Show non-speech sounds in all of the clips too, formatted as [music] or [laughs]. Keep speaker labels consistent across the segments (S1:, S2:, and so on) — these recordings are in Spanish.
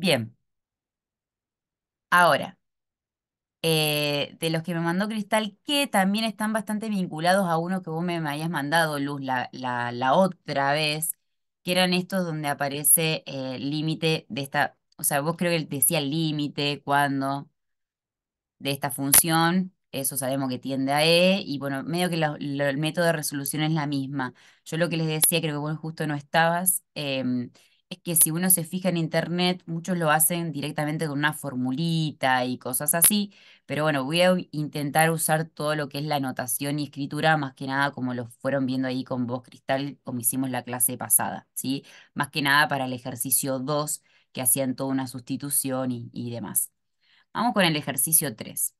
S1: Bien, ahora, eh, de los que me mandó Cristal, que también están bastante vinculados a uno que vos me, me habías mandado, Luz, la, la, otra vez, que eran estos donde aparece eh, el límite de esta, o sea, vos creo que decía el límite, cuando, de esta función, eso sabemos que tiende a E, y bueno, medio que el método de resolución es la misma. Yo lo que les decía, creo que vos justo no estabas, em, es que si uno se fija en internet, muchos lo hacen directamente con una formulita y cosas así, pero bueno, voy a intentar usar todo lo que es la anotación y escritura, más que nada como lo fueron viendo ahí con voz cristal, como hicimos la clase pasada, ¿sí? Más que nada para el ejercicio 2, que hacían toda una sustitución y, demás. Vamos con el ejercicio 3.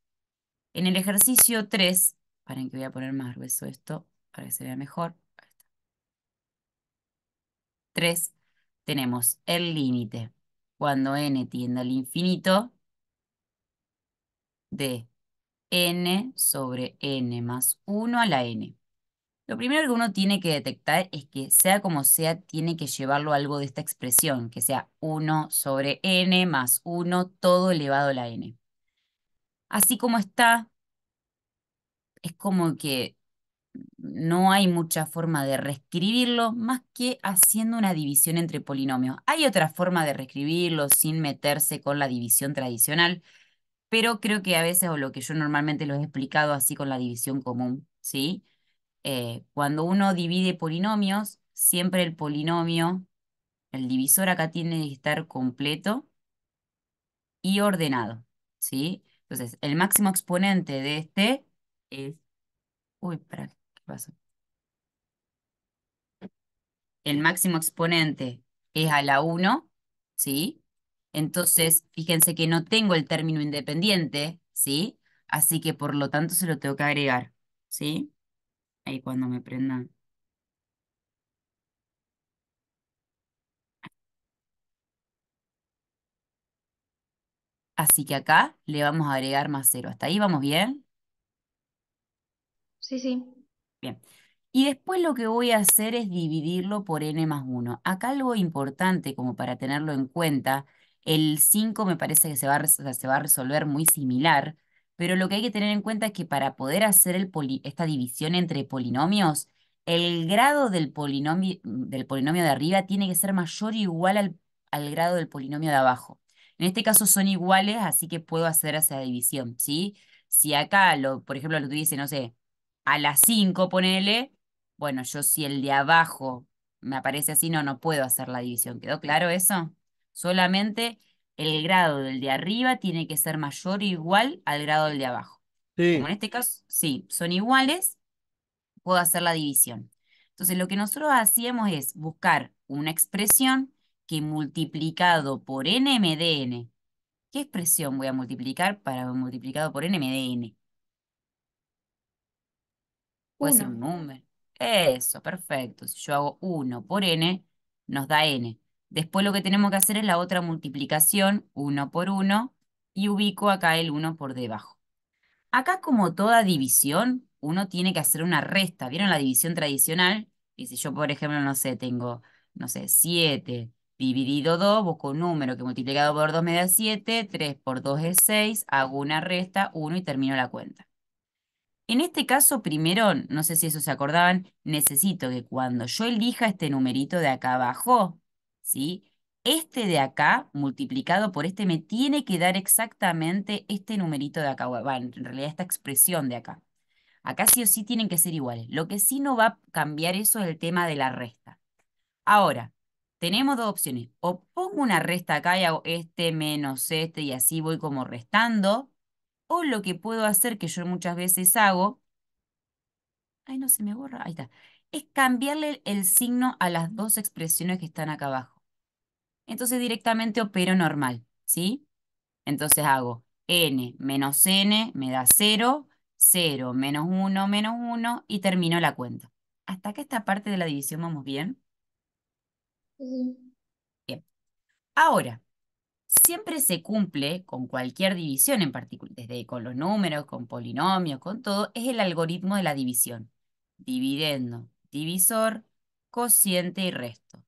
S1: En el ejercicio 3, para que voy a poner más grueso esto, para que se vea mejor. 3 tenemos el límite cuando n tiende al infinito de n sobre n más 1 a la n. Lo primero que uno tiene que detectar es que sea como sea, tiene que llevarlo algo de esta expresión, que sea 1 sobre n más 1 todo elevado a la n. Así como está, es como que no hay mucha forma de reescribirlo más que haciendo una división entre polinomios. Hay otra forma de reescribirlo sin meterse con la división tradicional, pero creo que a veces, o lo que yo normalmente lo he explicado así con la división común, ¿sí? Eh, cuando uno divide polinomios, siempre el polinomio, el divisor acá tiene que estar completo y ordenado, ¿sí? Entonces, el máximo exponente de este es... Uy, para paso El máximo exponente es a la 1, ¿sí? Entonces, fíjense que no tengo el término independiente, ¿sí? Así que por lo tanto se lo tengo que agregar, ¿sí? Ahí cuando me prendan. Así que acá le vamos a agregar más cero. ¿Hasta ahí vamos bien? Sí, sí. Bien. Y después lo que voy a hacer es dividirlo por n más 1. Acá algo importante como para tenerlo en cuenta, el 5 me parece que se va, a, se va a resolver muy similar, pero lo que hay que tener en cuenta es que para poder hacer el esta división entre polinomios, el grado del polinomio, del polinomio de arriba tiene que ser mayor o igual al, grado del polinomio de abajo. En este caso son iguales, así que puedo hacer esa división, ¿sí? Si acá, lo, por ejemplo, lo tuviese, no sé, a las 5, ponele, bueno, yo si el de abajo me aparece así, no, no puedo hacer la división. ¿Quedó claro eso? Solamente el grado del de arriba tiene que ser mayor o igual al grado del de abajo. Sí. en este caso, sí, son iguales, puedo hacer la división. Entonces, lo que nosotros hacíamos es buscar una expresión que multiplicado por n ¿Qué expresión voy a multiplicar para multiplicado por n Puede ser un número. Eso, perfecto. Si yo hago 1 por n, nos da n. Después lo que tenemos que hacer es la otra multiplicación, 1 por 1, y ubico acá el 1 por debajo. Acá, como toda división, uno tiene que hacer una resta. ¿Vieron la división tradicional? Y si yo, por ejemplo, no sé, tengo, no sé, 7 dividido 2, busco un número que multiplicado por 2 me da 7, 3 por 2 es 6, hago una resta, 1 y termino la cuenta. En este caso, primero, no sé si eso se acordaban, necesito que cuando yo elija este numerito de acá abajo, ¿sí? Este de acá multiplicado por este me tiene que dar exactamente este numerito de acá, va, en realidad esta expresión de acá. Acá sí o sí tienen que ser iguales. Lo que sí no va a cambiar eso es el tema de la resta. Ahora, tenemos dos opciones. O pongo una resta acá y hago este menos este y así voy como restando, o lo que puedo hacer, que yo muchas veces hago, ay, no se me borra, ahí está, es cambiarle el signo a las dos expresiones que están acá abajo. Entonces directamente opero normal, ¿sí? Entonces hago n menos n me da 0, 0 menos 1 menos 1 y termino la cuenta. ¿Hasta acá esta parte de la división vamos bien? Bien. Ahora, siempre se cumple con cualquier división en particular, desde con los números, con polinomios, con todo, es el algoritmo de la división. Dividendo, divisor, cociente y resto.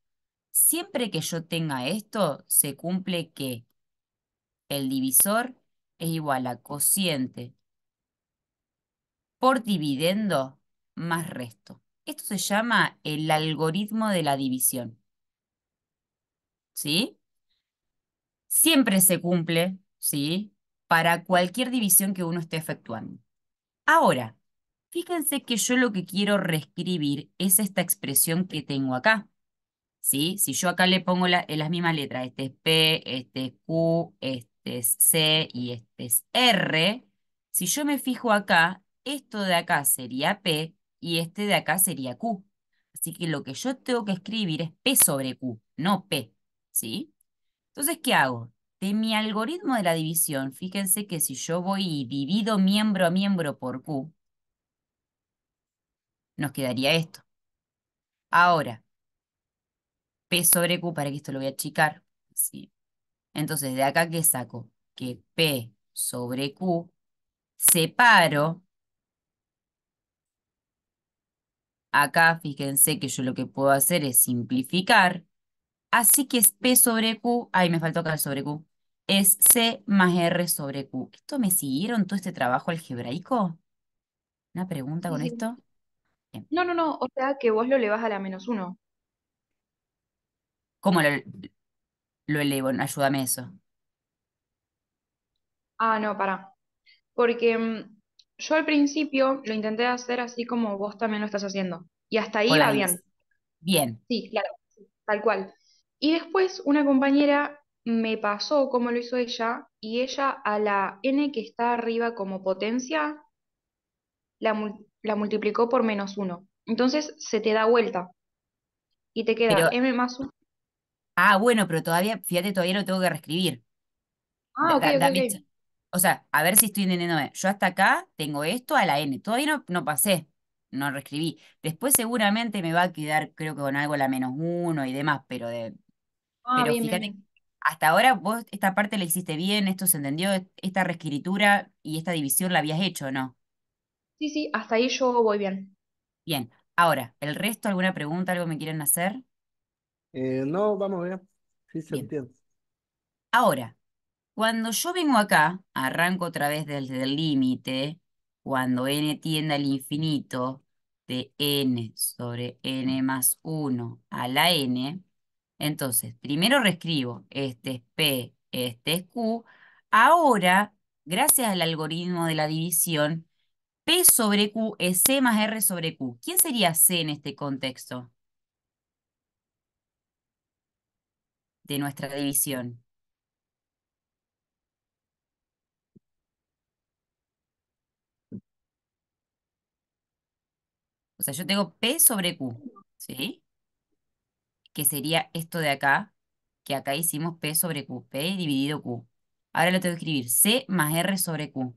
S1: Siempre que yo tenga esto, se cumple que el divisor es igual a cociente por dividendo más resto. Esto se llama el algoritmo de la división. ¿Sí? siempre se cumple, ¿sí? Para cualquier división que uno esté efectuando. Ahora, fíjense que yo lo que quiero reescribir es esta expresión que tengo acá. ¿Sí? Si yo acá le pongo eh, las mismas letras, este es P, este es Q, este es C y este es R, si yo me fijo acá, esto de acá sería P y este de acá sería Q. Así que lo que yo tengo que escribir es P sobre Q, no P, ¿sí? Entonces, ¿qué hago? De mi algoritmo de la división, fíjense que si yo voy y divido miembro a miembro por Q, nos quedaría esto. Ahora, P sobre Q, para que esto lo voy a achicar. ¿sí? Entonces, de acá, ¿qué saco? Que P sobre Q separo. Acá, fíjense que yo lo que puedo hacer es simplificar. Así que es P sobre Q. Ay, me faltó acá sobre Q. Es C más R sobre Q. ¿Esto me siguieron todo este trabajo algebraico? ¿Una pregunta con esto?
S2: No, no, no. O sea que vos lo elevas a la menos uno.
S1: ¿Cómo lo, elevo? Ayúdame eso.
S2: Ah, no, para Porque mm, yo al principio lo intenté hacer así como vos también lo estás haciendo. Y hasta ahí va bien. Bien. Sí, claro, tal cual. Y después una compañera me pasó como lo hizo ella y ella a la n que está arriba como potencia la, la multiplicó por menos uno. Entonces se te da vuelta y te queda m más 1.
S1: Ah, bueno, pero todavía, fíjate, todavía lo tengo que reescribir. Ah, ok, o sea, a ver si estoy entendiendo Yo hasta acá tengo esto a la N. Todavía no, no pasé, no reescribí. Después seguramente me va a quedar, creo que con algo a la menos uno y demás, pero de, Ah, pero fíjate, hasta ahora vos esta parte la hiciste bien, esto se entendió, esta reescritura y esta división la habías hecho, ¿no?
S2: Sí, sí, hasta ahí yo voy bien.
S1: Bien, ahora, ¿el resto alguna pregunta, algo me quieren hacer? Eh, no, vamos
S3: bien, sí se entiende.
S1: Ahora, cuando yo vengo acá, arranco otra vez desde el límite, cuando n tiende al infinito, de n sobre n más 1 a la n, entonces, primero reescribo, este es P, este es Q. Ahora, gracias al algoritmo de la división, P sobre Q es C más R sobre Q. ¿Quién sería C en este contexto? De nuestra división. O sea, yo tengo P sobre Q, ¿sí? que sería esto de acá, que acá hicimos P sobre Q, P dividido Q. Ahora lo tengo que escribir C más R sobre Q.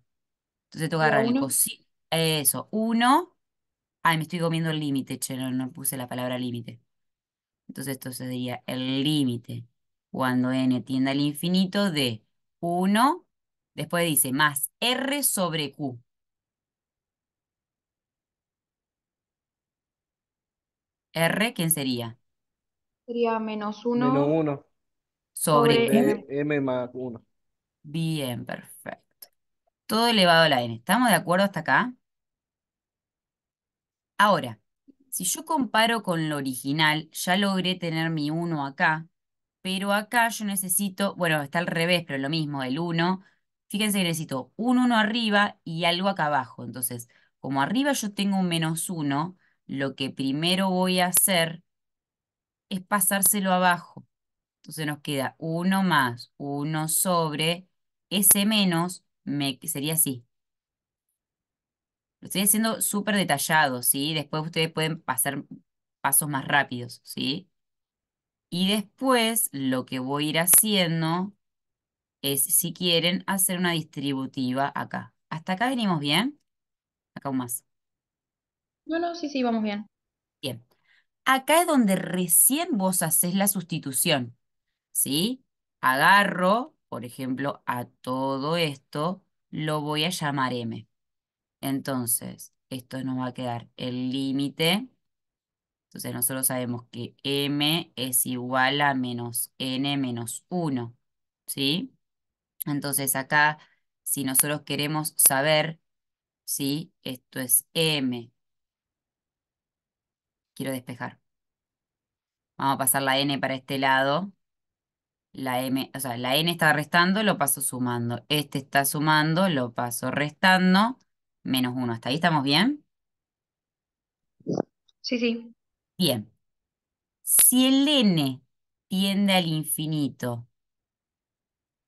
S1: Entonces tengo que agarrar el Eso, 1. Ay, me estoy comiendo el límite, che, no, puse la palabra límite. Entonces esto sería el límite cuando n tiende al infinito de 1, después dice más R sobre Q. R, ¿quién sería?
S2: Sería menos Menos
S1: 1 sobre m. Eh, más 1. Bien, perfecto. Todo elevado a la n. ¿Estamos de acuerdo hasta acá? Ahora, si yo comparo con lo original, ya logré tener mi 1 acá, pero acá yo necesito, bueno, está al revés, pero lo mismo, el 1. Fíjense que necesito un 1 arriba y algo acá abajo. Entonces, como arriba yo tengo un menos 1, lo que primero voy a hacer es pasárselo abajo. Entonces nos queda uno más uno sobre ese menos, me, sería así. Lo estoy haciendo súper detallado, ¿sí? Después ustedes pueden pasar pasos más rápidos, ¿sí? Y después lo que voy a ir haciendo es, si quieren, hacer una distributiva acá. ¿Hasta acá venimos bien? Acá aún más.
S2: No, no, sí, sí, vamos bien.
S1: Acá es donde recién vos haces la sustitución. ¿Sí? Agarro, por ejemplo, a todo esto, lo voy a llamar m. Entonces, esto nos va a quedar el límite. Entonces, nosotros sabemos que m es igual a menos n menos 1. ¿Sí? Entonces, acá, si nosotros queremos saber, ¿sí? Esto es m Quiero despejar. Vamos a pasar la n para este lado. La m, o sea, la n está restando, lo paso sumando. Este está sumando, lo paso restando. Menos 1. ¿Hasta ahí estamos bien? Sí, sí. Bien. Si el n tiende al infinito,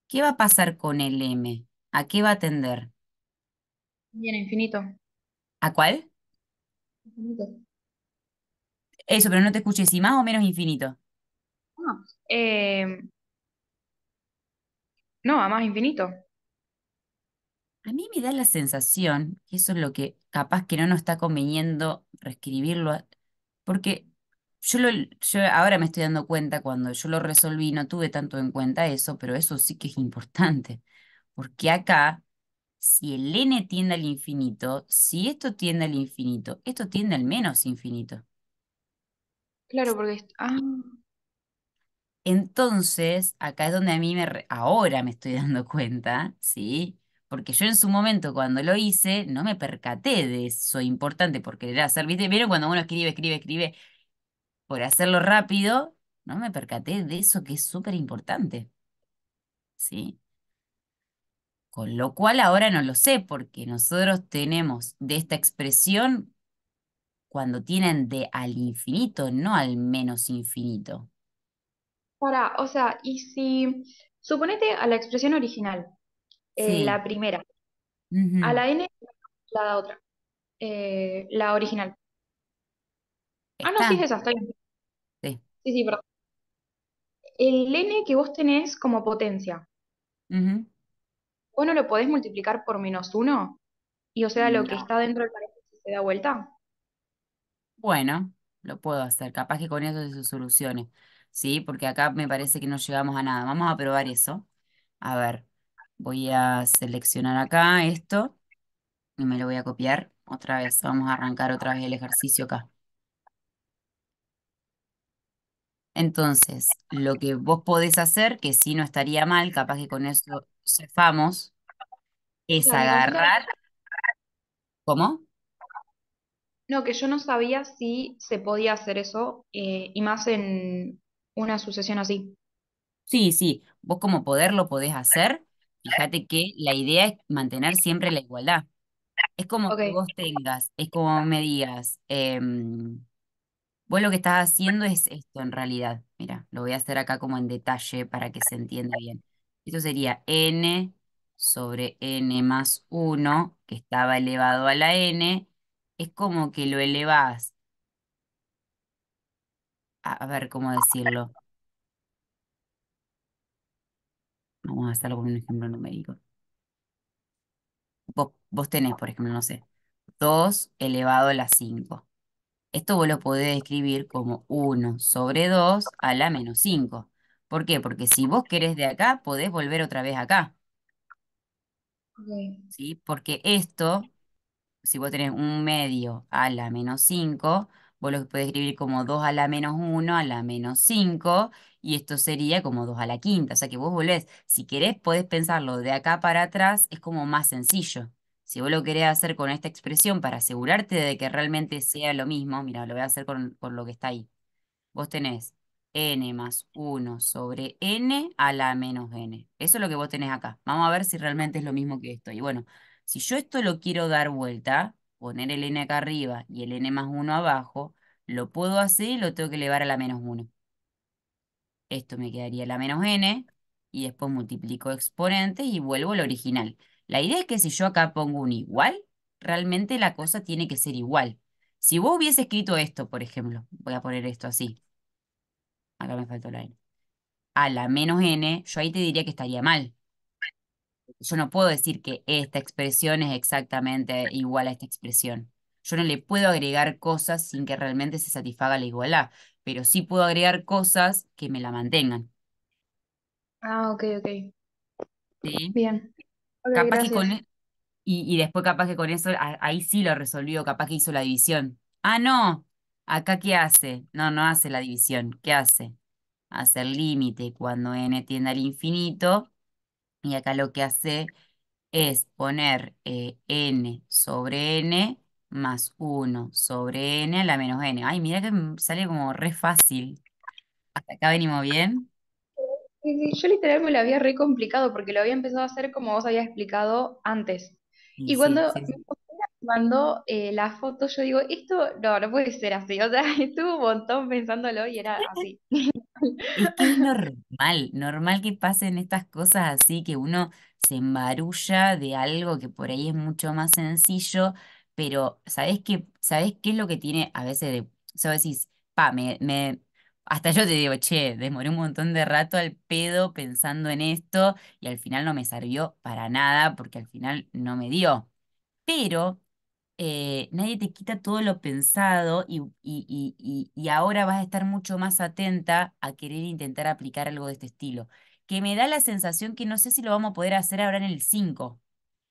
S1: ¿qué va a pasar con el m? ¿A qué va a tender?
S2: Bien, infinito. ¿A cuál? Infinito.
S1: Eso, pero no te escuché, si más o menos infinito.
S2: Ah, em, no, a más infinito.
S1: A mí me da la sensación que eso es lo que capaz que no nos está conveniendo reescribirlo, porque yo, lo, yo ahora me estoy dando cuenta cuando yo lo resolví, no tuve tanto en cuenta eso, pero eso sí que es importante, porque acá, si el n tiende al infinito, si esto tiende al infinito, esto tiende al menos infinito.
S2: Claro, porque... Ah.
S1: Entonces, acá es donde a mí me, ahora me estoy [laughs] dando cuenta, ¿sí? Porque yo en su momento cuando lo hice, no me percaté de eso importante por querer hacer, ¿viste? cuando uno escribe, escribe, escribe, por hacerlo rápido, no me percaté de eso que es súper importante, ¿sí? Con lo cual ahora no lo sé, porque nosotros tenemos de esta expresión cuando tienen de al infinito, no al menos infinito.
S2: Para, o sea, y si, suponete a la expresión original, eh, la primera, a la n, la otra, eh, la original. Ah, no, sí es esa, está Sí. Sí, sí, perdón. El n que vos tenés como potencia,
S3: ¿vos
S2: no lo podés multiplicar por menos uno? Y o sea, lo que está dentro del paréntesis se da vuelta.
S1: Bueno, lo puedo hacer. Capaz que con eso se solucione. Sí, porque acá me parece que no llegamos a nada. Vamos a probar eso. A ver, voy a seleccionar acá esto y me lo voy a copiar otra vez. Vamos a arrancar otra vez el ejercicio acá. Entonces, lo que vos podés hacer, que sí no estaría mal, capaz que con eso cefamos, es agarrar. ¿Cómo? No, que yo no
S2: sabía si se podía hacer eso, eh, y más en una sucesión así.
S1: Sí, sí, vos como poder lo podés hacer, fíjate que la idea es mantener siempre la igualdad. Es como que vos tengas, es como me digas, em, vos lo que estás haciendo es esto en realidad. Mira, lo voy a hacer acá como en detalle para que se entienda bien. Esto sería n sobre n más 1, que estaba elevado a la n, es como que lo elevás. A, ver cómo decirlo. Vamos a hacerlo con un ejemplo numérico. Vos, tenés, por ejemplo, no sé, 2 elevado a la 5. Esto vos lo podés escribir como 1 sobre 2 a la menos 5. ¿Por qué? Porque si vos querés de acá, podés volver otra vez acá. ¿Sí? Porque esto si vos tenés un medio a la menos 5, vos lo podés escribir como 2 a la menos 1 a la menos 5, y esto sería como 2 a la quinta. O sea que vos volvés, si querés, podés pensarlo de acá para atrás, es como más sencillo. Si vos lo querés hacer con esta expresión para asegurarte de que realmente sea lo mismo, mira, lo voy a hacer con, lo que está ahí. Vos tenés n más 1 sobre n a la menos n. Eso es lo que vos tenés acá. Vamos a ver si realmente es lo mismo que esto. Y bueno, si yo esto lo quiero dar vuelta, poner el n acá arriba y el n más 1 abajo, lo puedo hacer y lo tengo que elevar a la menos 1. Esto me quedaría la menos n, y después multiplico exponentes y vuelvo al original. La idea es que si yo acá pongo un igual, realmente la cosa tiene que ser igual. Si vos hubiese escrito esto, por ejemplo, voy a poner esto así. Acá me faltó la n. A la menos n, yo ahí te diría que estaría mal yo no puedo decir que esta expresión es exactamente igual a esta expresión. Yo no le puedo agregar cosas sin que realmente se satisfaga la igualdad, pero sí puedo agregar cosas que me la mantengan.
S2: Ah, ok, ok.
S1: Bien. capaz que con, e, y, y, después capaz que con eso, ahí sí lo resolvió, capaz que hizo la división. Ah, no, acá qué hace? No, no hace la división, ¿qué hace? Hacer límite cuando n tiende al infinito y acá lo que hace es poner eh, n sobre n más 1 sobre n a la menos n. Ay, mira que sale como re fácil. ¿Hasta acá venimos bien?
S2: Sí, sí, yo literalmente me lo había re complicado porque lo había empezado a hacer como vos habías explicado antes. Y, cuando sí, me eh, la foto, yo digo, esto no, no puede ser así. O sea, [laughs] estuve un montón pensándolo y era así. [laughs]
S1: Es que es [laughs] normal, normal que pasen estas cosas así, que uno se embarulla de algo que por ahí es mucho más sencillo, pero sabes qué, sabes qué es lo que tiene a veces de... O pa, me, me, hasta yo te digo, che, demoré un montón de rato al pedo pensando en esto y al final no me sirvió para nada porque al final no me dio. Pero eh, nadie te quita todo lo pensado y, ahora vas a estar mucho más atenta a querer intentar aplicar algo de este estilo. Que me da la sensación que no sé si lo vamos a poder hacer ahora en el 5.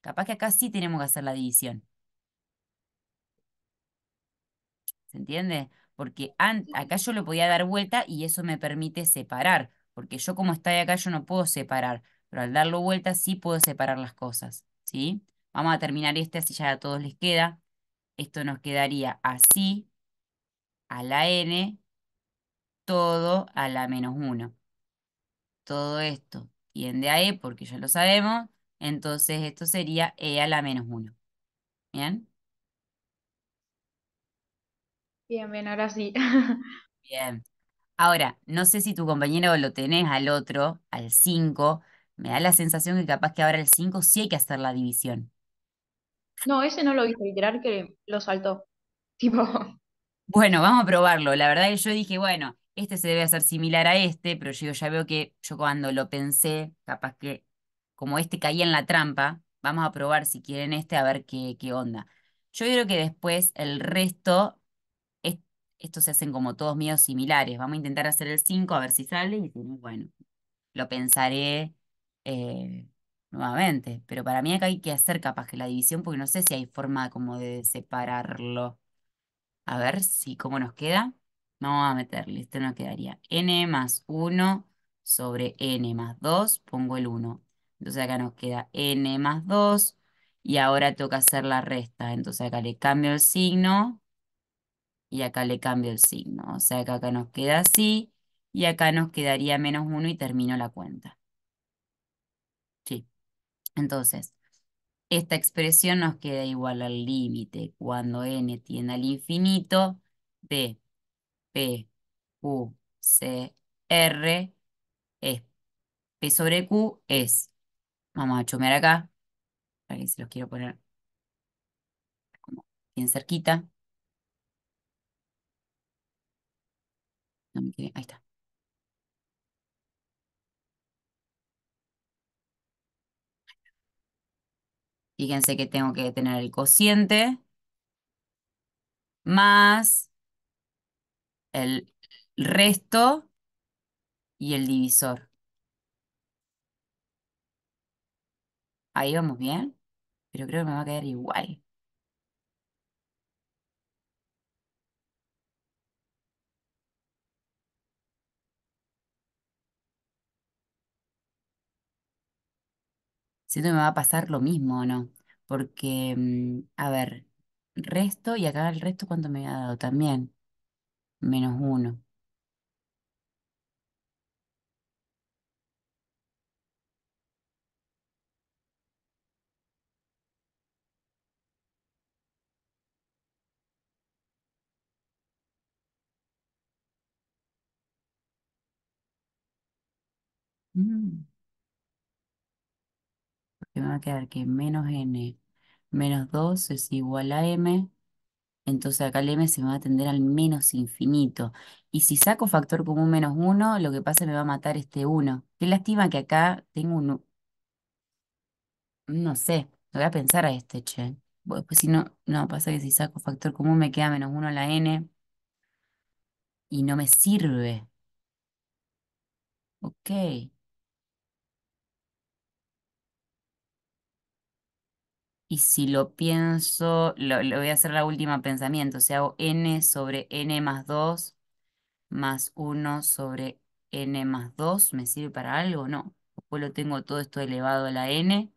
S1: Capaz que acá sí tenemos que hacer la división. ¿Se entiende? Porque acá yo lo podía dar vuelta y eso me permite separar. Porque yo como estoy acá yo no puedo separar. Pero al darlo vuelta sí puedo separar las cosas. ¿Sí? Vamos a terminar este, así ya a todos les queda. Esto nos quedaría así, a la n, todo a la menos 1. Todo esto tiende a e, porque ya lo sabemos, entonces esto sería e a la menos 1. ¿Bien?
S2: Bien, bien, ahora sí. [laughs]
S1: bien. Ahora, no sé si tu compañero lo tenés al otro, al 5. Me da la sensación que capaz que ahora el 5 sí hay que hacer la división.
S2: No, ese no lo hizo, literal que lo saltó. [laughs] Tipo.
S1: Bueno, vamos a probarlo. La verdad que yo dije, bueno, este se debe hacer similar a este, pero yo ya veo que yo cuando lo pensé, capaz que como este caía en la trampa, vamos a probar si quieren este a ver qué, qué onda. Yo creo que después el resto, estos se hacen como todos miedos similares. Vamos a intentar hacer el 5 a ver si sale y bueno, lo pensaré. Eh, nuevamente. Pero para mí acá hay que hacer capaz que la división, porque no sé si hay forma como de separarlo. A ver si cómo nos queda. Vamos a meterle, esto nos quedaría n más 1 sobre n más 2, pongo el 1. Entonces acá nos queda n más 2 y ahora toca hacer la resta. Entonces acá le cambio el signo y acá le cambio el signo. O sea que acá nos queda así y acá nos quedaría menos 1 y termino la cuenta. Entonces, esta expresión nos queda igual al límite cuando n tiende al infinito de P, u C, R, es P sobre Q es, vamos a chumear acá, para que se los quiero poner bien cerquita. ahí está. Fíjense que tengo que tener el cociente más el resto y el divisor. Ahí vamos bien, pero creo que me va a quedar igual. Siento que me va a pasar lo mismo, no? Porque, mm, a ver, resto y acá el resto, ¿cuánto me ha dado? También, menos uno. Mm me va a quedar que menos n menos 2 es igual a m, entonces acá el m se va a tender al menos infinito. Y si saco factor común menos 1, lo que pasa es que me va a matar este 1. Qué lástima que acá tengo un... No sé, voy a pensar a este, che. Después pues si no, no, pasa que si saco factor común me queda menos 1 la n y no me sirve. Ok. Y si lo pienso, lo, voy a hacer la última pensamiento. O sea, hago n sobre n más 2 más 1 sobre n más 2. ¿Me sirve para algo? No. Después lo tengo todo esto elevado a la n.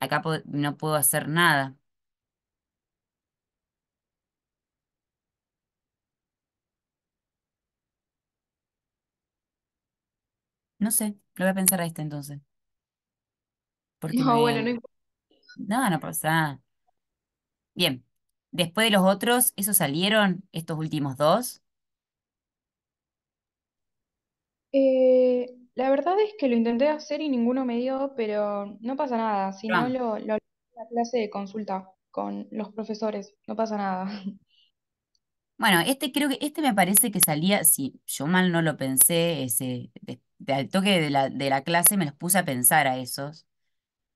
S1: Acá no puedo hacer nada. No sé, lo voy a pensar a este entonces. no, bueno, no importa. No, no pasa nada. Bien. Después de los otros, ¿esos salieron, estos últimos dos?
S2: Eh, la verdad es que lo intenté hacer y ninguno me dio, pero no pasa nada. Si no, ah. lo, la clase de consulta con los profesores, no pasa nada.
S1: Bueno, este creo que este me parece que salía, si yo mal no lo pensé, ese, al toque de la, de la clase me los puse a pensar a esos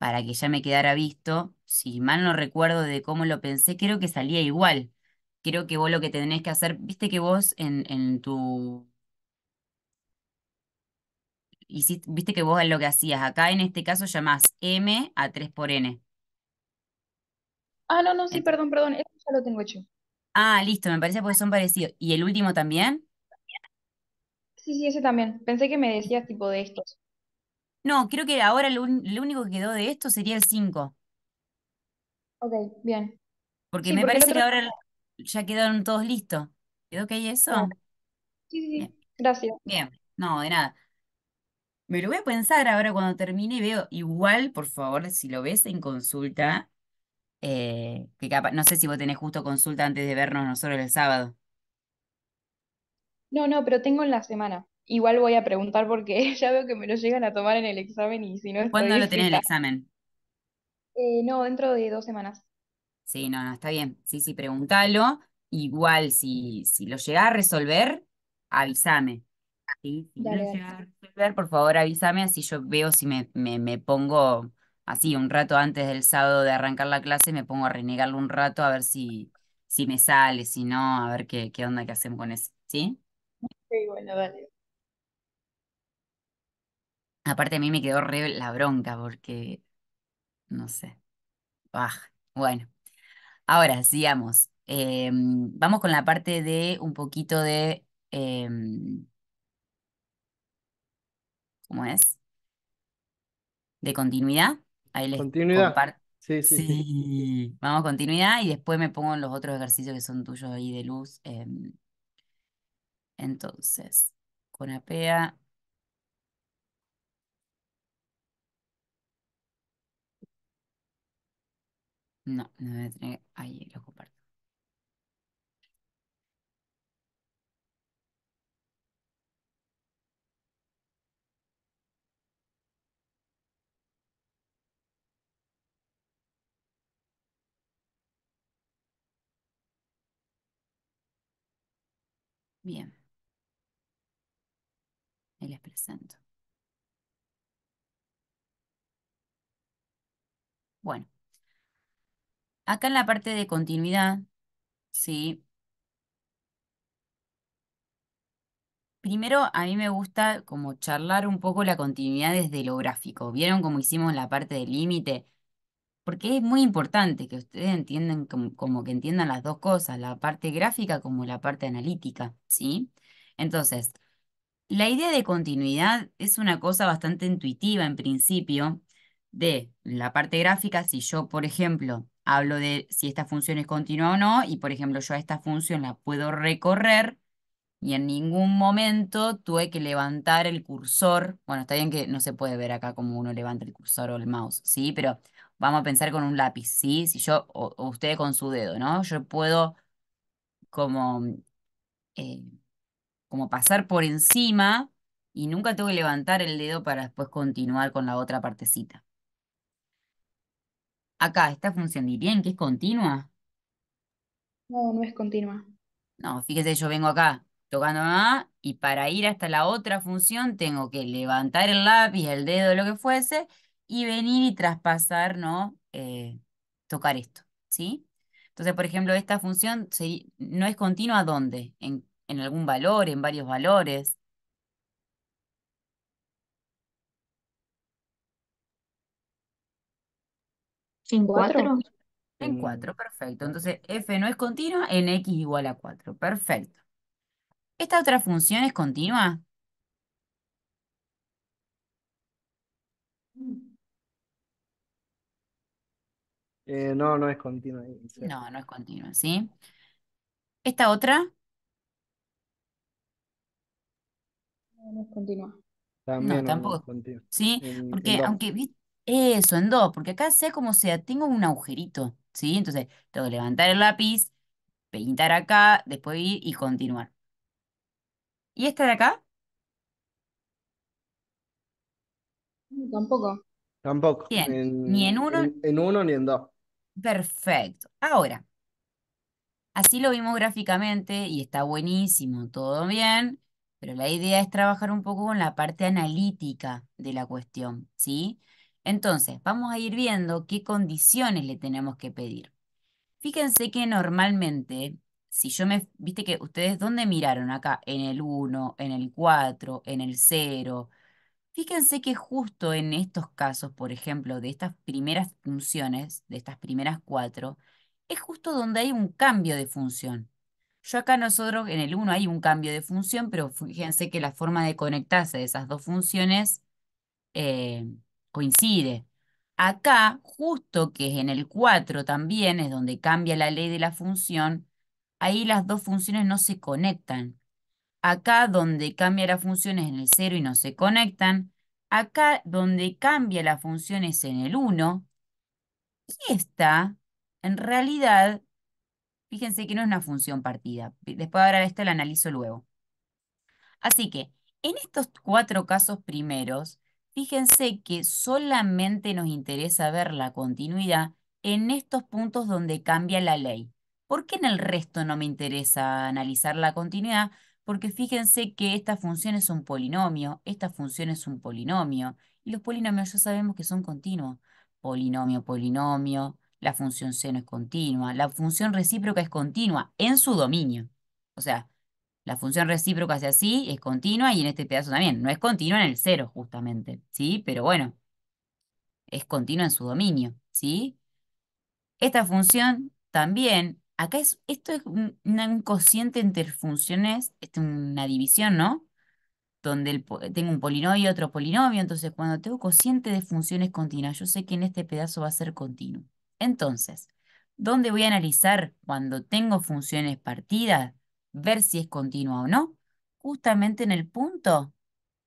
S1: para que ya me quedara visto. Si mal no recuerdo de cómo lo pensé, creo que salía igual. Creo que vos lo que tenés que hacer, viste que vos en, en tu viste que vos lo que hacías, acá en este caso llamás M a 3 por N.
S2: Ah, no, no, sí, perdón, perdón, eso ya lo tengo hecho.
S1: Ah, listo, me parece porque son parecidos. ¿Y el último también?
S2: Sí, sí, ese también. Pensé que me decías tipo de estos.
S1: No, creo que ahora lo, único que quedó de esto sería el 5, Ok, bien. porque me parece que ahora ya quedaron todos listos. ¿Quedó que hay eso? Ah, sí, sí, Gracias. Bien, no, de nada. Me lo voy a pensar ahora cuando termine y veo igual, por favor, si lo ves en consulta, eh, que no sé si vos tenés justo consulta antes de vernos nosotros el sábado.
S2: No, no, pero tengo en la semana. Igual voy a preguntar porque [laughs] ya veo que me lo llegan a tomar en el examen y si no estoy ¿Cuándo lo tenés el examen? Eh, no, dentro de dos semanas.
S1: Sí, no, no, está bien. Sí, sí, pregúntalo. Igual, si, si lo llega a resolver, avísame. ¿sí? Si lo a resolver, por favor, avísame, así yo veo si me, me, pongo así un rato antes del sábado de arrancar la clase, me pongo a renegarlo un rato a ver si, si me sale, si no, a ver qué, qué onda que hacemos con eso, ¿sí? Sí, bueno, dale. Aparte a mí me quedó re la bronca porque, no sé. Ah, bueno, ahora sigamos. Em, vamos con la parte de un poquito de... Em, ¿cómo es? De continuidad. Ahí les Continuidad. Sí, sí, sí. vamos continuidad y después me pongo en los otros ejercicios que son tuyos ahí de luz. Em. entonces entonces, apea
S2: No, no voy a tener. Ahí lo comparto.
S1: Bien. Acá en la parte de continuidad, ¿sí? Primero, a mí me gusta como charlar un poco la continuidad desde lo gráfico. ¿Vieron cómo hicimos la parte del límite? Porque es muy importante que ustedes entiendan, como, que entiendan las dos cosas, la parte gráfica como la parte analítica, ¿sí? Entonces, la idea de continuidad es una cosa bastante intuitiva en principio de la parte gráfica. Si yo, por ejemplo, hablo de si esta función es continua o no, y por ejemplo yo a esta función la puedo recorrer y en ningún momento tuve que levantar el cursor, bueno, está bien que no se puede ver acá como uno levanta el cursor o el mouse, ¿sí? Pero vamos a pensar con un lápiz, ¿sí? Si yo, o, usted con su dedo, ¿no? Yo puedo como, eh, como pasar por encima y nunca tengo que levantar el dedo para después continuar con la otra partecita. Acá, ¿esta función diría bien que es continua?
S2: No, no es continua.
S1: No, fíjese, yo vengo acá tocando A y para ir hasta la otra función tengo que levantar el lápiz, el dedo, lo que fuese, y venir y traspasar, ¿no? Eh, tocar esto, ¿sí? Entonces, por ejemplo, esta función no es continua ¿dónde? En, en algún valor, en varios valores. ¿En cuatro? En 4, mm. perfecto. Entonces, f no es continua en x igual a 4. Perfecto. ¿Esta otra función es continua?
S3: Eh, no, no es continua. No, no es continua, ¿sí?
S1: ¿Esta otra? No, es continua.
S3: No, es tampoco. continua.
S1: ¿Sí? Porque aunque, eso, en dos, porque acá sea como sea, tengo un agujerito, ¿sí? Entonces, tengo que levantar el lápiz, pintar acá, después ir y continuar. ¿Y esta de acá? Tampoco. Tampoco. Bien, ni en uno. En, uno ni en dos. Perfecto. Ahora, así lo vimos gráficamente y está buenísimo, todo bien, pero la idea es trabajar un poco con la parte analítica de la cuestión, ¿sí? sí entonces, vamos a ir viendo qué condiciones le tenemos que pedir. Fíjense que normalmente, si yo me, viste que ustedes, ¿dónde miraron acá? En el 1, en el 4, en el 0. Fíjense que justo en estos casos, por ejemplo, de estas primeras funciones, de estas primeras cuatro, es justo donde hay un cambio de función. Yo acá nosotros en el 1 hay un cambio de función, pero fíjense que la forma de conectarse de esas dos funciones eh, coincide. Acá, justo que es en el 4 también es donde cambia la ley de la función, ahí las dos funciones no se conectan. Acá donde cambia función es en el 0 y no se conectan. Acá donde cambia función es en el 1. Y esta, en realidad, fíjense que no es una función partida. Después ahora esta la analizo luego. Así que, en estos cuatro casos primeros, Fíjense que solamente nos interesa ver la continuidad en estos puntos donde cambia la ley. ¿Por qué en el resto no me interesa analizar la continuidad? Porque fíjense que esta función es un polinomio, esta función es un polinomio, y los polinomios ya sabemos que son continuos. Polinomio, polinomio, la función seno es continua, la función recíproca es continua en su dominio. O sea, la función recíproca hacia así, es continua y en este pedazo también. No es continua en el cero, justamente, ¿sí? Pero bueno, es continua en su dominio, ¿sí? Esta función también, acá es, esto es un, cociente entre funciones, es una división, ¿no? Donde tengo un polinomio y otro polinomio, entonces cuando tengo cociente de funciones continuas, yo sé que en este pedazo va a ser continuo. Entonces, ¿dónde voy a analizar cuando tengo funciones partidas? ver si es continua o no, justamente en el punto,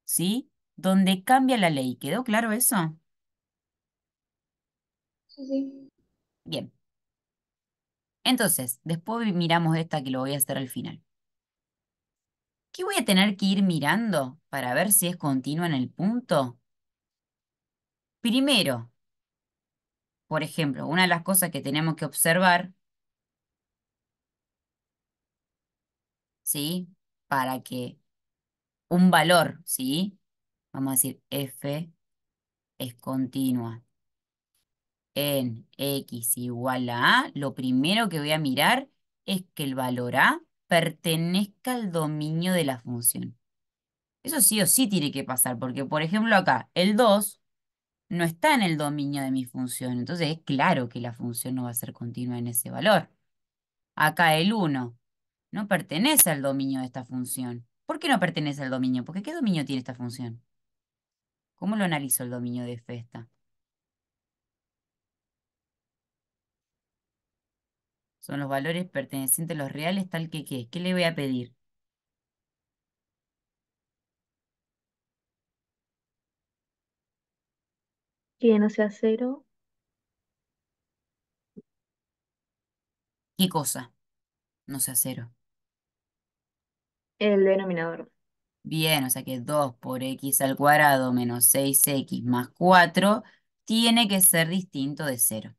S1: ¿sí? Donde cambia la ley. ¿Quedó claro eso?
S2: Sí, sí.
S1: Bien. Entonces, después miramos esta que lo voy a hacer al final. ¿Qué voy a tener que ir mirando para ver si es continua en el punto? Primero, por ejemplo, una de las cosas que tenemos que observar ¿sí? Para que un valor, ¿sí? Vamos a decir F es continua en X igual a A, lo primero que voy a mirar es que el valor A pertenezca al dominio de la función. Eso sí o sí tiene que pasar, porque por ejemplo acá, el 2 no está en el dominio de mi función, entonces es claro que la función no va a ser continua en ese valor. Acá el 1 no pertenece al dominio de esta función. ¿Por qué no pertenece al dominio? Porque ¿qué dominio tiene esta función? ¿Cómo lo analizo el dominio de Festa? Son los valores pertenecientes a los reales tal que qué. ¿Qué le voy a pedir?
S2: Que no sea cero.
S1: ¿Qué cosa? No sea cero el denominador. Bien, o sea que 2 por x al cuadrado menos 6x más 4 tiene que ser distinto de 0.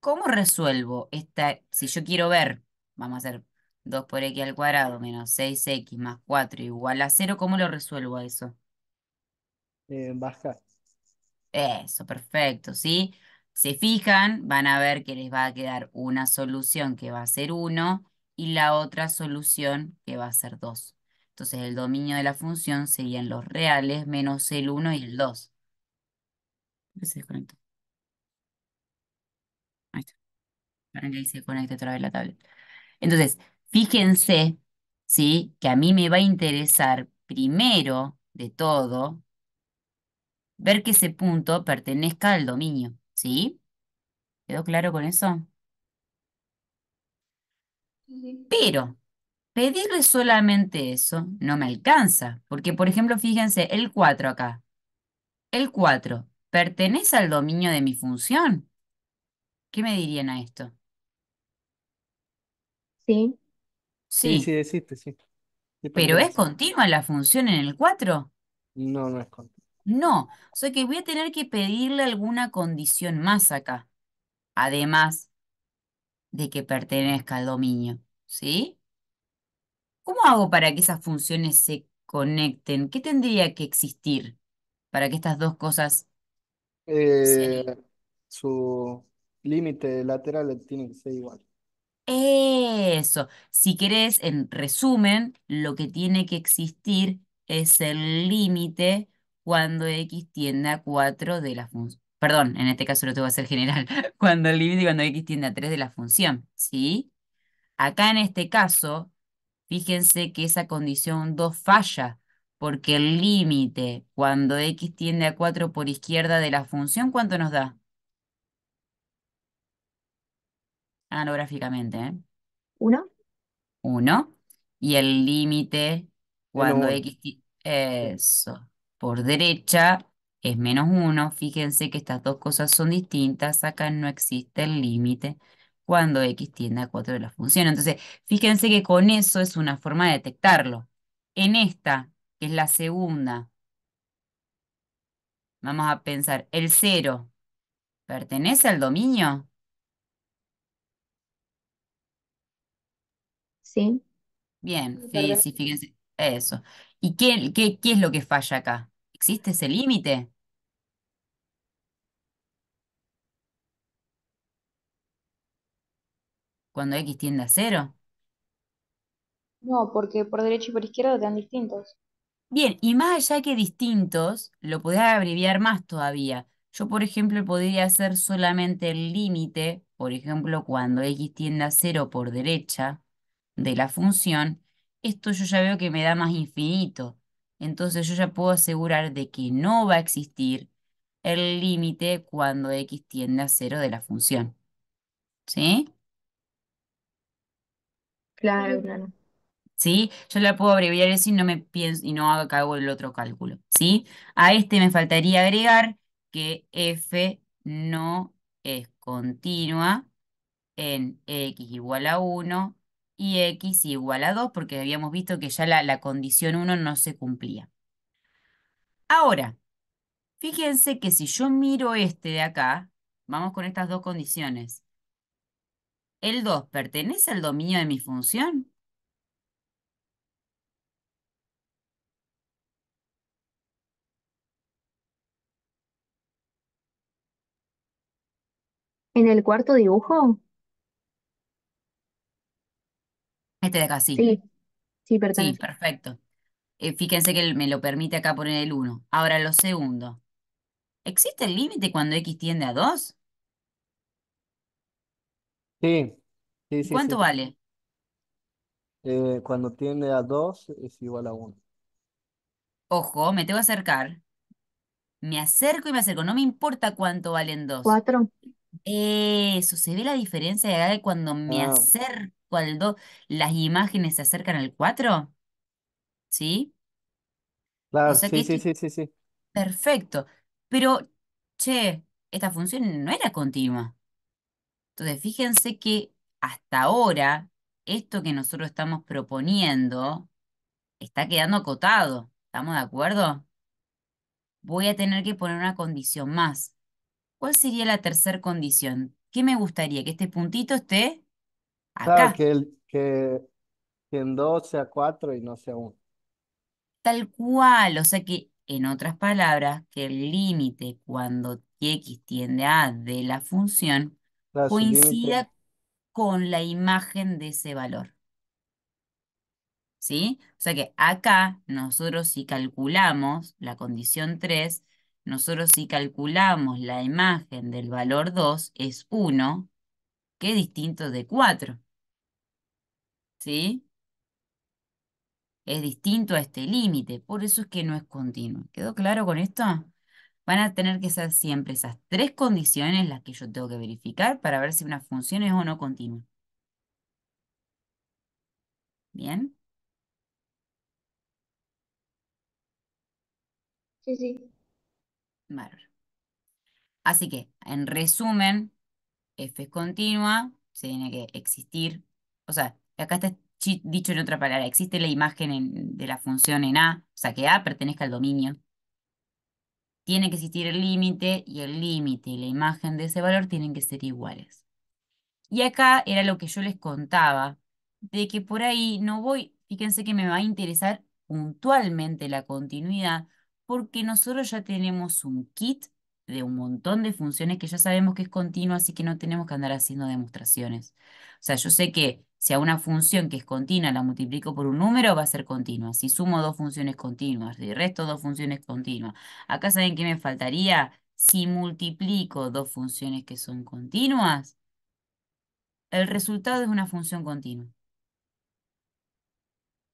S1: ¿Cómo resuelvo esta? Si yo quiero ver, vamos a hacer 2 por x al cuadrado menos 6x más 4 igual a 0, ¿cómo lo resuelvo a eso? Eh, baja. Eso, perfecto, ¿sí? Se fijan, van a ver que les va a quedar una solución que va a ser 1 y la otra solución que va a ser 2. Entonces el dominio de la función serían los reales menos el 1 y el 2. otra vez la Entonces, fíjense, ¿sí? Que a mí me va a interesar primero de todo ver que ese punto pertenezca al dominio, ¿sí? ¿Quedó claro con eso? Pero pedirle solamente eso no me alcanza, porque por ejemplo, fíjense, el 4 acá. El 4 pertenece al dominio de mi función. ¿Qué me dirían a esto? Sí. Sí, sí, sí, sí. ¿Pero es continua la función en el 4? No, no es continua. No, o sea que voy a tener que pedirle alguna condición más acá. Además de que pertenezca al dominio, ¿sí? ¿Cómo hago para que esas funciones se conecten? ¿Qué tendría que existir para que estas dos cosas
S3: eh, su límite lateral tiene que ser igual.
S1: Eso, si querés, en resumen, lo que tiene que existir es el límite cuando x tiende a 4 de las funciones perdón, en este caso lo tengo que hacer general, [laughs] cuando el límite, cuando x tiende a 3 de la función, ¿sí? Acá en este caso, fíjense que esa condición 2 falla, porque el límite cuando x tiende a 4 por izquierda de la función, ¿cuánto nos da? Anográficamente. gráficamente, 1. 1. Y el límite cuando x... Eso. Por derecha es menos 1. Fíjense que estas dos cosas son distintas. Acá no existe el límite cuando x tiende a 4 de la función. Entonces, fíjense que con eso es una forma de detectarlo. En esta, que es la segunda, vamos a pensar, el 0 pertenece al dominio. Sí. Bien, sí, fíjense, eso. ¿Y qué, qué, qué es lo que falla acá? ¿Existe ese límite? Cuando X tiende a cero. No,
S2: porque por derecha y por izquierda están distintos.
S1: Bien, y más allá que distintos, lo podés abreviar más todavía. Yo, por ejemplo, podría hacer solamente el límite, por ejemplo, cuando x tiende a cero por derecha de la función, esto yo ya veo que me da más infinito. Entonces yo ya puedo asegurar de que no va a existir el límite cuando x tiende a cero de la función. ¿Sí? Claro, claro. ¿Sí? Yo la puedo abreviar así y no me pienso y no hago el otro cálculo. ¿Sí? A este me faltaría agregar que f no es continua en x igual a 1 y x igual a 2, porque habíamos visto que ya la, condición 1 no se cumplía. Ahora, fíjense que si yo miro este de acá, vamos con estas dos condiciones. ¿El 2 pertenece al dominio de mi función? ¿En el cuarto dibujo? Este de acá, sí. Sí, sí, Sí, perfecto. Eh, fíjense que me lo permite acá poner el 1. Ahora, lo segundo. ¿Existe el límite cuando x tiende a 2?
S3: Sí, sí, sí, cuánto vale? Eh, cuando tiende a 2 es igual a 1.
S1: Ojo, me tengo que acercar. Me acerco y me acerco. No me importa cuánto valen 2. Cuatro. Eso, se ve la diferencia de edad cuando me ah. acerco cuando las imágenes se acercan al 4, ¿sí? sí, sí, sí, sí. perfecto. Pero, che, esta función no era continua. Entonces, fíjense que hasta ahora, esto que nosotros estamos proponiendo está quedando acotado. ¿Estamos de acuerdo? Voy a tener que poner una condición más. ¿Cuál sería la tercera condición? ¿Qué me gustaría? Que este puntito esté
S3: que, en 2 sea 4 y no sea 1.
S1: Tal cual, o sea que, en otras palabras, que el límite cuando x tiende a de la función coincida con la imagen de ese valor, ¿sí? O sea que acá nosotros si calculamos la condición 3, nosotros si calculamos la imagen del valor 2 es 1, que es distinto de 4. ¿sí? Es distinto a este límite, por eso es que no es continuo. ¿Quedó claro con esto? Van a tener que ser siempre esas tres condiciones las que yo tengo que verificar para ver si una función es o no continua. ¿Bien? Sí, sí. Vale. Así que, en resumen, f es continua, se tiene que existir, o sea, acá está dicho en otra palabra, existe la imagen de la función en A, o sea que A pertenezca al dominio. Tiene que existir el límite y el límite y la imagen de ese valor tienen que ser iguales. Y acá era lo que yo les contaba, de que por ahí no voy, fíjense que me va a interesar puntualmente la continuidad, porque nosotros ya tenemos un kit de un montón de funciones que ya sabemos que es continua, así que no tenemos que andar haciendo demostraciones. O sea, yo sé que si a una función que es continua la multiplico por un número, va a ser continua. Si sumo dos funciones continuas, si resto dos funciones continuas. Acá saben que me faltaría si multiplico dos funciones que son continuas. El resultado es una función continua.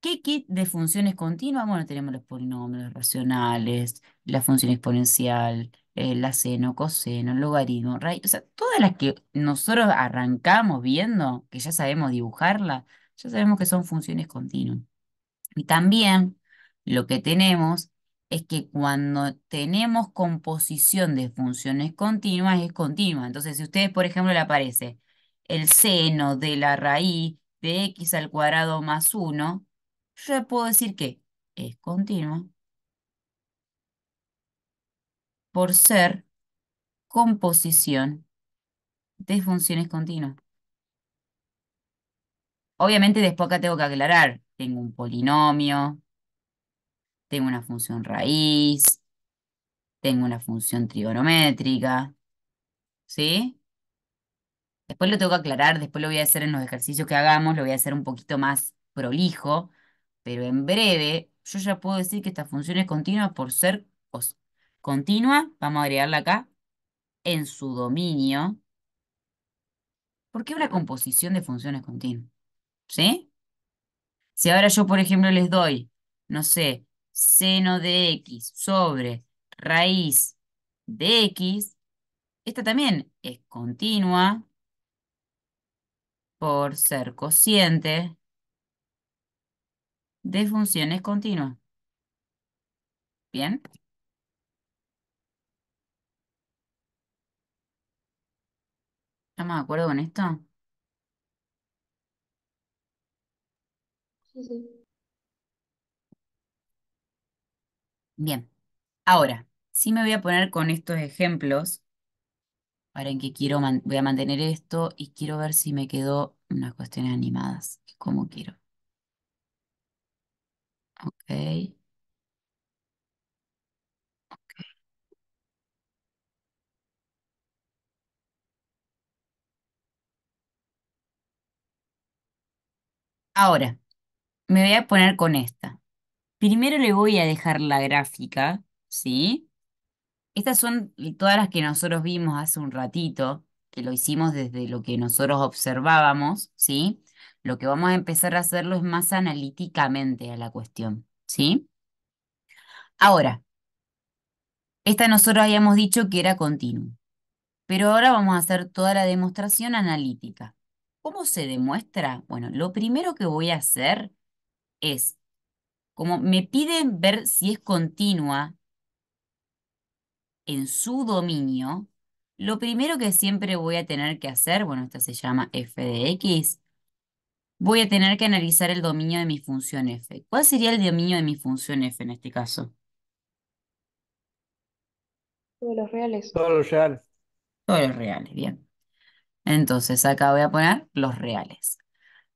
S1: ¿Qué kit de funciones continuas? Bueno, tenemos los polinomios racionales, la función exponencial, eh, la seno, coseno, logaritmo, raíz. O sea, todas las que nosotros arrancamos viendo, que ya sabemos dibujarlas, ya sabemos que son funciones continuas. Y también lo que tenemos es que cuando tenemos composición de funciones continuas, es continua. Entonces, si ustedes, por ejemplo, le aparece el seno de la raíz de x al cuadrado más 1, yo puedo decir que es continuo por ser composición de funciones continuas. Obviamente después acá tengo que aclarar, tengo un polinomio, tengo una función raíz, tengo una función trigonométrica, ¿sí? Después lo tengo que aclarar, después lo voy a hacer en los ejercicios que hagamos, lo voy a hacer un poquito más prolijo, pero en breve yo ya puedo decir que esta función es continua por ser continua, vamos a agregarla acá, en su dominio. porque qué una composición de funciones continua? ¿Sí? Si ahora yo, por ejemplo, les doy, no sé, seno de x sobre raíz de x, esta también es continua por ser cociente de funciones continuas. Bien. ¿Estamos de acuerdo con esto? Sí, sí. Bien. Ahora, sí me voy a poner con estos ejemplos. Ahora en que quiero, voy a mantener esto y quiero ver si me quedó unas cuestiones animadas, como quiero. Ok. Ahora, me voy a poner con esta. Primero le voy a dejar la gráfica, ¿sí? Estas son todas las que nosotros vimos hace un ratito, que lo hicimos desde lo que nosotros observábamos, ¿sí? lo que vamos a empezar a hacerlo es más analíticamente a la cuestión, ¿sí? Ahora, esta nosotros habíamos dicho que era continua, pero ahora vamos a hacer toda la demostración analítica. ¿Cómo se demuestra? Bueno, lo primero que voy a hacer es, como me piden ver si es continua en su dominio, lo primero que siempre voy a tener que hacer, bueno, esta se llama f de x, voy a tener que analizar el dominio de mi función f. ¿Cuál sería el dominio de mi función f en este caso?
S2: Todos los reales.
S1: Todos los reales. Todos los reales, bien. Entonces acá voy a poner los reales.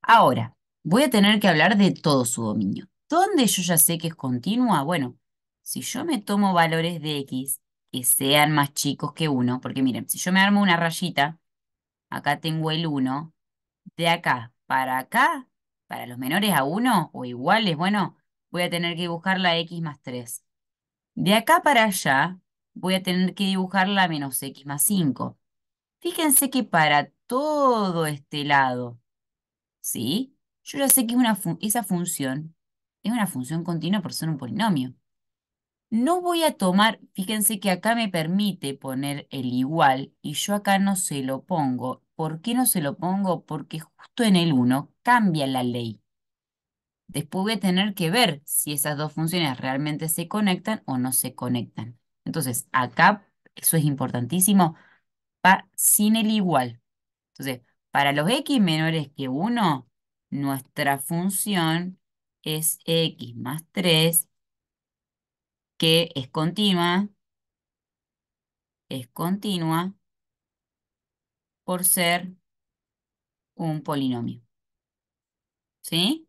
S1: Ahora, voy a tener que hablar de todo su dominio. ¿Dónde yo ya sé que es continua? Bueno, si yo me tomo valores de x que sean más chicos que 1, porque miren, si yo me armo una rayita, acá tengo el 1, de acá para acá, para los menores a 1 o iguales, bueno, voy a tener que dibujar la x más 3. De acá para allá, voy a tener que dibujar la menos x más 5. Fíjense que para todo este lado, ¿sí? Yo ya sé que una esa función es una función continua por ser un polinomio. No voy a tomar, fíjense que acá me permite poner el igual y yo acá no se lo pongo ¿Por qué no se lo pongo? Porque justo en el 1 cambia la ley. Después voy a tener que ver si esas dos funciones realmente se conectan o no se conectan. Entonces, acá, eso es importantísimo, sin el igual. Entonces, para los x menores que 1, nuestra función es x más 3, que es continua, es continua, por ser un polinomio. ¿Sí?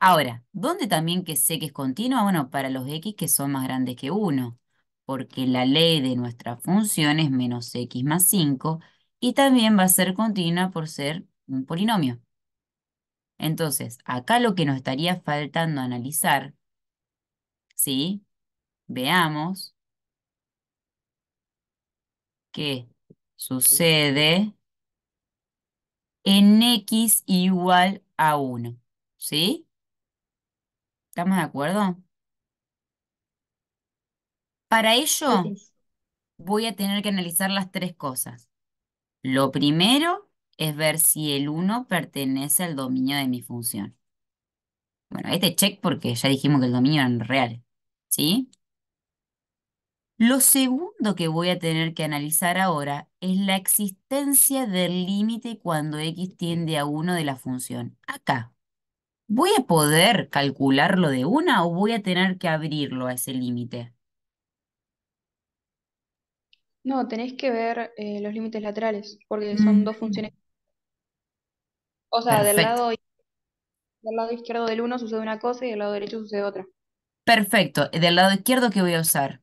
S1: Ahora, ¿dónde también que sé que es continua? Bueno, para los x que son más grandes que 1, porque la ley de nuestra función es menos x más 5, y también va a ser continua por ser un polinomio. Entonces, acá lo que nos estaría faltando analizar, ¿sí? Veamos que sucede en x igual a 1. ¿Sí? ¿Estamos de acuerdo? Para ello voy a tener que analizar las tres cosas. Lo primero es ver si el 1 pertenece al dominio de mi función. Bueno, este check porque ya dijimos que el dominio era real, ¿Sí? Lo segundo que voy a tener que analizar ahora es la existencia del límite cuando x tiende a 1 de la función. Acá. ¿Voy a poder calcularlo de una o voy a tener que abrirlo a ese límite?
S2: No, tenés que ver eh, los límites laterales, porque son dos mm. funciones. O sea, del lado, del lado izquierdo del 1 sucede una cosa y del lado derecho sucede otra.
S1: Perfecto. ¿Del lado izquierdo qué voy a usar?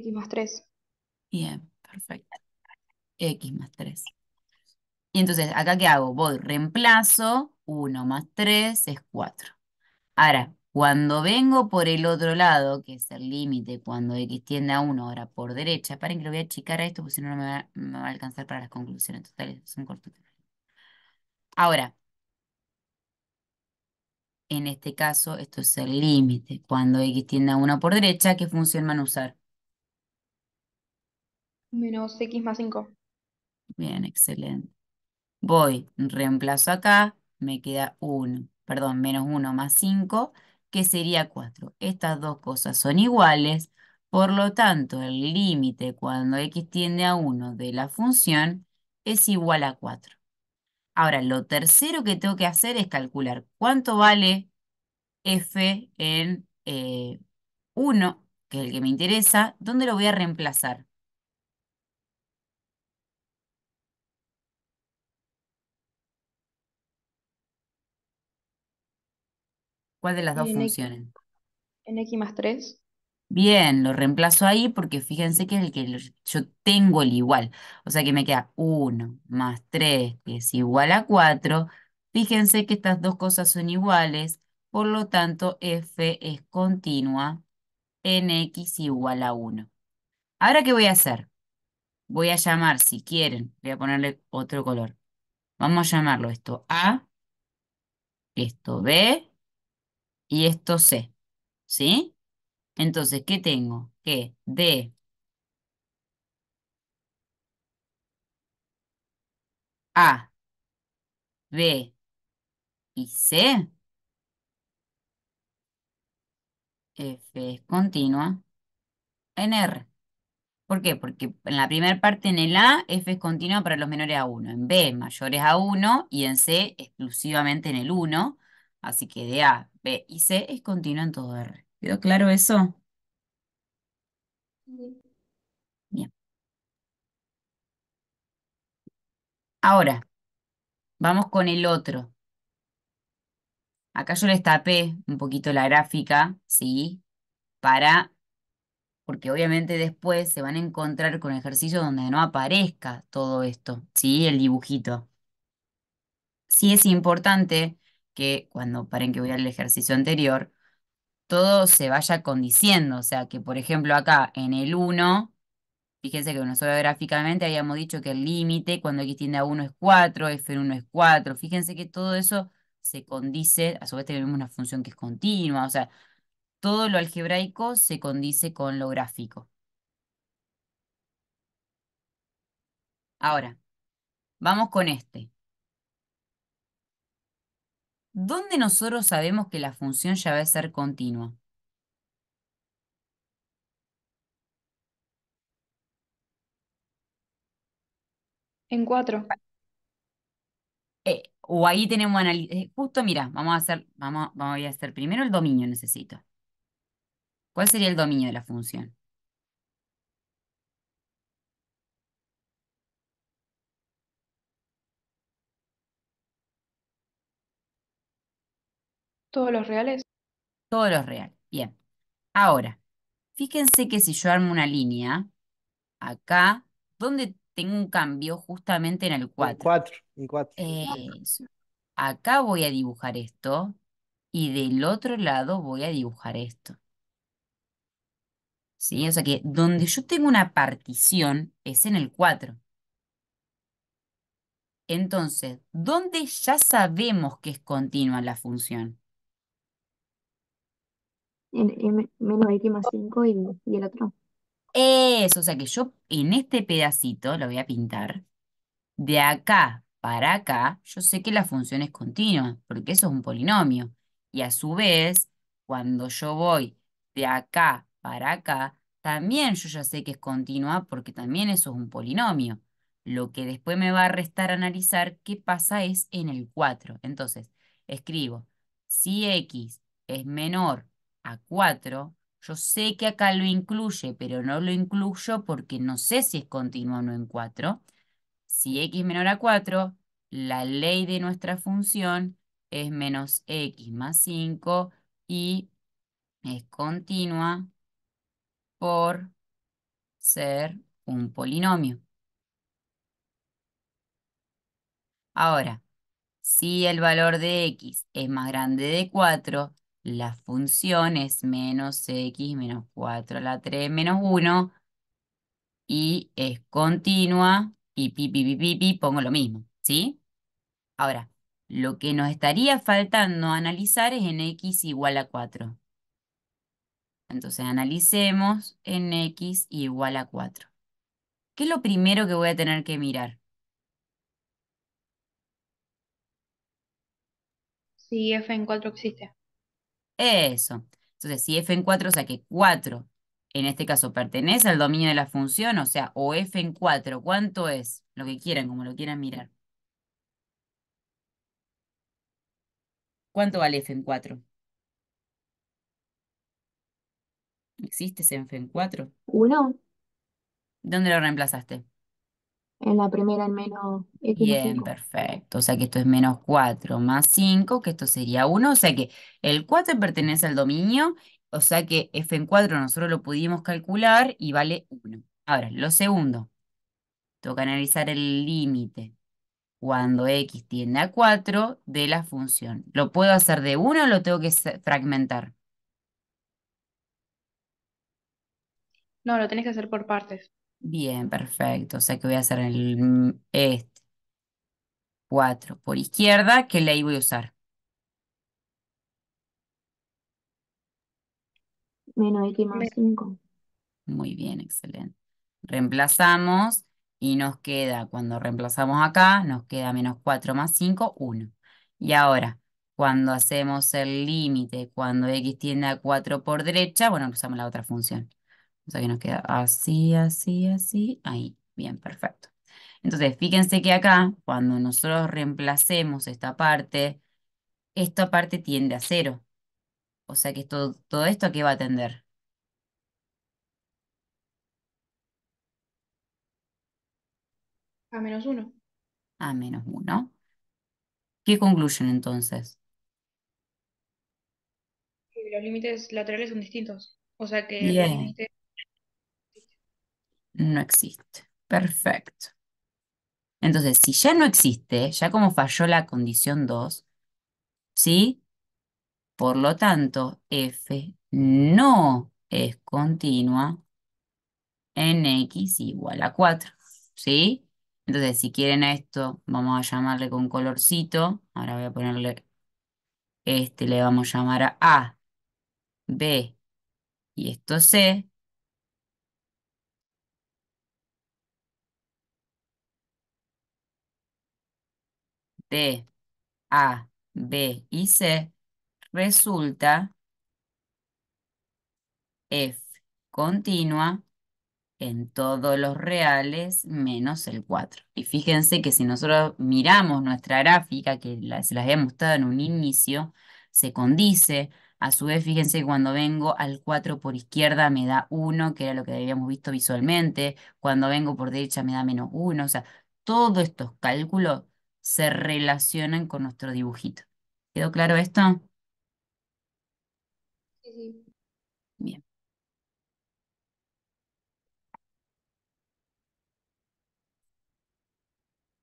S2: X más 3.
S1: Bien, perfecto. X más 3. Y entonces, ¿acá qué hago? Voy, reemplazo, 1 más 3 es 4. Ahora, cuando vengo por el otro lado, que es el límite cuando x tiende a 1, ahora por derecha, paren que lo voy a achicar a esto, porque si no, no me va, a alcanzar para las conclusiones totales, son cortos Ahora, en este caso, esto es el límite cuando x tiende a 1 por derecha, ¿qué función van a usar?
S2: Menos x más
S1: 5. Bien, excelente. Voy, reemplazo acá, me queda 1, perdón, menos 1 más 5, que sería 4. Estas dos cosas son iguales, por lo tanto, el límite cuando x tiende a 1 de la función es igual a 4. Ahora, lo tercero que tengo que hacer es calcular cuánto vale f en 1, eh, que es el que me interesa, ¿dónde lo voy a reemplazar? ¿Cuál de las dos funciones?
S2: en X más 3.
S1: Bien, lo reemplazo ahí porque fíjense que el que yo tengo el igual. O sea que me queda 1 más 3, que es igual a 4. Fíjense que estas dos cosas son iguales, por lo tanto f es continua en x igual a 1. Ahora, ¿qué voy a hacer? Voy a llamar, si quieren, voy a ponerle otro color. Vamos a llamarlo esto A, esto B y esto C. ¿Sí? Entonces, ¿qué tengo? Que D A, B y C. F es continua en R. ¿Por qué? Porque en la primera parte en el A, F es continua para los menores a 1, en B mayores a 1 y en C exclusivamente en el 1 Así que de A, B y C es continuo en todo R. ¿Quedó claro eso? Bien. Ahora, vamos con el otro. Acá yo les tapé un poquito la gráfica, ¿sí? Para, porque obviamente después se van a encontrar con ejercicios donde no aparezca todo esto, ¿sí? El dibujito. Sí es importante que cuando paren que voy al ejercicio anterior, todo se vaya condiciendo. O sea, que por ejemplo acá en el 1, fíjense que nosotros gráficamente habíamos dicho que el límite cuando x tiende a 1 es 4, f en 1 es 4. Fíjense que todo eso se condice, a su vez tenemos una función que es continua, o sea, todo lo algebraico se condice con lo gráfico. Ahora, vamos con este. ¿dónde nosotros sabemos que la función ya va a ser continua? En cuatro. Eh, o ahí tenemos análisis. Eh, justo, mira, vamos a hacer, vamos, vamos a hacer primero el dominio necesito. ¿Cuál sería el dominio de la función?
S2: ¿Todos los reales?
S1: Todos los reales. Bien. Ahora, fíjense que si yo armo una línea, acá, ¿dónde tengo un cambio? Justamente en el 4. En 4, en 4. Acá voy a dibujar esto y del otro lado voy a dibujar esto. ¿Sí? O sea que donde yo tengo una partición es en el 4. Entonces, ¿dónde ya sabemos que es continua la función?
S2: menos x
S1: más 5 y, y el otro. Eso, o sea que yo en este pedacito lo voy a pintar. De acá para acá, yo sé que la función es continua, porque eso es un polinomio. Y a su vez, cuando yo voy de acá para acá, también yo ya sé que es continua porque también eso es un polinomio. Lo que después me va a restar analizar qué pasa es en el 4. Entonces, escribo, si x es menor a 4, yo sé que acá lo incluye, pero no lo incluyo porque no sé si es continuo o no en 4. Si x menor a 4, la ley de nuestra función es menos x más 5 y es continua por ser un polinomio. Ahora, si el valor de x es más grande de 4, la función es menos x menos 4 a la 3 menos 1 y es continua y pi, pongo lo mismo, ¿sí? Ahora, lo que nos estaría faltando analizar es en x igual a 4. Entonces analicemos en x igual a 4. ¿Qué es lo primero que voy a tener que mirar?
S2: Si f en 4 existe.
S1: Eso. Entonces, si f en 4, o sea que 4, en este caso, pertenece al dominio de la función, o sea, o f en 4, ¿cuánto es? Lo que quieran, como lo quieran mirar. ¿Cuánto vale f en 4? ¿Existe ese f en 4? 1. ¿Dónde lo reemplazaste?
S2: En la primera en menos x Bien,
S1: perfecto. O sea que esto es menos 4 más 5, que esto sería 1. O sea que el 4 pertenece al dominio, o sea que f en 4 nosotros lo pudimos calcular y vale 1. Ahora, lo segundo, Tengo que analizar el límite cuando x tiende a 4 de la función. ¿Lo puedo hacer de 1 o lo tengo que fragmentar?
S2: No, lo tenés que hacer por partes.
S1: Bien, perfecto. O sea que voy a hacer el mm, este 4 por izquierda, ¿Qué ley voy a usar. Menos x más 5. Muy bien, excelente. Reemplazamos y nos queda, cuando reemplazamos acá, nos queda menos 4 más 5, 1. Y ahora, cuando hacemos el límite, cuando x tiende a 4 por derecha, bueno, usamos la otra función. O sea que nos queda así, así, así, ahí. Bien, perfecto. Entonces, fíjense que acá, cuando nosotros reemplacemos esta parte, esta parte tiende a cero. O sea que todo esto, ¿a qué va a tender? A menos uno. A menos uno. ¿Qué concluyen entonces?
S2: los límites laterales son distintos. O sea que
S1: no existe. Perfecto. Entonces, si ya no existe, ya como falló la condición 2, ¿sí? Por lo tanto, F no es continua en X igual a 4, ¿sí? Entonces, si quieren esto, vamos a llamarle con colorcito. Ahora voy a ponerle, este le vamos a llamar a A, B, y esto C. T, A, B y C, resulta F continua en todos los reales menos el 4. Y fíjense que si nosotros miramos nuestra gráfica, que se las había mostrado en un inicio, se condice. A su vez, fíjense que cuando vengo al 4 por izquierda me da 1, que era lo que habíamos visto visualmente. Cuando vengo por derecha me da menos 1. O sea, todos estos cálculos se relacionan con nuestro dibujito. ¿Quedó claro esto?
S2: Sí, sí. Bien.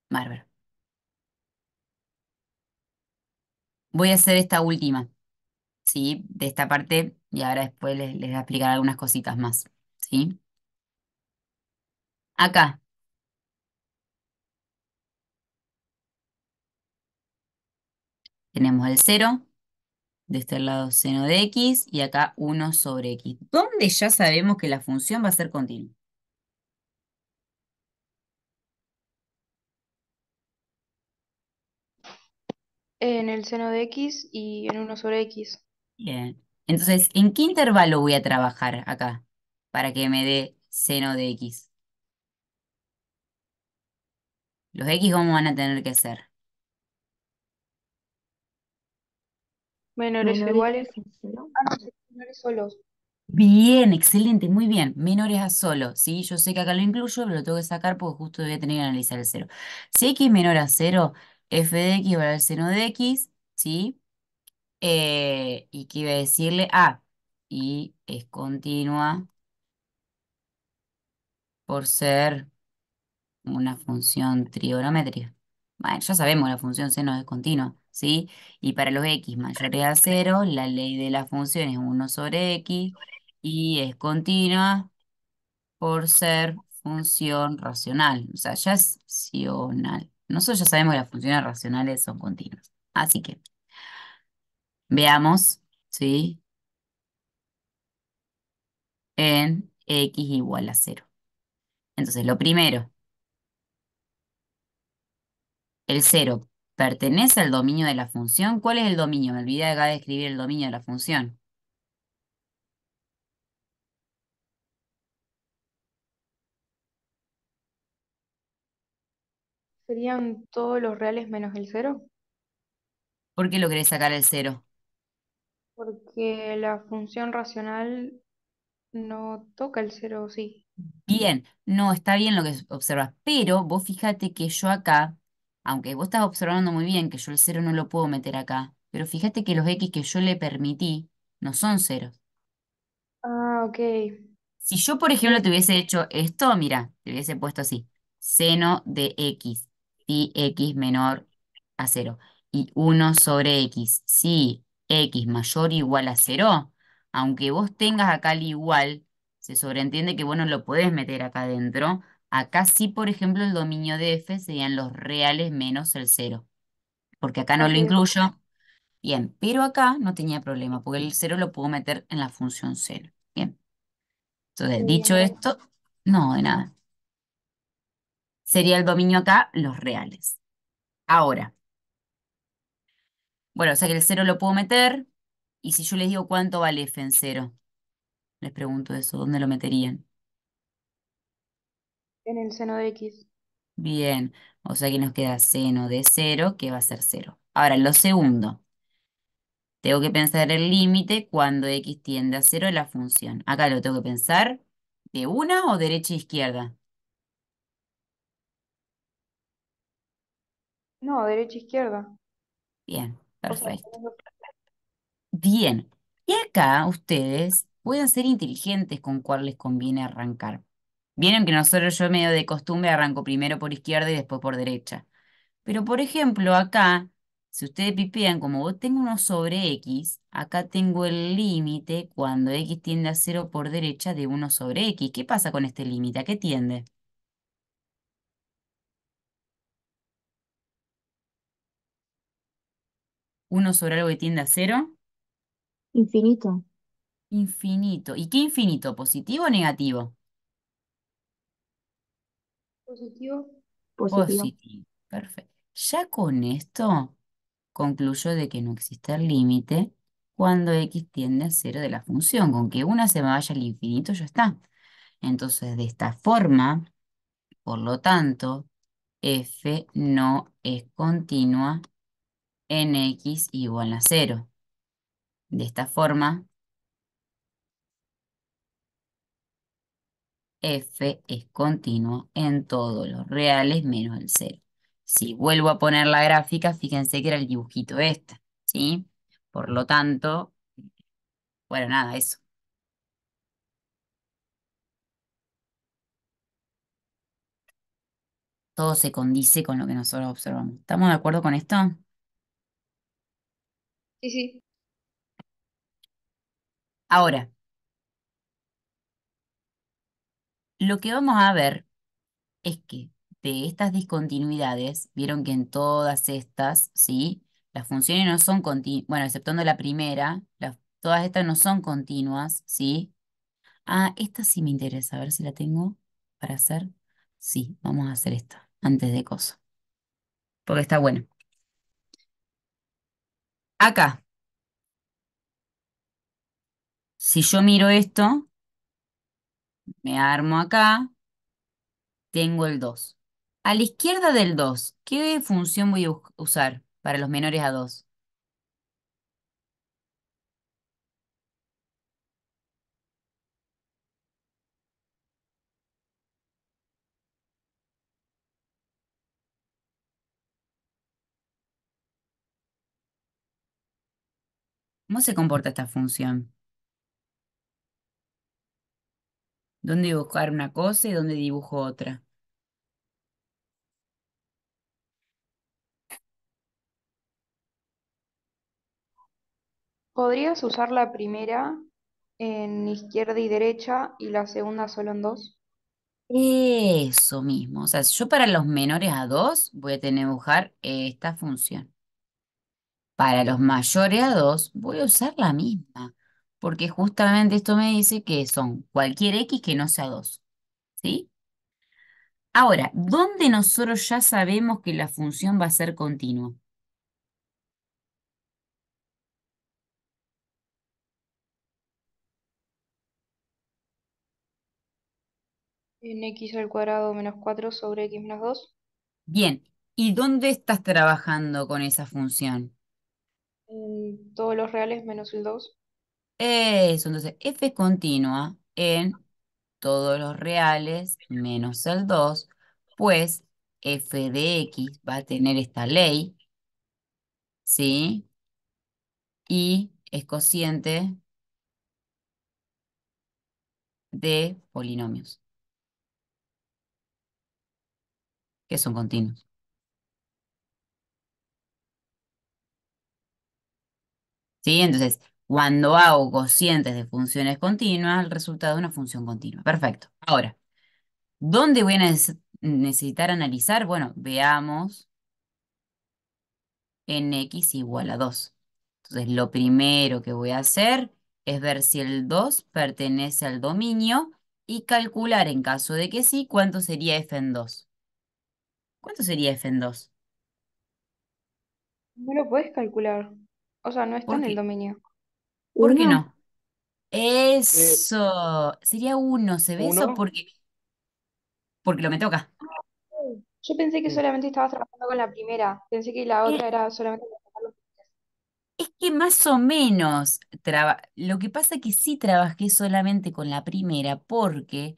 S1: Bárbaro. Voy a hacer esta última, ¿sí? De esta parte y ahora después les, les voy a explicar algunas cositas más, ¿sí? Acá, Tenemos el 0, de este lado seno de x, y acá 1 sobre x. ¿Dónde ya sabemos que la función va a ser continua?
S2: En el seno de x y en 1 sobre x.
S1: Bien. Entonces, ¿en qué intervalo voy a trabajar acá para que me dé seno de x? Los x, ¿cómo van a tener que ser?
S2: Menores o iguales. no, menores solos.
S1: Bien, excelente, muy bien. Menores a solo, ¿sí? Yo sé que acá lo incluyo, pero lo tengo que sacar porque justo voy a tener que analizar el cero. Si x es menor a cero, f de x igual al seno de x, ¿sí? Eh, y que iba a decirle, ah, y es continua por ser una función trigonométrica. Bueno, ya sabemos, la función seno es continua. Y para los x mayores a 0, la ley de la función es 1 sobre x y es continua por ser función racional, o sea, ya es racional. Nosotros ya sabemos que las funciones racionales son continuas. Así que, veamos, ¿sí? En x igual a 0. Entonces, lo primero, el 0 pertenece al dominio de la función. ¿Cuál es el dominio? Me olvidé acá de escribir el dominio de la función.
S2: ¿Serían todos los reales menos el cero?
S1: ¿Por qué lo querés sacar el cero?
S2: Porque la función racional no toca el cero, sí.
S1: Bien, no, está bien lo que observas, pero vos fíjate que yo acá aunque vos estás observando muy bien que yo el cero no lo puedo meter acá, pero fíjate que los x que yo le permití no son ceros. Ah, ok. Si yo, por ejemplo, te hubiese hecho esto, mira, te hubiese puesto así, seno de x, si x menor a cero, y 1 sobre x, si x mayor o igual a cero, aunque vos tengas acá el igual, se sobreentiende que vos no lo podés meter acá adentro, Acá sí, por ejemplo, el dominio de f serían los reales menos el cero, porque acá no lo incluyo. Bien, pero acá no tenía problema, porque el cero lo puedo meter en la función cero. Bien. Entonces, dicho esto, no, de nada. Sería el dominio acá los reales. Ahora. Bueno, o sea que el cero lo puedo meter. Y si yo les digo cuánto vale f en cero, les pregunto eso, ¿dónde lo meterían?
S2: en el seno de x.
S1: Bien, o sea que nos queda seno de 0, que va a ser 0. Ahora, lo segundo. Tengo que pensar el límite cuando x tiende a 0 de la función. Acá lo tengo que pensar de una o derecha e izquierda.
S2: No, derecha e izquierda.
S1: Bien, perfecto. Bien, y acá ustedes pueden ser inteligentes con cuál les conviene arrancar vienen que nosotros yo medio de costumbre arranco primero por izquierda y después por derecha. Pero por ejemplo, acá, si ustedes pipean como tengo 1 sobre x, acá tengo el límite cuando x tiende a 0 por derecha de 1 sobre x. ¿Qué pasa con este límite? ¿A qué tiende? ¿1 sobre algo que tiende a 0? Infinito. Infinito. ¿Y qué infinito? ¿Positivo o negativo? Positivo. Oh, positivo. Perfecto. Ya con esto concluyo de que no existe el límite cuando x tiende a cero de la función. Con que una se vaya al infinito ya está. Entonces, de esta forma, por lo tanto, f no es continua en x igual a cero. De esta forma, f es continuo en todos los reales menos el 0. Si vuelvo a poner la gráfica, fíjense que era el dibujito este, ¿sí? Por lo tanto, bueno, nada, eso. Todo se condice con lo que nosotros observamos. ¿Estamos de acuerdo con esto? Sí, sí. Ahora, Lo que vamos a ver es que de estas discontinuidades, vieron que en todas estas, ¿sí? Las funciones no son continuas, bueno, exceptuando la primera, todas estas no son continuas, ¿sí? Ah, esta sí me interesa, a ver si la tengo para hacer. Sí, vamos a hacer esta, antes de cosa. Porque está bueno. Acá. Si yo miro esto, me armo acá. Tengo el 2. A la izquierda del 2, ¿qué función voy a usar para los menores a 2? ¿Cómo se comporta esta función? dónde dibujar una cosa y dónde dibujo otra.
S2: ¿Podrías usar la primera en izquierda y derecha y la segunda solo en dos?
S1: Eso mismo. O sea, yo para los menores a dos voy a tener que dibujar esta función. Para los mayores a dos voy a usar la misma porque justamente esto me dice que son cualquier X que no sea 2. ¿Sí? Ahora, ¿dónde nosotros ya sabemos que la función va a ser continua?
S2: En x al cuadrado menos 4 sobre x menos 2.
S1: Bien, ¿y dónde estás trabajando con esa función?
S2: En todos los reales menos el 2.
S1: Eso, entonces f continua en todos los reales menos el 2, pues f de x va a tener esta ley, ¿sí? Y es cociente de polinomios, que son continuos. ¿Sí? Entonces, cuando hago cocientes de funciones continuas, el resultado es una función continua. Perfecto. Ahora, ¿dónde voy a necesitar analizar? Bueno, veamos en x igual a 2. Entonces, lo primero que voy a hacer es ver si el 2 pertenece al dominio y calcular, en caso de que sí, cuánto sería f en 2. ¿Cuánto sería f en 2?
S2: No lo puedes calcular. O sea, no está en el dominio. ¿Por qué
S1: no? Eso. Sería uno. ¿Se ve eso? Porque, porque lo me toca.
S2: Yo pensé que solamente estabas trabajando con la primera. Pensé que la otra eh, era solamente
S1: Es que más o menos lo que pasa es que sí trabajé solamente con la primera porque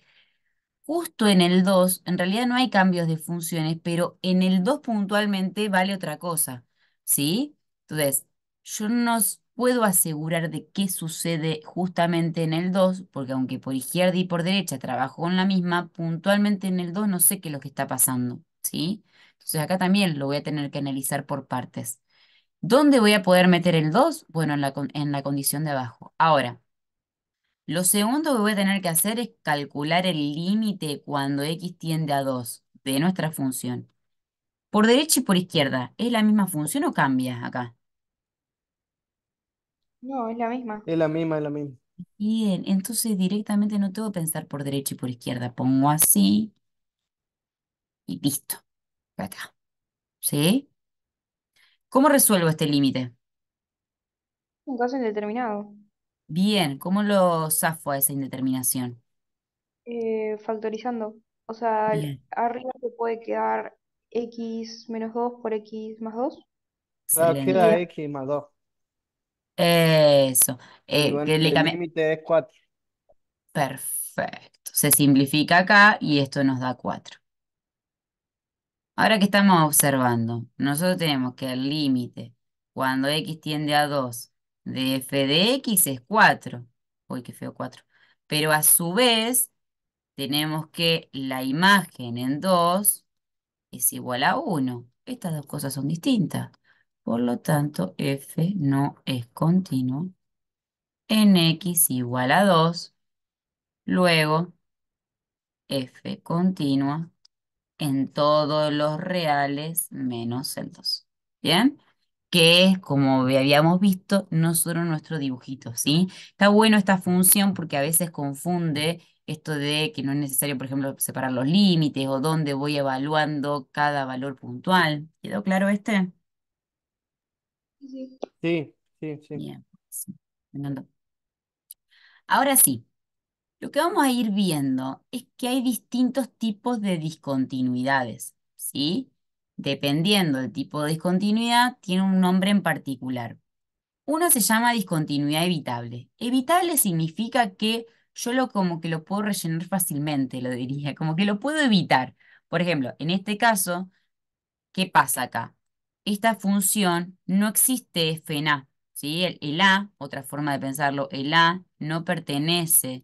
S1: justo en el 2, en realidad no hay cambios de funciones, pero en el 2 puntualmente vale otra cosa, ¿sí? Entonces, yo no, puedo asegurar de qué sucede justamente en el 2, porque aunque por izquierda y por derecha trabajo con la misma, puntualmente en el 2 no sé qué es lo que está pasando, ¿sí? Entonces acá también lo voy a tener que analizar por partes. ¿Dónde voy a poder meter el 2? Bueno, en la, en la condición de abajo. Ahora, lo segundo que voy a tener que hacer es calcular el límite cuando x tiende a 2 de nuestra función. Por derecha y por izquierda, ¿es la misma función o cambia acá?
S2: No, es la misma.
S1: Es la misma, es la misma. Bien, entonces directamente no tengo que pensar por derecha y por izquierda. Pongo así y listo. Acá. ¿Sí? ¿Cómo resuelvo este límite?
S2: Un caso indeterminado.
S1: Bien, ¿cómo lo zafo a esa indeterminación?
S2: Eh, factorizando. O sea, arriba te puede quedar x menos 2 por x más 2. Queda
S3: x más 2.
S1: Eso, eh, el límite es 4. Perfecto. Se simplifica acá y esto nos da 4. Ahora que estamos observando, nosotros tenemos que el límite, cuando x tiende a 2, de f de x es 4. Uy, qué feo 4. Pero a su vez, tenemos que la imagen en 2 es igual a 1. Estas dos cosas son distintas. Por lo tanto, f no es continuo en x igual a 2. Luego, f continua en todos los reales menos el 2. ¿Bien? que es, como habíamos visto, no solo nuestro dibujito, ¿sí? Está bueno esta función porque a veces confunde esto de que no es necesario, por ejemplo, separar los límites o dónde voy evaluando cada valor puntual. ¿Quedó claro este? Sí, sí, sí. Ahora sí, lo que vamos a ir viendo es que hay distintos tipos de discontinuidades, ¿sí? Dependiendo del tipo de discontinuidad, tiene un nombre en particular. Una se llama discontinuidad evitable. Evitable significa que yo lo como que lo puedo rellenar fácilmente, lo diría, como que lo puedo evitar. Por ejemplo, en este caso, ¿qué pasa acá? esta función no existe f en A. ¿sí? El, A, otra forma de pensarlo, el A no pertenece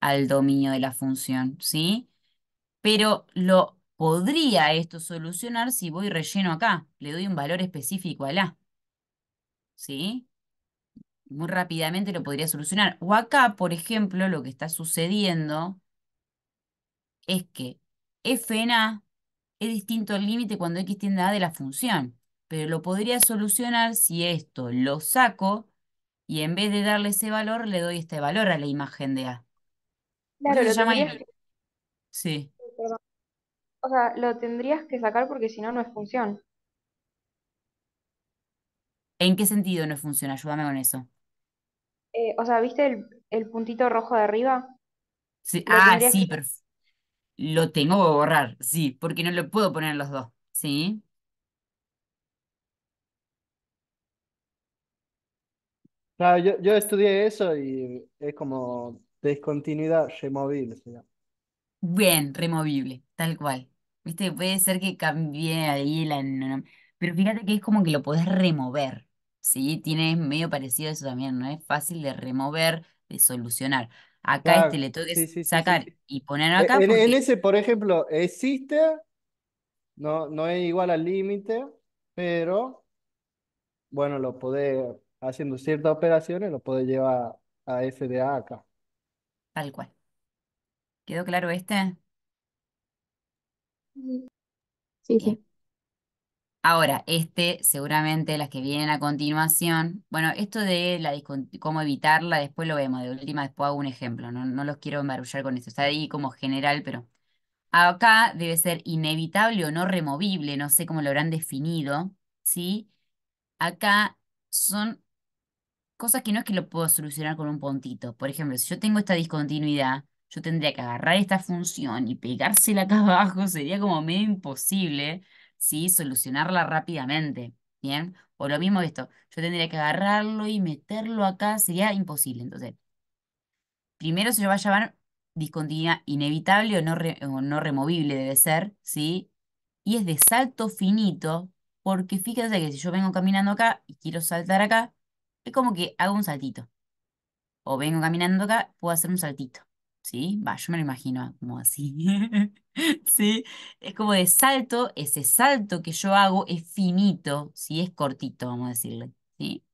S1: al dominio de la función, ¿sí? Pero lo podría esto solucionar si voy relleno acá, le doy un valor específico al A, ¿sí? Muy rápidamente lo podría solucionar. O acá, por ejemplo, lo que está sucediendo es que f en A es distinto al límite cuando x tiende a de la función pero lo podría solucionar si esto lo saco y en vez de darle ese valor, le doy este valor a la imagen de A. Claro, lo llama Sí.
S2: O sea, lo tendrías que sacar porque si no, no es función.
S1: ¿En qué sentido no funciona Ayúdame con eso.
S2: Eh, o sea, ¿viste el, puntito rojo de arriba?
S1: Ah, sí, perfecto. Lo tengo que borrar, sí, porque no lo puedo poner en los dos, ¿sí?
S3: yo, estudié eso y es como descontinuidad removible,
S1: Bien, removible, tal cual. Viste, puede ser que cambie ahí la... Pero fíjate que es como que lo podés remover, ¿sí? Tiene medio parecido eso también, ¿no? Es fácil de remover, de solucionar. Acá este le tengo que sacar y poner e, acá En, ese,
S3: por ejemplo, existe, no, no es igual al límite, pero bueno, lo podés haciendo ciertas operaciones, lo puede llevar a FDA acá.
S1: Tal cual. ¿Quedó claro este? Sí, Ahora, este, seguramente las que vienen a continuación. Bueno, esto de la cómo evitarla, después lo vemos. De última, después hago un ejemplo. No, no los quiero embarullar con eso, Está ahí como general, pero acá debe ser inevitable o no removible. No sé cómo lo habrán definido, ¿sí? Acá son Cosas que no es que lo puedo solucionar con un puntito. Por ejemplo, si yo tengo esta discontinuidad, yo tendría que agarrar esta función y pegársela acá [laughs] abajo, sería como medio imposible, ¿sí? Solucionarla rápidamente, ¿bien? O lo mismo esto, yo tendría que agarrarlo y meterlo acá, sería imposible. Entonces, primero se lo va a llamar discontinuidad inevitable o no, no removible debe ser, ¿sí? Y es de salto finito, porque fíjense que si yo vengo caminando acá y quiero saltar acá, es como que hago un saltito. O vengo caminando acá, puedo hacer un saltito. ¿Sí? Va, yo me lo imagino como así. [laughs] ¿Sí? Es como de salto, ese salto que yo hago es finito, ¿sí? Es cortito, vamos a decirle. ¿Sí?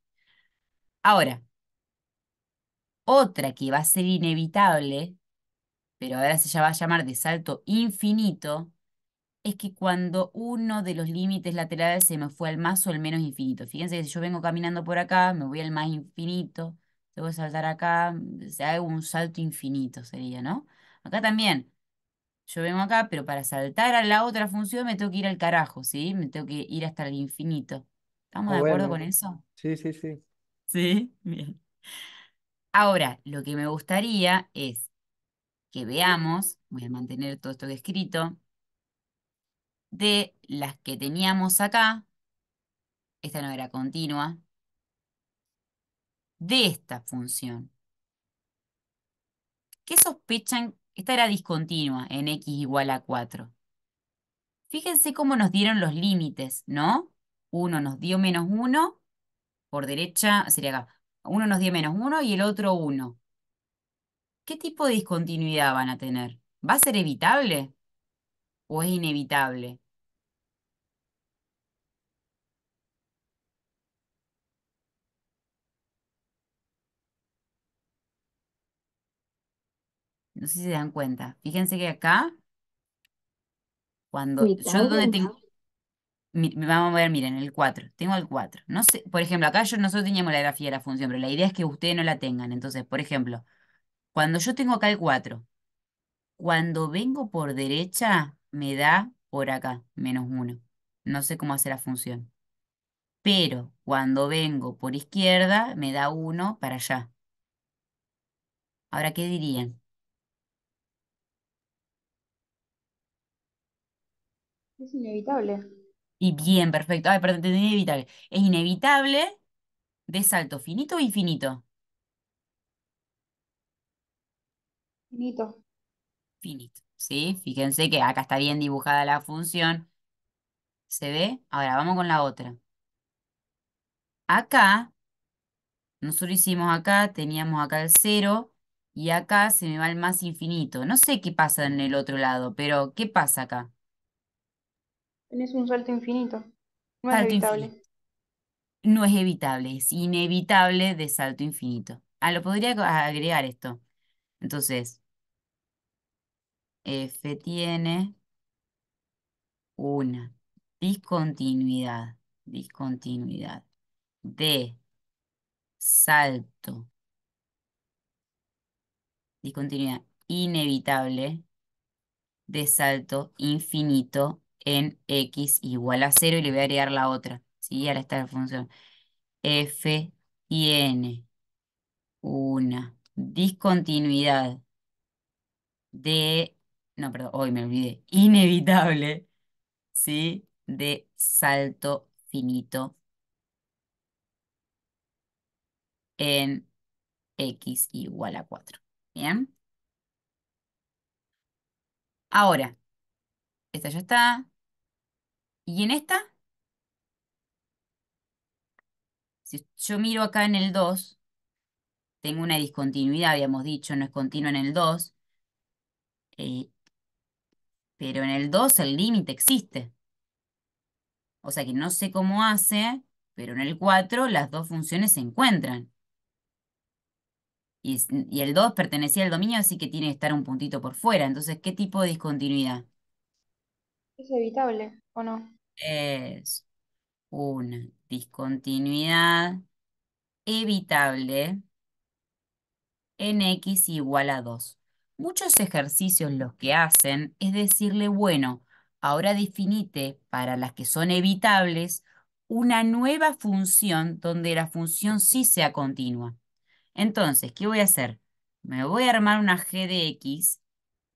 S1: Ahora, otra que va a ser inevitable, pero ahora se ya va a llamar de salto infinito, es que cuando uno de los límites laterales se me fue al más o al menos infinito. Fíjense que si yo vengo caminando por acá, me voy al más infinito, que saltar acá, mm, se hago un salto infinito sería, ¿no? Acá también, yo vengo acá, pero para saltar a la otra función me tengo que ir al carajo, ¿sí? Me tengo que ir hasta el infinito. ¿Estamos de ah, acuerdo con eso?
S3: Sí, sí, sí.
S1: Sí, [laughs] bien. Ahora, lo que me gustaría es que veamos, voy a mantener todo esto que he escrito, de las que teníamos acá, esta no era continua, de esta función. ¿Qué sospechan? Esta era discontinua en x igual a 4. Fíjense cómo nos dieron los límites, ¿no? Uno nos dio menos 1, por derecha sería acá. Uno nos dio menos 1 y el otro 1. ¿Qué tipo de discontinuidad van a tener? ¿Va a ser evitable o es inevitable? No sé si se dan cuenta. Fíjense que acá, cuando yo donde tengo... vamos a ver, miren, el 4. Tengo el 4. No sé, por ejemplo, acá yo, nosotros teníamos la grafía de la función, pero la idea es que ustedes no la tengan. Entonces, por ejemplo, cuando yo tengo acá el 4, cuando vengo por derecha, me da por acá, menos 1. No sé cómo hacer la función. Pero cuando vengo por izquierda, me da 1 para allá. Ahora, ¿qué dirían?
S2: Es inevitable.
S1: Y bien, perfecto. Ay, perdón, entendí inevitable. Es inevitable de salto finito o infinito. Finito. Finito. ¿Sí? Fíjense que acá está bien dibujada la función. ¿Se ve? Ahora vamos con la otra. Acá, nosotros hicimos acá, teníamos acá el cero y acá se me va el más infinito. No sé qué pasa en el otro lado, pero ¿qué pasa acá?
S2: es un salto infinito.
S1: No es evitable. No es evitable, es inevitable de salto infinito. Ah, lo podría agregar esto. Entonces, F tiene una discontinuidad, discontinuidad de salto, discontinuidad inevitable de salto infinito en x igual a 0 y le voy a agregar la otra, ¿sí? Ahora está la función f tiene una discontinuidad de, no, perdón, hoy me olvidé, inevitable, ¿sí? De salto finito en x igual a 4, ¿bien? Ahora, esta ya está, y en esta, si yo miro acá en el 2, tengo una discontinuidad, habíamos dicho, no es continua en el 2, eh, pero en el 2 el límite existe. O sea que no sé cómo hace, pero en el 4 las dos funciones se encuentran. Y, y el 2 pertenecía al dominio, así que tiene que estar un puntito por fuera. Entonces, ¿qué tipo de discontinuidad?
S2: ¿Es evitable o
S1: no? Es una discontinuidad evitable en x igual a 2. Muchos ejercicios los que hacen es decirle, bueno, ahora definite para las que son evitables una nueva función donde la función sí sea continua. Entonces, ¿qué voy a hacer? Me voy a armar una g de x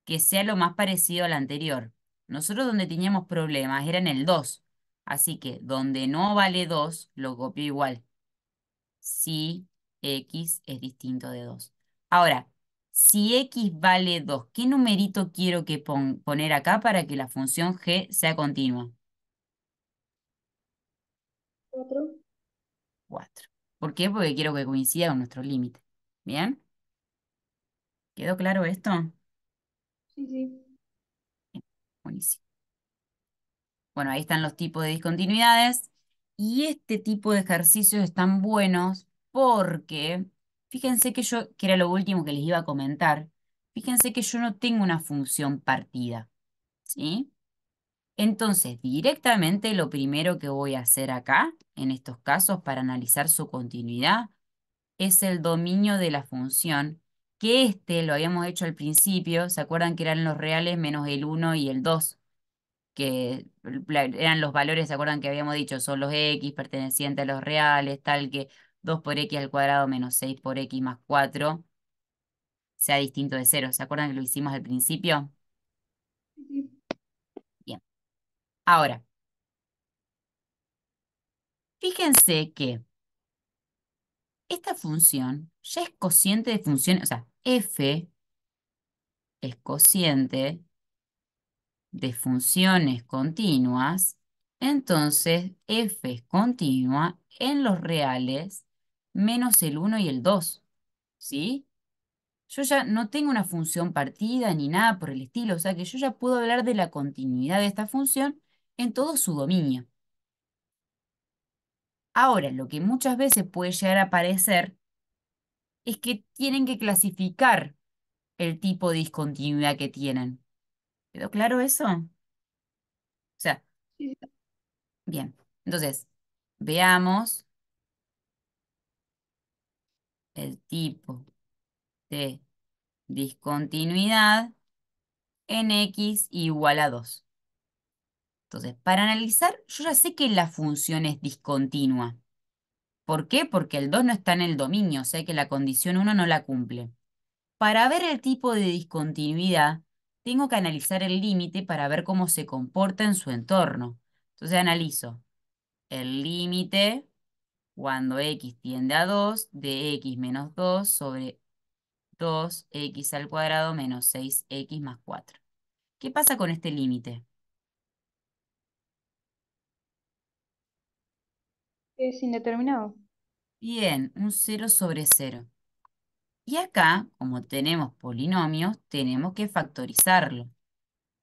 S1: que sea lo más parecido a la anterior. Nosotros donde teníamos problemas era en el 2. Así que donde no vale 2, lo copio igual. Si x es distinto de 2. Ahora, si x vale 2, ¿qué numerito quiero que poner acá para que la función g sea continua? 4. 4. ¿Por qué? Porque quiero que coincida con nuestro límite. ¿Bien? ¿Quedó claro esto? Sí, sí. Bueno, ahí están los tipos de discontinuidades. Y este tipo de ejercicios están buenos porque, fíjense que yo, que era lo último que les iba a comentar, fíjense que yo no tengo una función partida. ¿Sí? Entonces, directamente lo primero que voy a hacer acá, en estos casos, para analizar su continuidad, es el dominio de la función que este lo habíamos hecho al principio, ¿se acuerdan que eran los reales menos el 1 y el 2? Que eran los valores, ¿se acuerdan que habíamos dicho? Son los x pertenecientes a los reales, tal que 2 por x al cuadrado menos 6 por x más 4 sea distinto de 0. ¿Se acuerdan que lo hicimos al principio? Bien. Ahora, fíjense que esta función ya es cociente de funciones, o sea, f es cociente de funciones continuas, entonces f es continua en los reales menos el 1 y el 2, ¿sí? Yo ya no tengo una función partida ni nada por el estilo, o sea que yo ya puedo hablar de la continuidad de esta función en todo su dominio. Ahora, lo que muchas veces puede llegar a parecer es que tienen que clasificar el tipo de discontinuidad que tienen. ¿Quedó claro eso? O sea, bien, entonces, veamos el tipo de discontinuidad en x igual a 2. Entonces, para analizar, yo ya sé que la función es discontinua. ¿Por qué? Porque el 2 no está en el dominio, o sea que la condición 1 no la cumple. Para ver el tipo de discontinuidad, tengo que analizar el límite para ver cómo se comporta en su entorno. Entonces analizo el límite cuando x tiende a 2 de x menos 2 sobre 2x al cuadrado menos 6x más 4. ¿Qué pasa con este límite?
S2: Es indeterminado.
S1: Bien, un 0 sobre 0. Y acá, como tenemos polinomios, tenemos que factorizarlo.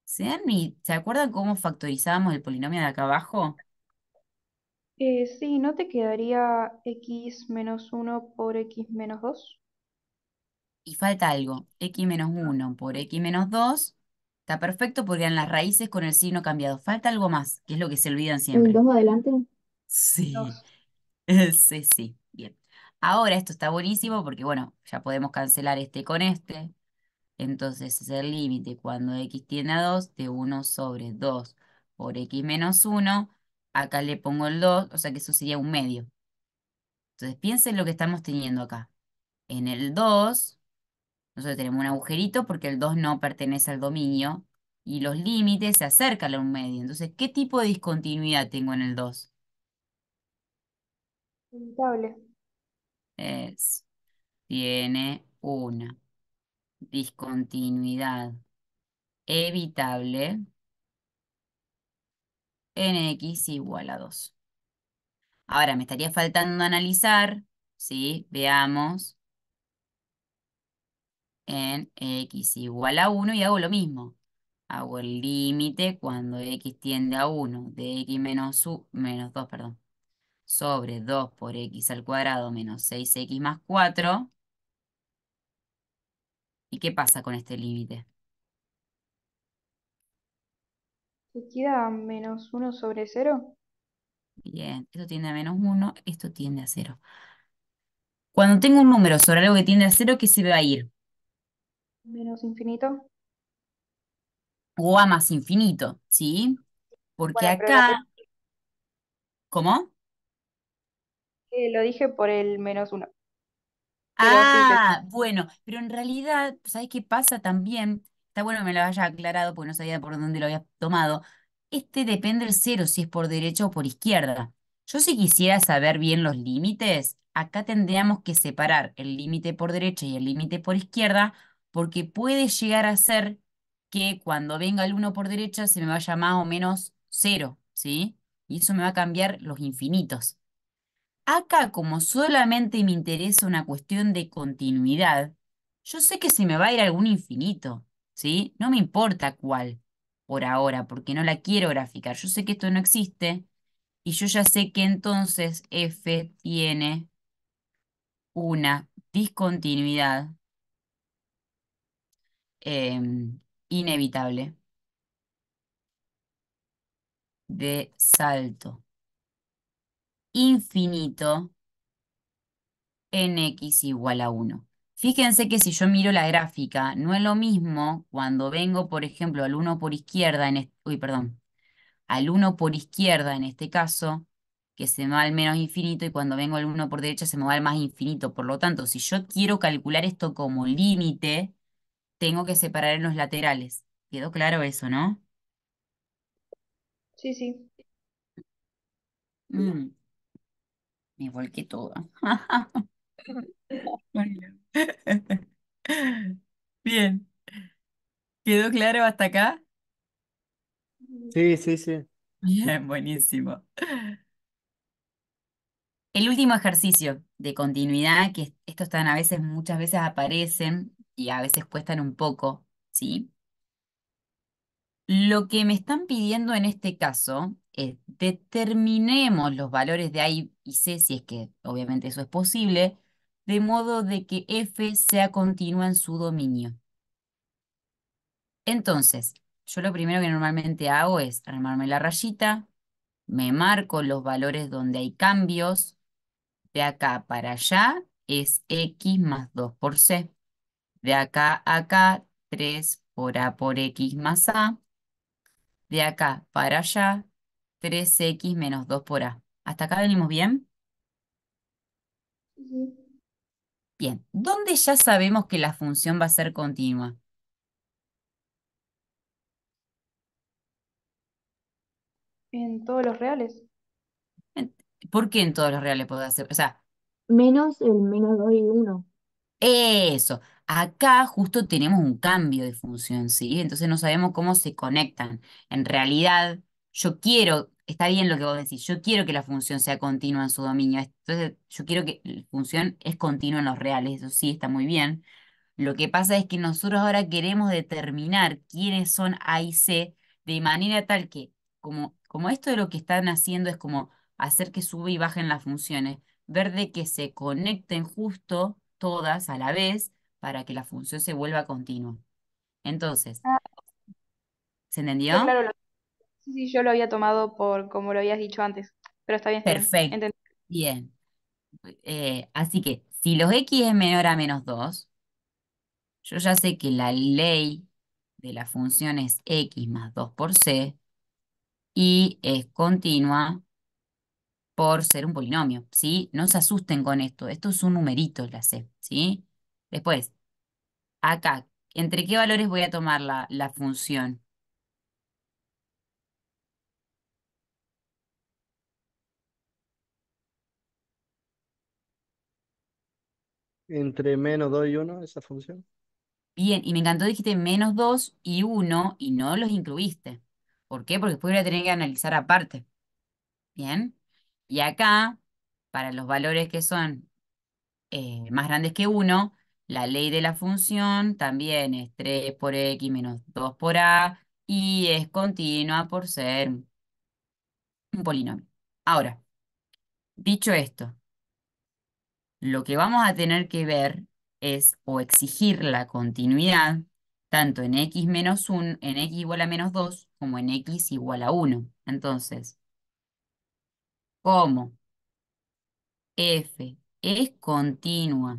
S1: ¿Se, ¿se acuerdan cómo factorizábamos el polinomio de acá abajo?
S2: Eh, sí, ¿no te quedaría x menos 1 por x menos 2?
S1: Y falta algo. X menos 1 por X menos 2. Está perfecto porque eran las raíces con el signo cambiado. Falta algo más, que es lo que se olvidan El siempre. 2 adelante. Sí, [laughs] sí, sí, bien. Ahora esto está buenísimo porque, bueno, ya podemos cancelar este con este. Entonces es el límite cuando x tiene a 2 de 1 sobre 2 por x menos 1. Acá le pongo el 2, o sea que eso sería un medio. Entonces piensen lo que estamos teniendo acá. En el 2, nosotros tenemos un agujerito porque el 2 no pertenece al dominio y los límites se acercan a un medio. Entonces, ¿qué tipo de discontinuidad tengo en el 2? Es, tiene una discontinuidad evitable en x igual a 2. Ahora, me estaría faltando analizar, ¿sí? Veamos. En x igual a 1 y hago lo mismo. Hago el límite cuando x tiende a 1 de x menos, u, menos 2, perdón sobre 2 por x al cuadrado menos 6x más 4. ¿Y qué pasa con este límite?
S2: ¿Se queda menos 1 sobre
S1: 0? Bien, esto tiende a menos 1, esto tiende a 0. Cuando tengo un número sobre algo que tiende a 0, ¿qué se va a ir?
S2: Menos infinito.
S1: O a más infinito, ¿sí? Porque acá... ¿Cómo?
S2: Eh, lo dije por el menos
S1: uno. Ah, bueno, pero en realidad, ¿sabes qué pasa también? Está bueno que me lo haya aclarado porque no sabía por dónde lo había tomado. Este depende del cero, si es por derecha o por izquierda. Yo si quisiera saber bien los límites, acá tendríamos que separar el límite por derecha y el límite por izquierda, porque puede llegar a ser que cuando venga el uno por derecha se me vaya más o menos cero, ¿sí? Y eso me va a cambiar los infinitos. Acá, como solamente me interesa una cuestión de continuidad, yo sé que se me va a ir algún infinito, ¿sí? No me importa cuál por ahora, porque no la quiero graficar. Yo sé que esto no existe y yo ya sé que entonces f tiene una discontinuidad em, inevitable de salto infinito en x igual a 1. Fíjense que si yo miro la gráfica, no es lo mismo cuando vengo, por ejemplo, al 1 por izquierda, en uy, perdón, al 1 por izquierda en este caso, que se me va al menos infinito, y cuando vengo al 1 por derecha se me va al más infinito. Por lo tanto, si yo quiero calcular esto como límite, tengo que separar en los laterales. ¿Quedó claro eso, no? Sí, sí. Mm. Me volqué todo. Bien, ¿quedó claro hasta acá? Sí, sí, sí. Bien, buenísimo. El último ejercicio de continuidad, que estos están a veces, muchas veces aparecen y a veces cuestan un poco, ¿sí? Lo que me están pidiendo en este caso es determinemos los valores de A y C, si es que obviamente eso es posible, de modo de que F sea continua en su dominio. Entonces, yo lo primero que normalmente hago es armarme la rayita, me marco los valores donde hay cambios, de acá para allá es X más 2 por C, de acá a acá 3 por A por X más A, de acá para allá, 3x menos 2 por a. ¿Hasta acá venimos bien? Sí. Bien, ¿dónde ya sabemos que la función va a ser continua? En todos los reales. ¿Por qué en todos los reales puede hacer? O sea, menos el menos 2 y 1. Eso. Acá justo tenemos un cambio de función, ¿sí? Entonces no sabemos cómo se conectan. En realidad, yo quiero, está bien lo que vos decís, yo quiero que la función sea continua en su dominio. Entonces, yo quiero que la función es continua en los reales, eso sí está muy bien. Lo que pasa es que nosotros ahora queremos determinar quiénes son A y C de manera tal que, como, como esto de lo que están haciendo es como hacer que sube y bajen las funciones, ver de que se conecten justo todas a la vez para que la función se vuelva continua. Entonces, ah. ¿se entendió?
S2: sí, sí, yo lo había tomado por como lo habías dicho antes, pero está bien. Perfecto.
S1: bien. Eh, así que si los x es menor a menos 2, yo ya sé que la ley de la función es x más 2 por c y es continua por ser un polinomio, ¿sí? No se asusten con esto, esto es un numerito la c, ¿sí? Después, acá, ¿entre qué valores voy a tomar la, función?
S3: Entre menos 2 y 1, esa función.
S1: Bien, y me encantó, dijiste menos 2 y 1 y no los incluiste. ¿Por qué? Porque después voy a tener que analizar aparte. Bien. Y acá, para los valores que son eh, más grandes que 1, la ley de la función también es 3 por x menos 2 por a y es continua por ser un polinomio. Ahora, dicho esto, lo que vamos a tener que ver es o exigir la continuidad tanto en x menos 1, en x igual a menos 2, como en x igual a 1. Entonces, como f es continua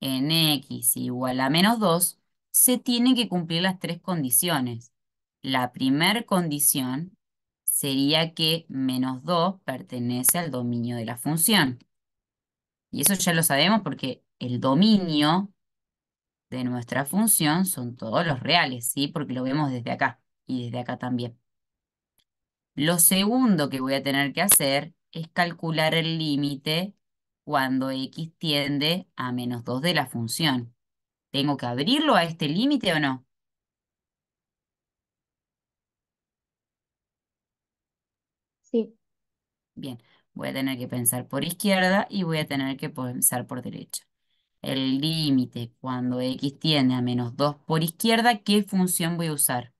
S1: en x igual a menos 2, se tienen que cumplir las tres condiciones. La primera condición sería que menos 2 pertenece al dominio de la función. Y eso ya lo sabemos porque el dominio de nuestra función son todos los reales, ¿sí? Porque lo vemos desde acá y desde acá también. Lo segundo que voy a tener que hacer es calcular el límite cuando x tiende a menos 2 de la función. ¿Tengo que abrirlo a este límite o no? Sí. Bien, voy a tener que pensar por izquierda y voy a tener que pensar por derecha. El límite cuando x tiende a menos 2 por izquierda, ¿qué función voy a usar?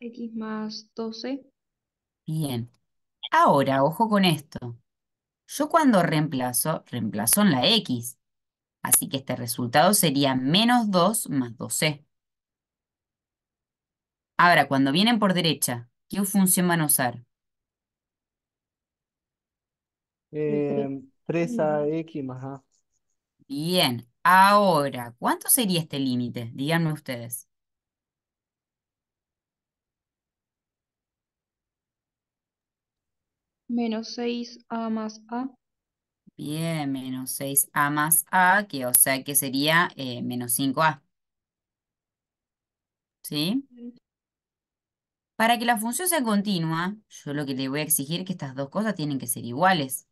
S2: x más 12.
S1: Bien. Ahora, ojo con esto. Yo cuando reemplazo, reemplazo en la X. Así que este resultado sería menos 2 más 2C. Ahora, cuando vienen por derecha, ¿qué función van a usar? 3AX eh, más A. Bien. Ahora, ¿cuánto sería este límite? Díganme ustedes.
S2: menos 6a más a.
S1: Bien, menos 6a más a, que o sea que sería eh, menos 5a. ¿Sí? Para que la función sea continua, yo lo que le voy a exigir es que estas dos cosas tienen que ser iguales.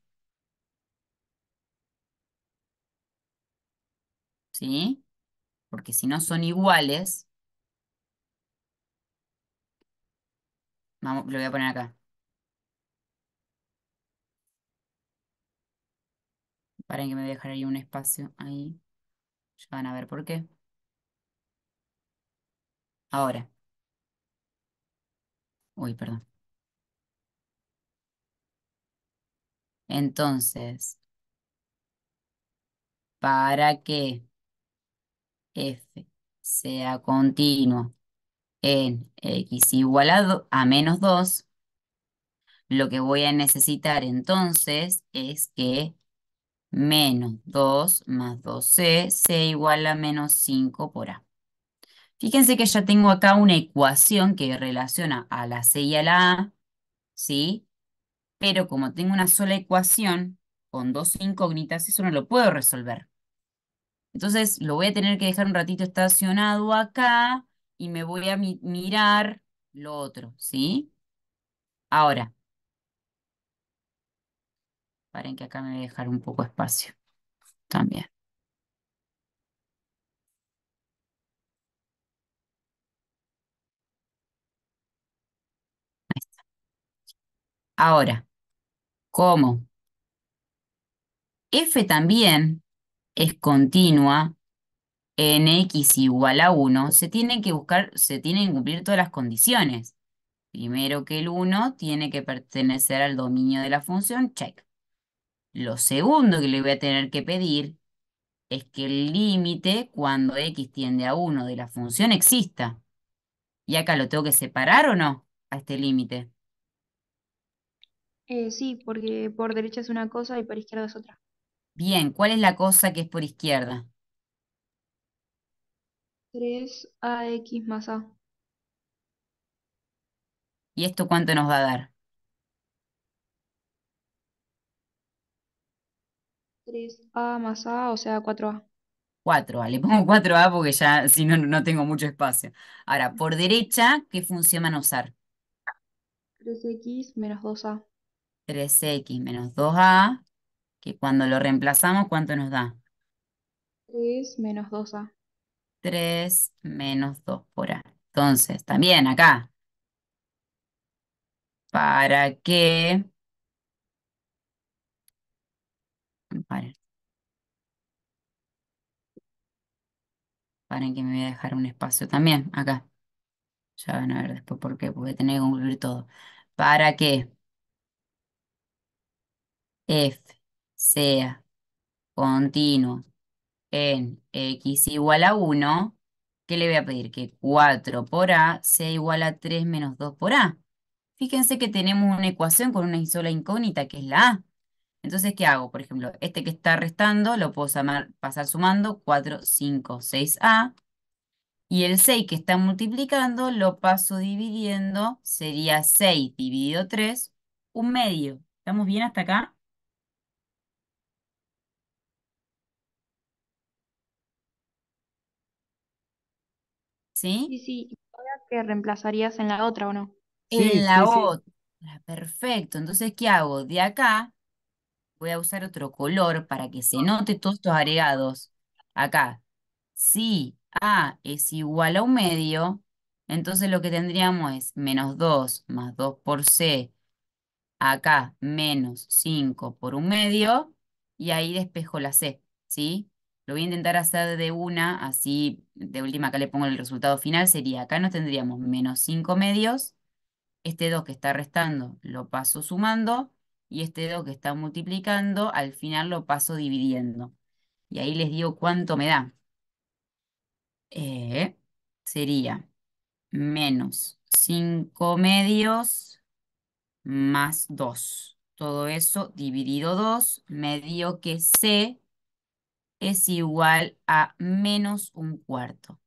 S1: ¿Sí? Porque si no son iguales, vamos, lo voy a poner acá. Para que me dejaré ahí un espacio. Ahí. Ya van a ver por qué. Ahora. Uy, perdón. Entonces, para que f sea continuo en x igualado a menos 2, lo que voy a necesitar entonces es que menos 2 más 2c, c igual a menos 5 por a. Fíjense que ya tengo acá una ecuación que relaciona a la c y a la a, ¿sí? Pero como tengo una sola ecuación con dos incógnitas, eso no lo puedo resolver. Entonces lo voy a tener que dejar un ratito estacionado acá y me voy a mirar lo otro, ¿sí? Ahora, Paren que acá me voy a dejar un poco espacio también. Ahora, ¿cómo? F también es continua en X igual a 1, se tienen que buscar, se tienen que cumplir todas las condiciones. Primero que el 1 tiene que pertenecer al dominio de la función, check. Lo segundo que le voy a tener que pedir es que el límite cuando x tiende a 1 de la función exista. ¿Y acá lo tengo que separar o no a este límite?
S2: Eh, sí, porque por derecha es una cosa y por izquierda es otra.
S1: Bien, ¿cuál es la cosa que es por izquierda?
S2: 3ax más a.
S1: ¿Y esto cuánto nos va a dar?
S2: 3A más A, o
S1: sea, 4A. 4A, le pongo 4A porque ya si no, no tengo mucho espacio. Ahora, por derecha, ¿qué función van a usar?
S2: 3X menos 2A.
S1: 3X menos 2A, que cuando lo reemplazamos, ¿cuánto nos da?
S2: 3 menos 2A.
S1: 3 menos 2 por A. Entonces, también acá, para que Paren. que me voy a dejar un espacio también acá. Ya van a ver después por qué, porque tener que concluir todo. Para que f sea continuo en x igual a 1, ¿qué le voy a pedir? Que 4 por a sea igual a 3 menos 2 por a. Fíjense que tenemos una ecuación con una sola incógnita, que es la a. Entonces, ¿qué hago? Por ejemplo, este que está restando lo puedo pasar sumando 4, 5, 6A. Y el 6 que está multiplicando lo paso dividiendo, sería 6 dividido 3, un medio. ¿Estamos bien hasta acá? ¿Sí? Sí, sí.
S2: Ahora que reemplazarías en la otra, ¿o no? en la otra.
S1: Perfecto. Entonces, ¿qué hago? De acá voy a usar otro color para que se ah. note todos estos agregados. Acá, si A es igual a un medio, entonces lo que tendríamos es menos 2 más 2 por C, acá menos 5 por un medio, y ahí despejo la C, ¿sí? Lo voy a intentar hacer de una, así de última acá le pongo el resultado final, sería acá nos tendríamos menos 5 medios, este 2 que está restando lo paso sumando, y este 2 que está multiplicando, al final lo paso dividiendo. Y ahí les digo cuánto me da. Eh, sería menos 5 medios más 2. Todo eso dividido 2, me dio que C es igual a menos un cuarto.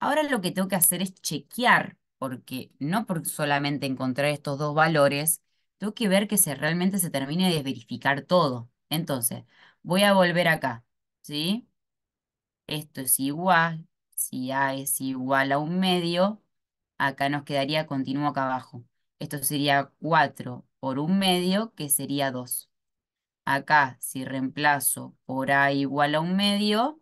S1: Ahora lo que tengo que hacer es chequear, porque no solamente encontrar estos dos valores, tengo que ver que se, realmente se termine de verificar todo. Entonces, voy a volver acá, ¿sí? Esto es igual, si A es igual a un medio, acá nos quedaría continuo acá abajo. Esto sería 4 por un medio, que sería 2. Acá, si reemplazo por A igual a un medio,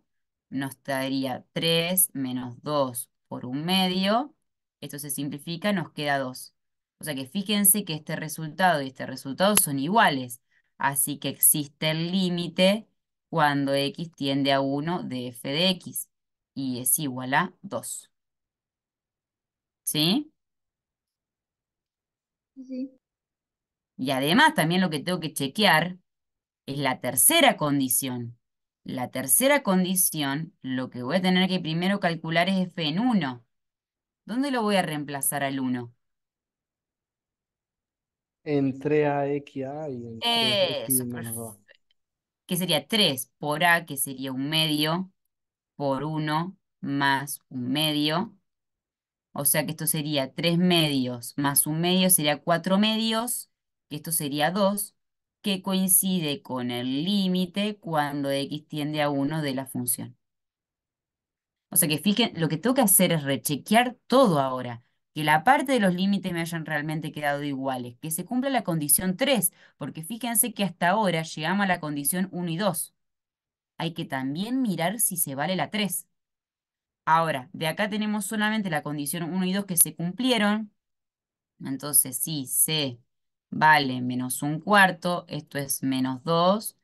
S1: nos daría 3 menos 2 por un medio. Esto se simplifica, nos queda 2. O sea que fíjense que este resultado y este resultado son iguales. Así que existe el límite cuando x tiende a 1 de f de x y es igual a 2. ¿Sí? Sí. Y además también lo que tengo que chequear es la tercera condición. La tercera condición, lo que voy a tener que primero calcular es f en 1. ¿Dónde lo voy a reemplazar al 1? entre A, X, A y entre Eso, X menos 2. Que sería 3 por A, que sería un medio, por 1 más un medio. O sea que esto sería 3 medios más un medio sería 4 medios, que esto sería 2, que coincide con el límite cuando x tiende a 1 de la función. O sea que fíjense, lo que tengo que hacer es rechequear todo ahora que la parte de los límites me hayan realmente quedado iguales, que se cumpla la condición 3, porque fíjense que hasta ahora llegamos a la condición 1 y 2. Hay que también mirar si se vale la 3. Ahora, de acá tenemos solamente la condición 1 y 2 que se cumplieron. Entonces, si C vale menos un cuarto, esto es menos 2,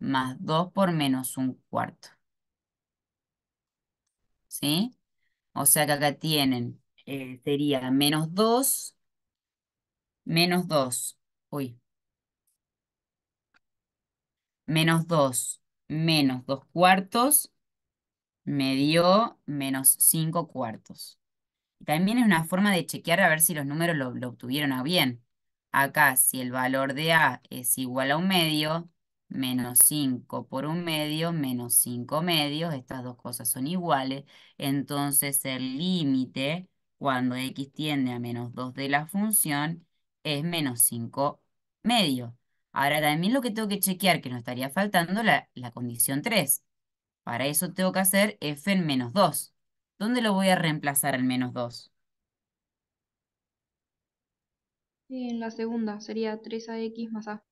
S1: más 2 por menos un cuarto. ¿Sí? O sea que acá tienen eh, sería menos 2, menos 2, uy, menos 2, menos 2 cuartos, me menos 5 cuartos. También es una forma de chequear a ver si los números lo, lo obtuvieron a bien. Acá, si el valor de A es igual a un medio, menos 5 por un medio, menos 5 medios, estas dos cosas son iguales, entonces el límite cuando x tiende a menos 2 de la función, es menos 5 medio. Ahora también lo que tengo que chequear, que nos estaría faltando la, la condición 3. Para eso tengo que hacer f en menos 2. ¿Dónde lo voy a reemplazar al menos 2?
S2: en la segunda sería 3ax más a.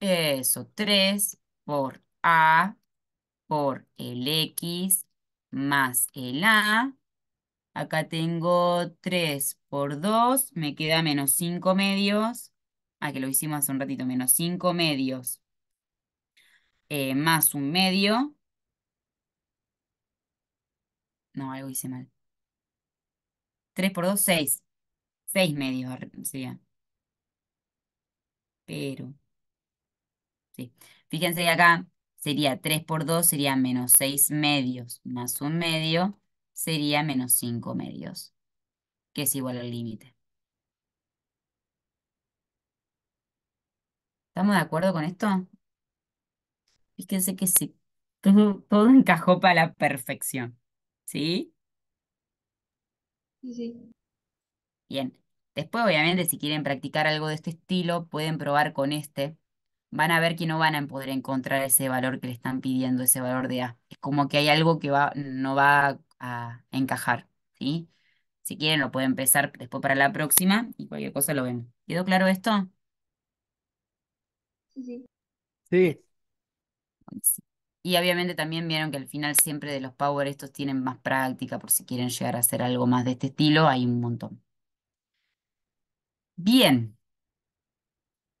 S1: Eso, 3 por a por el x más el a Acá tengo 3 por 2, me queda menos 5 medios. Ah, que lo hicimos hace un ratito, menos 5 medios. Eh, más un medio. No, algo hice mal. 3 por 2, 6. 6 medios sería. Pero. Sí. Fíjense que acá sería 3 por 2, sería menos 6 medios más un medio sería menos 5 medios, que es igual al límite. ¿Estamos de acuerdo con esto? Fíjense que sí, [laughs] todo, encajó para la perfección. ¿Sí? Sí, Bien. Después, obviamente, si quieren practicar algo de este estilo, pueden probar con este. Van a ver que no van a poder encontrar ese valor que le están pidiendo, ese valor de A. Ah, es como que hay algo que va, no va a, encajar, ¿sí? Si quieren lo pueden empezar después para la próxima y cualquier cosa lo ven. ¿Quedó claro esto? Sí. Y obviamente también vieron que al final siempre de los Power estos tienen más práctica por si quieren llegar a hacer algo más de este estilo, hay un montón. Bien.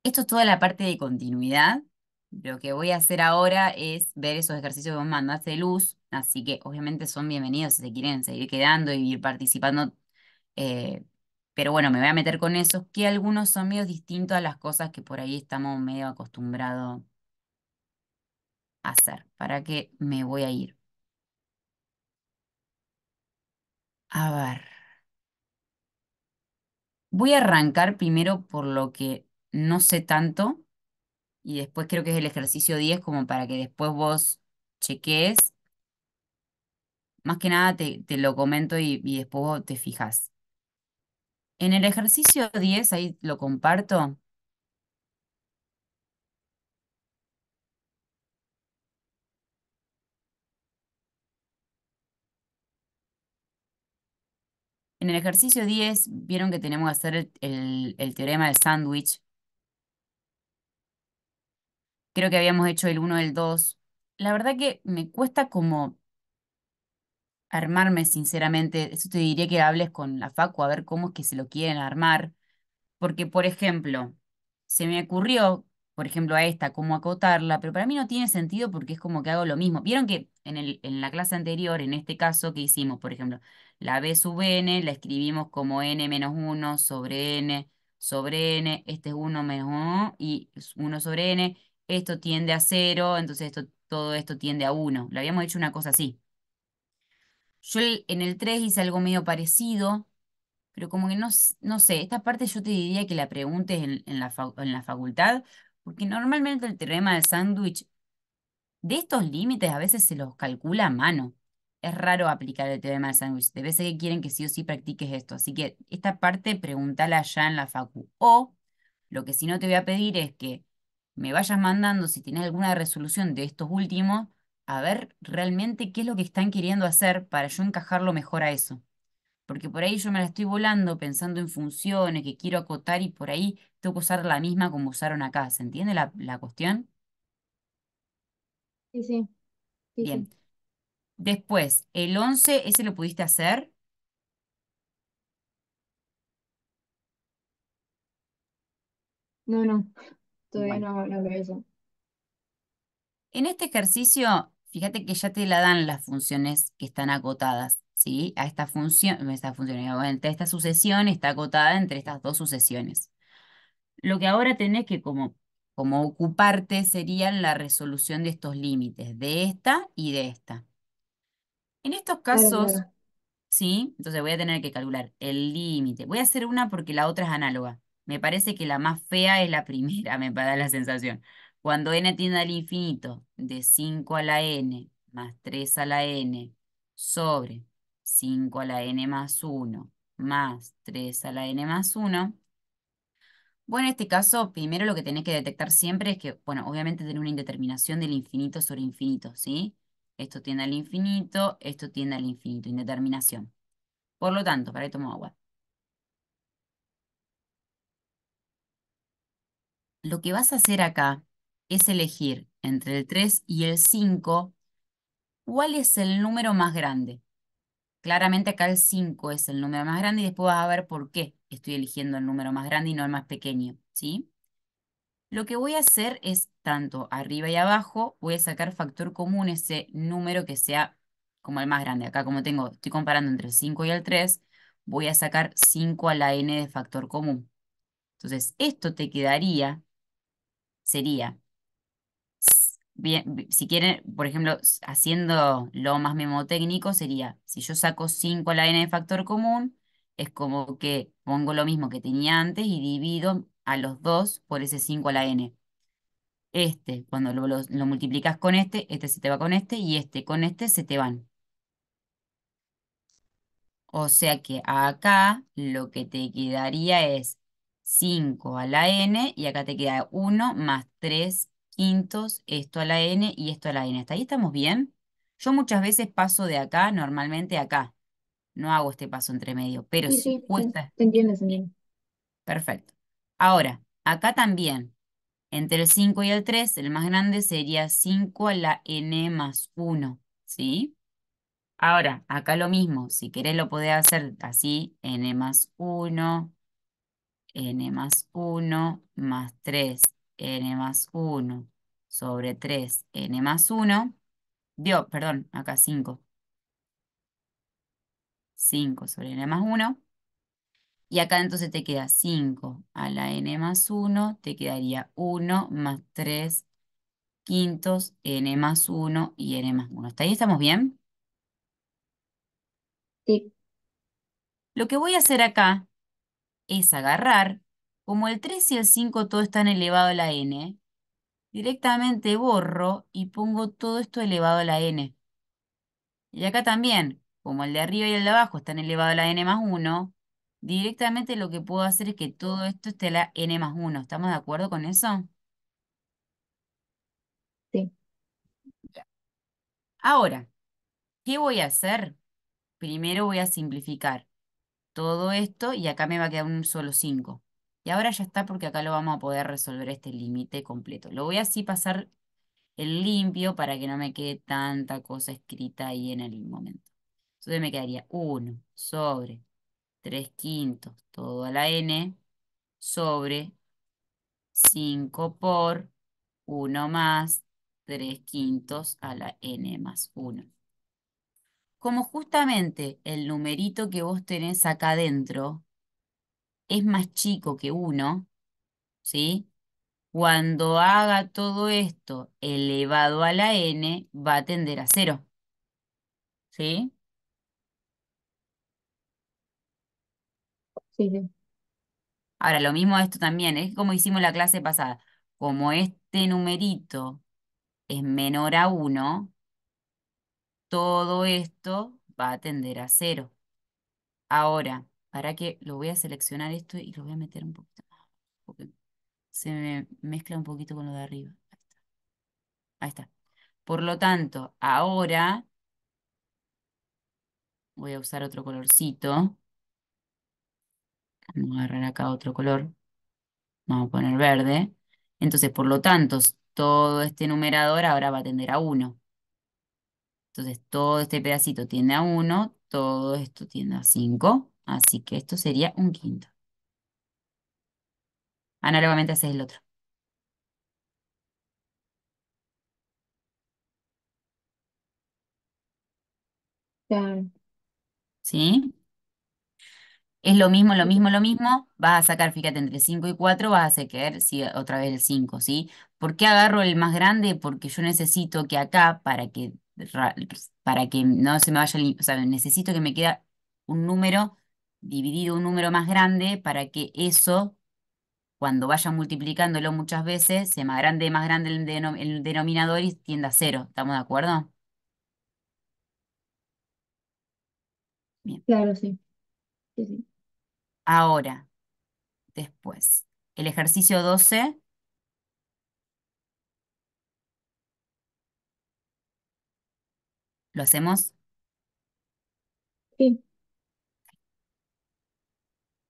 S1: Esto es toda la parte de continuidad. Lo que voy a hacer ahora es ver esos ejercicios que vos mandaste de luz, Así que obviamente son bienvenidos si se quieren seguir quedando y ir participando. Eh, pero bueno, me voy a meter con eso, que algunos son medio distintos a las cosas que por ahí estamos medio acostumbrados a hacer. ¿Para qué me voy a ir? A ver. Voy a arrancar primero por lo que no sé tanto y después creo que es el ejercicio 10 como para que después vos chequees más que nada te, lo comento y, y después te fijas. En el ejercicio 10, ahí lo comparto. En el ejercicio 10 vieron que tenemos que hacer el, teorema del sándwich. Creo que habíamos hecho el 1, el 2. La verdad que me cuesta como armarme sinceramente, eso te diría que hables con la Facu a ver cómo es que se lo quieren armar, porque por ejemplo, se me ocurrió, por ejemplo, a esta, cómo acotarla, pero para mí no tiene sentido porque es como que hago lo mismo. Vieron que en, el, en la clase anterior, en este caso que hicimos, por ejemplo, la B sub n la escribimos como n menos 1 sobre n sobre n, este es 1 menos 1 y 1 sobre n, esto tiende a 0, entonces esto, todo esto tiende a 1. Lo habíamos hecho una cosa así. Yo en el 3 hice algo medio parecido, pero como que no, sé, esta parte yo te diría que la preguntes en, la, en la facultad, porque normalmente el teorema del sándwich, de estos límites a veces se los calcula a mano. Es raro aplicar el teorema del sándwich. Debe ser que quieren que sí o sí practiques esto. Así que esta parte pregúntala ya en la facu. O lo que si no te voy a pedir es que me vayas mandando si tienes alguna resolución de estos últimos a ver realmente qué es lo que están queriendo hacer para yo encajarlo mejor a eso. Porque por ahí yo me la estoy volando pensando en funciones que quiero acotar y por ahí tengo que usar la misma como usaron acá. ¿Se entiende la, cuestión? Sí, sí. Bien. Después, el 11, ¿ese lo pudiste hacer? No, no, todavía no, no lo he hecho. En este ejercicio fíjate que ya te la dan las funciones que están acotadas, ¿sí? A esta función, esta función, entre esta sucesión está acotada entre estas dos sucesiones. Lo que ahora tenés que como, como ocuparte sería la resolución de estos límites, de esta y de esta. En estos casos, ¿sí? Entonces voy a tener que calcular el límite. Voy a hacer una porque la otra es análoga. Me parece que la más fea es la [laughs] primera, me da la sensación. Cuando n tiende al infinito de 5 a la n más 3 a la n sobre 5 a la n más 1 más 3 a la n más 1, bueno, en este caso, primero lo que tenés que detectar siempre es que, bueno, obviamente tener una indeterminación del infinito sobre infinito, ¿sí? Esto tiende al infinito, esto tiende al infinito, indeterminación. Por lo tanto, para que tomo agua. Lo que vas a hacer acá es elegir entre el 3 y el 5 cuál es el número más grande. Claramente acá el 5 es el número más grande y después vas a ver por qué estoy eligiendo el número más grande y no el más pequeño, ¿sí? Lo que voy a hacer es, tanto arriba y abajo, voy a sacar factor común ese número que sea como el más grande. Acá como tengo, estoy comparando entre el 5 y el 3, voy a sacar 5 a la n de factor común. Entonces, esto te quedaría, sería bien, si quieren, por ejemplo, haciendo lo más memotécnico sería, si yo saco 5 a la n de factor común, es como que pongo lo mismo que tenía antes y divido a los dos por ese 5 a la n. Este, cuando lo, lo, multiplicas con este, este se te va con este y este con este se te van. O sea que acá lo que te quedaría es 5 a la n y acá te queda 1 más 3 quintos, esto a la n y esto a la n. ¿Hasta ahí estamos bien? Yo muchas veces paso de acá, normalmente acá. No hago este paso entre medio, pero sí, sí, cuesta...
S2: Te entiendo, bien.
S1: Perfecto. Ahora, acá también, entre el 5 y el 3, el más grande sería 5 a la n más 1, ¿sí? Ahora, acá lo mismo, si querés lo podés hacer así, n más 1, n más 1, más 3, n más 1 sobre 3n más 1, dio, perdón, acá 5. 5 sobre n más 1. Y acá entonces te queda 5 a la n más 1, te quedaría 1 más 3 quintos, n más 1 y n más 1. ¿Hasta ahí estamos bien? Sí. Lo que voy a hacer acá es agarrar como el 3 y el 5 todo están elevado a la n, directamente borro y pongo todo esto elevado a la n. Y acá también, como el de arriba y el de abajo están elevados a la n más 1, directamente lo que puedo hacer es que todo esto esté a la n más 1. ¿Estamos de acuerdo con eso? Sí. Ahora, ¿qué voy a hacer? Primero voy a simplificar todo esto y acá me va a quedar un solo 5 ahora ya está porque acá lo vamos a poder resolver este límite completo. Lo voy a así pasar el limpio para que no me quede tanta cosa escrita ahí en el momento. Entonces me quedaría 1 sobre 3 quintos, todo a la n, sobre 5 por 1 más 3 quintos a la n más 1. Como justamente el numerito que vos tenés acá adentro es más chico que 1, ¿sí? Cuando haga todo esto elevado a la n, va a tender a 0. ¿Sí? Sí, Ahora, lo mismo esto también, es como hicimos la clase pasada. Como este numerito es menor a 1, todo esto va a tender a 0. Ahora, para que lo voy a seleccionar esto y lo voy a meter un poquito se me mezcla un poquito con lo de arriba. Ahí está. Ahí está. Por lo tanto, ahora voy a usar otro colorcito. Vamos a agarrar acá otro color. Vamos a poner verde. Entonces, por lo tanto, todo este numerador ahora va a tender a 1. Entonces, todo este pedacito tiende a 1, todo esto tiende a 5. Así que esto sería un quinto. Análogamente ah, haces el otro. ¿Sí? Es lo mismo, lo mismo, lo mismo. Vas a sacar, fíjate, entre 5 y 4 vas a hacer si otra vez el 5, ¿sí? ¿Por qué agarro el más grande? Porque yo necesito que acá, para que, para que no se me vaya, o sea, necesito que me quede un número dividido un número más grande para que eso, cuando vaya multiplicándolo muchas veces, sea más grande, más grande el, denominador y tienda a cero. ¿Estamos de acuerdo?
S2: Bien. Claro, sí, sí.
S1: Ahora, después, el ejercicio 12. ¿Lo hacemos? Sí.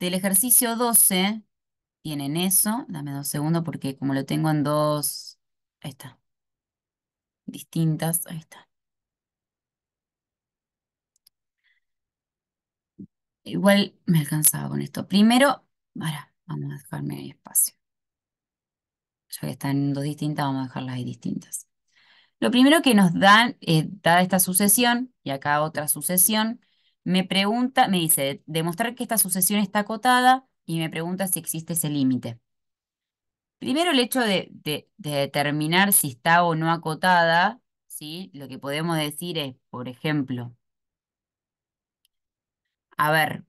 S1: Del ejercicio 12, tienen eso. Dame dos segundos porque como lo tengo en dos... Ahí está. Distintas, ahí está. Igual me alcanzaba con esto. Primero, para, vamos a dejarme espacio. Ya que están dos distintas, vamos a dejarlas ahí distintas. Lo primero que nos dan, es eh, dada esta sucesión, y acá otra sucesión, me pregunta, me dice, demostrar que esta sucesión está acotada y me pregunta si existe ese límite. Primero el hecho de, determinar si está o no acotada, ¿sí? Lo que podemos decir es, por ejemplo, a ver,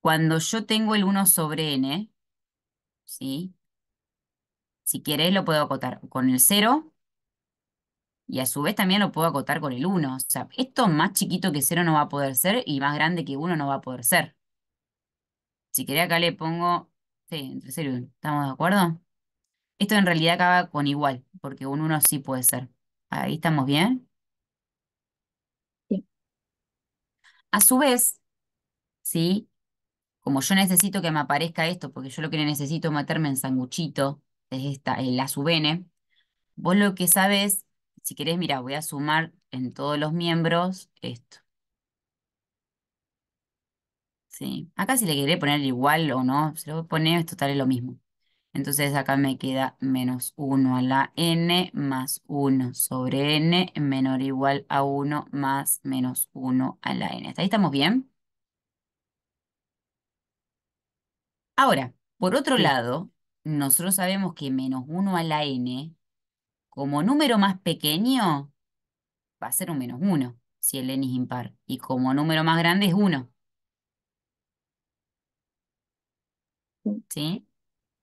S1: cuando yo tengo el 1 sobre n, ¿sí? Si quieres lo puedo acotar con el 0 y a su vez también lo puedo acotar con el 1. O sea, esto más chiquito que 0 no va a poder ser y más grande que 1 no va a poder ser. Si quería acá le pongo, sí, entre 0 y 1. ¿Estamos de acuerdo? Esto en realidad acaba con igual, porque un 1 sí puede ser. Ahí estamos bien. A su vez, ¿sí? Como yo necesito que me aparezca esto, porque yo lo que necesito meterme en sanguchito, es esta, el n, vos lo que sabes si querés, mira, voy a sumar en todos los miembros esto. ¿Sí? Acá si le quería poner igual o no, se lo voy es total es lo mismo. Entonces acá me queda menos 1 a la n más 1 sobre n menor o igual a 1 más menos 1 a la n. ¿Hasta ahí estamos bien? Ahora, por otro lado, nosotros sabemos que menos 1 a la n como número más pequeño va a ser un menos 1 si el n es impar. Y como número más grande es 1. ¿Sí?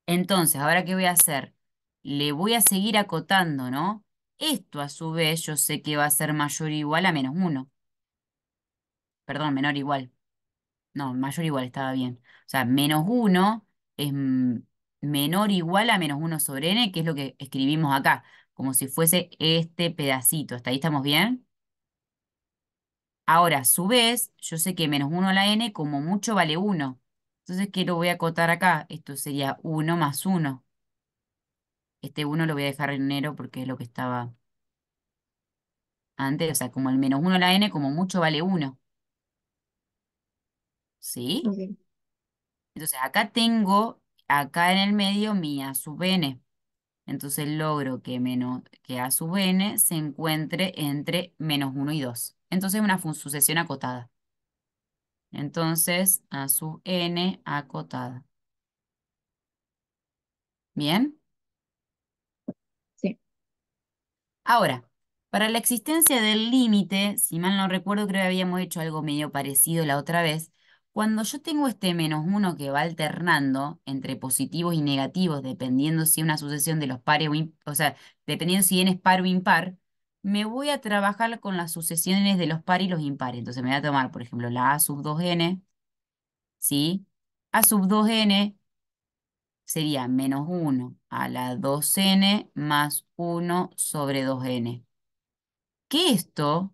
S1: Entonces, ¿ahora qué voy a hacer? Le voy a seguir acotando, ¿no? Esto a su vez yo sé que va a ser mayor o igual a menos 1. Perdón, menor o igual. No, mayor o igual estaba bien. O sea, menos 1 es menor o igual a menos 1 sobre n, que es lo que escribimos acá como si fuese este pedacito. ¿Hasta ahí estamos bien? Ahora, a su vez, yo sé que menos 1 a la n como mucho vale 1. Entonces, ¿qué lo voy a acotar acá? Esto sería 1 más 1. Este 1 lo voy a dejar en enero porque es lo que estaba antes. O sea, como el menos 1 a la n como mucho vale 1. ¿Sí? Entonces, acá tengo, acá en el medio, mi a sub n. Entonces logro que, menos, que a sub n se encuentre entre menos 1 y 2. Entonces es una sucesión acotada. Entonces a sub n acotada. ¿Bien? Sí. Ahora, para la existencia del límite, si mal no recuerdo, creo que habíamos hecho algo medio parecido la otra vez, cuando yo tengo este menos 1 que va alternando entre positivos y negativos, dependiendo si una sucesión de los pares o, o sea, dependiendo si n es par o impar, me voy a trabajar con las sucesiones de los pares y los impares. Entonces me voy a tomar, por ejemplo, la a sub 2n, ¿sí? a sub 2n sería menos 1 a la 2n más 1 sobre 2n. Que esto,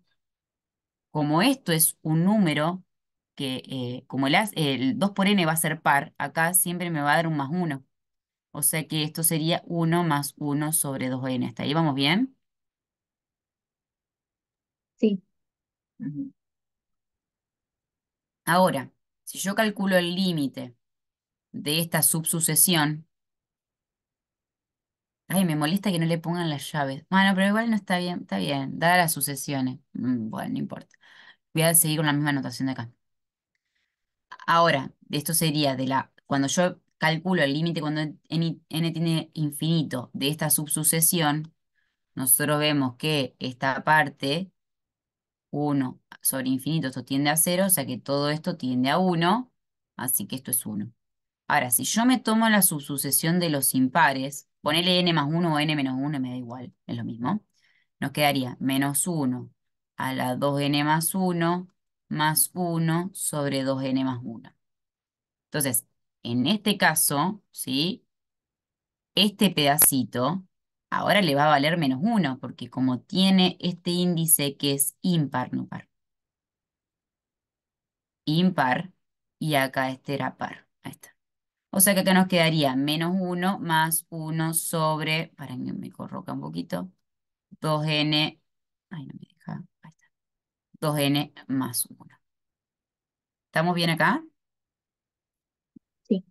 S1: como esto es un número, que eh, como el, el 2 por n va a ser par, acá siempre me va a dar un más 1. O sea que esto sería 1 más 1 sobre 2n. ¿está ahí vamos bien? Sí. Ahora, si yo calculo el límite de esta subsucesión, Ay, me molesta que no le pongan las llaves. Bueno, pero igual no está bien, está bien. Dada las sucesiones. Mm, bueno, no importa. Voy a seguir con la misma anotación de acá. Ahora, esto sería de la, cuando yo calculo el límite cuando n, tiene infinito de esta subsucesión, nosotros vemos que esta parte, 1 sobre infinito, esto tiende a 0, o sea que todo esto tiende a 1, así que esto es 1. Ahora, si yo me tomo la subsucesión de los impares, ponele n más 1 o n menos 1, me da igual, es lo mismo. Nos quedaría menos 1 a la 2n más 1 más 1 sobre 2n más 1. Entonces, en este caso, ¿sí? Este pedacito ahora le va a valer menos 1, porque como tiene este índice que es impar, no par. Impar, y acá este era par. Ahí está. O sea que acá nos quedaría menos 1 más 1 sobre, para que me corroca un poquito, 2n, ay, no me deja, ahí n más 1. ¿Estamos bien acá? Sí.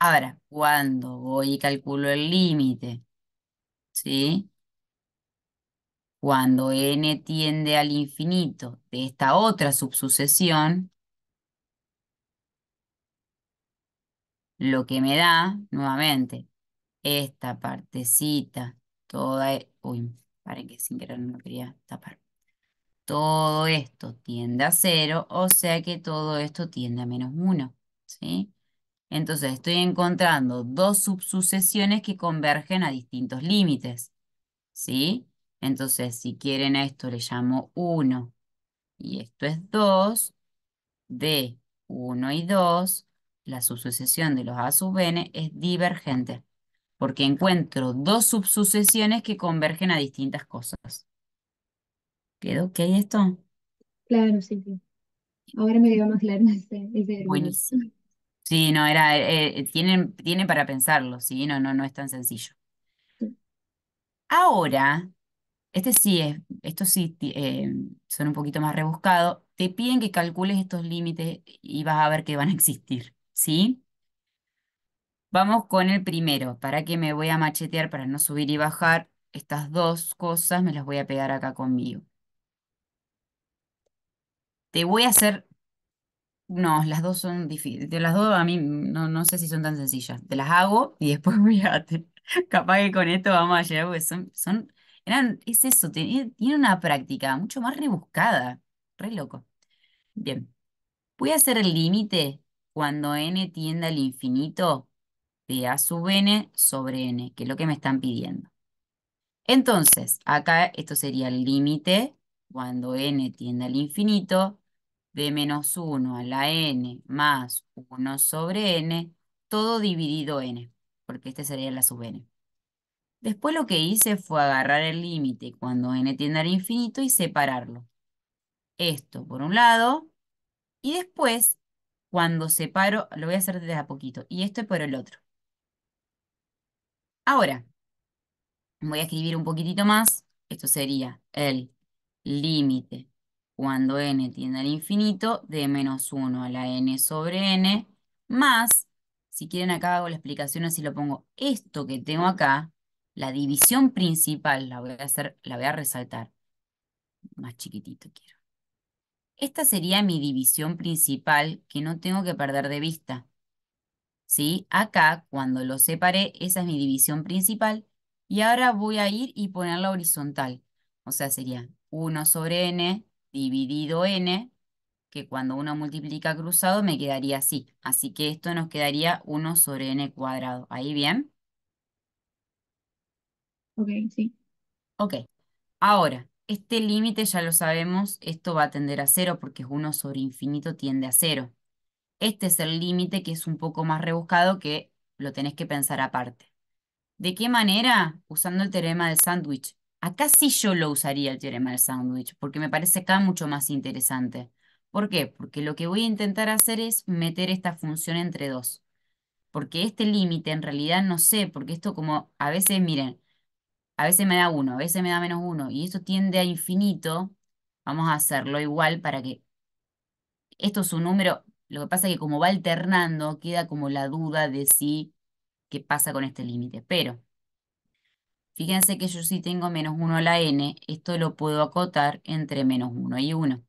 S1: Ahora, cuando voy y calculo el límite, ¿sí? Cuando n tiende al infinito de esta otra subsucesión, lo que me da, nuevamente, esta partecita, toda... E, uy, paren que sin querer no quería tapar. Todo esto tiende a cero, o sea que todo esto tiende a menos uno, ¿sí? Entonces estoy encontrando dos subsucesiones que convergen a distintos límites, ¿sí? Entonces si quieren a esto le llamo 1 y esto es 2, de 1 y 2, la subsucesión de los A sub n es divergente, porque encuentro dos subsucesiones que convergen a distintas cosas. ¿Quedó hay esto?
S2: Claro, sí, Ahora me dio más claro [laughs] ese, Buenísimo.
S1: Sí, no, era, eh, eh, tienen, tiene para pensarlo, sí, no, no, no es tan sencillo. Ahora, este sí es, estos sí eh, son un poquito más rebuscados. Te piden que calcules estos límites y vas a ver que van a existir, ¿sí? Vamos con el primero. ¿Para que me voy a machetear para no subir y bajar? Estas dos cosas me las voy a pegar acá conmigo. Te voy a hacer. No, las dos son difíciles. De las dos a mí no, sé si son tan sencillas. Te las hago y [laughs] después voy a. Capaz que con esto vamos a llegar, son, son, eran, es eso, tiene, una práctica mucho más rebuscada. Re loco. Bien. Voy a hacer el límite cuando n tienda al infinito de a sub n sobre n, que es lo que me están pidiendo. Entonces, acá esto sería el límite cuando n tiende al infinito de menos 1 a la n más 1 sobre n, todo dividido n, porque este sería la sub n. Después lo que hice fue agarrar el límite cuando n tiende al infinito y separarlo. Esto por un lado, y después, cuando separo, lo voy a hacer desde a poquito, y esto por el otro. Ahora, voy a escribir un poquitito más, esto sería el límite cuando n tiende al infinito, de menos 1 a la n sobre n, más, si quieren acá hago la explicación así lo pongo, esto que tengo acá, la división principal, la voy a hacer, la voy a resaltar, más chiquitito quiero. Esta sería mi división principal que no tengo que perder de vista. ¿Sí? Acá, cuando lo separé, esa es mi división principal. Y ahora voy a ir y ponerla horizontal. O sea, sería 1 sobre n dividido n, que cuando uno multiplica cruzado me quedaría así. Así que esto nos quedaría 1 sobre n cuadrado. ¿Ahí bien? Ok, sí. Ok. Ahora, este límite ya lo sabemos, esto va a tender a cero porque es 1 sobre infinito tiende a cero. Este es el límite que es un poco más rebuscado que lo tenés que pensar aparte. ¿De qué manera? Usando el teorema del sándwich. Acá sí yo lo usaría el teorema del sándwich, porque me parece acá mucho más interesante. ¿Por qué? Porque lo que voy a intentar hacer es meter esta función entre dos. Porque este límite en realidad no sé, porque esto como a veces, miren, a veces me da 1, a veces me da menos uno, y esto tiende a infinito, vamos a hacerlo igual para que esto es un número, lo que pasa es que como va alternando, queda como la duda de si qué pasa con este límite. Pero Fíjense que yo sí tengo menos 1 a la n, esto lo puedo acotar entre menos 1 y 1.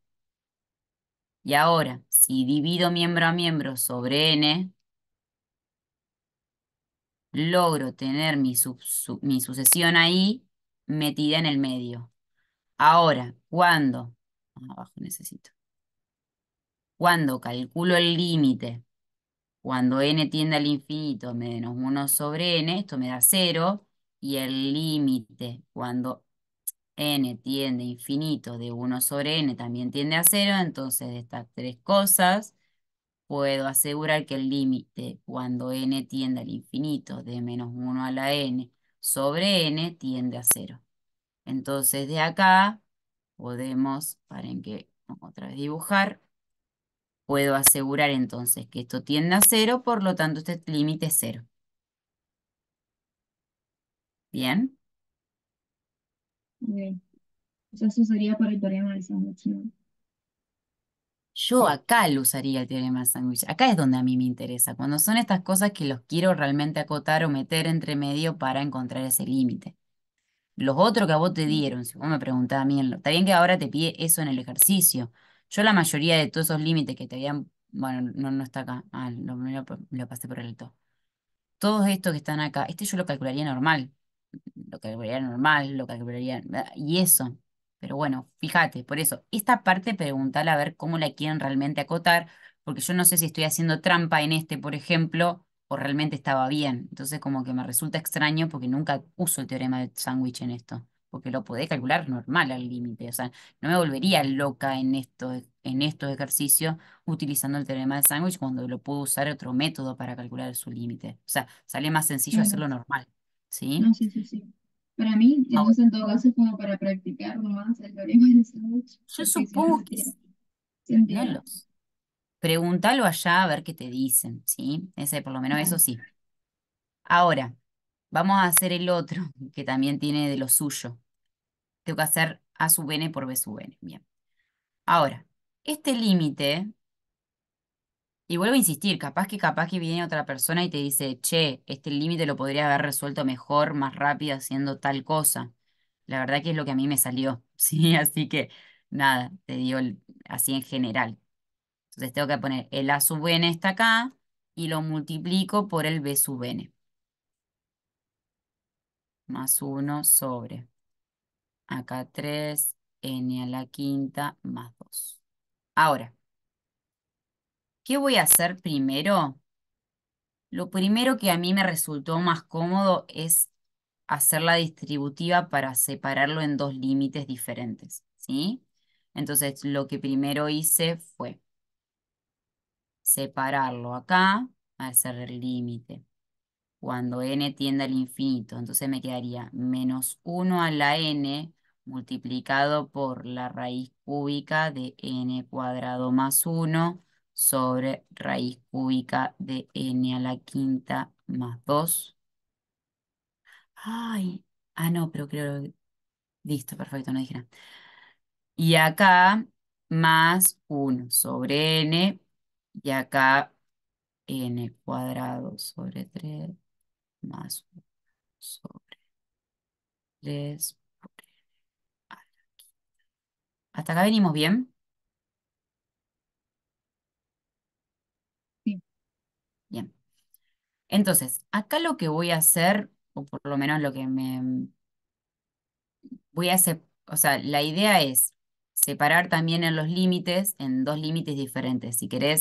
S1: Y ahora, si divido miembro a miembro sobre n, logro tener mi, sucesión ahí metida en el medio. Ahora, cuando, abajo necesito, cuando calculo el límite, cuando n tiende al infinito, menos 1 sobre n, esto me da 0, y el límite cuando n tiende a infinito de 1 sobre n también tiende a 0, entonces de estas tres cosas puedo asegurar que el límite cuando n tiende al infinito de menos 1 a la n sobre n tiende a 0. Entonces de acá podemos, paren que otra vez dibujar, puedo asegurar entonces que esto tiende a 0, por lo tanto este límite es 0. Bien.
S2: sería el teorema del sándwich,
S1: Yo acá lo usaría el teorema de sándwich. Acá es donde a mí me interesa, cuando son estas cosas que los quiero realmente acotar o meter entre medio para encontrar ese límite. Los otros que a vos te dieron, si vos me preguntás a mí, está bien que ahora te pide eso en el ejercicio. Yo la mayoría de todos esos límites que te habían, bueno, no, no está acá, ah, lo, pasé por el Todos estos que están acá, este yo lo calcularía normal lo que normal, lo que debería... Y eso. Pero bueno, fíjate, por eso, esta parte preguntar a ver cómo la quieren realmente acotar, porque yo no sé si estoy haciendo trampa en este, por ejemplo, o realmente estaba bien. Entonces como que me resulta extraño porque nunca uso el teorema de sándwich en esto, porque lo podés calcular normal al límite. O sea, no me volvería loca en, esto, en estos ejercicios utilizando el teorema de sándwich cuando lo puedo usar otro método para calcular su límite. O sea, sale más sencillo hacerlo normal. ¿sí? Ah, sí, sí, sí.
S2: Para mí, ah, en todo caso es como para practicar más [laughs]
S1: Yo supongo que Pregúntalo allá a ver qué te dicen, ¿sí? Ese, por lo menos eso sí. Ahora, vamos a hacer el otro, [laughs] que también tiene de lo suyo. Tengo que hacer A sub n por B sub n. Bien. Ahora, este límite y vuelvo a insistir, capaz que capaz que viene otra persona y te dice, che, este límite lo podría haber resuelto mejor, más rápido, haciendo tal cosa. La verdad que es lo que a mí me salió, [laughs] ¿sí? Así que nada, te digo así en general. Entonces tengo que poner el A sub n está acá y lo multiplico por el B sub n. Más 1 sobre acá 3, n a la quinta más 2. Ahora. ¿Qué voy a hacer primero? Lo primero que a mí me resultó más cómodo es hacer la distributiva para separarlo en dos límites diferentes, ¿sí? Entonces, lo que primero hice fue separarlo acá al el límite. Cuando n tiende al infinito, entonces me quedaría menos 1 a la n multiplicado por la raíz cúbica de n cuadrado más 1 sobre raíz cúbica de n a la quinta más 2. Ay, ah, no, pero creo Listo, perfecto, no nada. Y acá más 1 sobre n y acá n cuadrado sobre 3 más 1 sobre 3 por n ¿Hasta acá venimos bien? Entonces, acá lo que voy a hacer, o por lo menos lo que me voy a hacer, o sea, la idea es separar también en los límites, en dos límites diferentes. Si querés,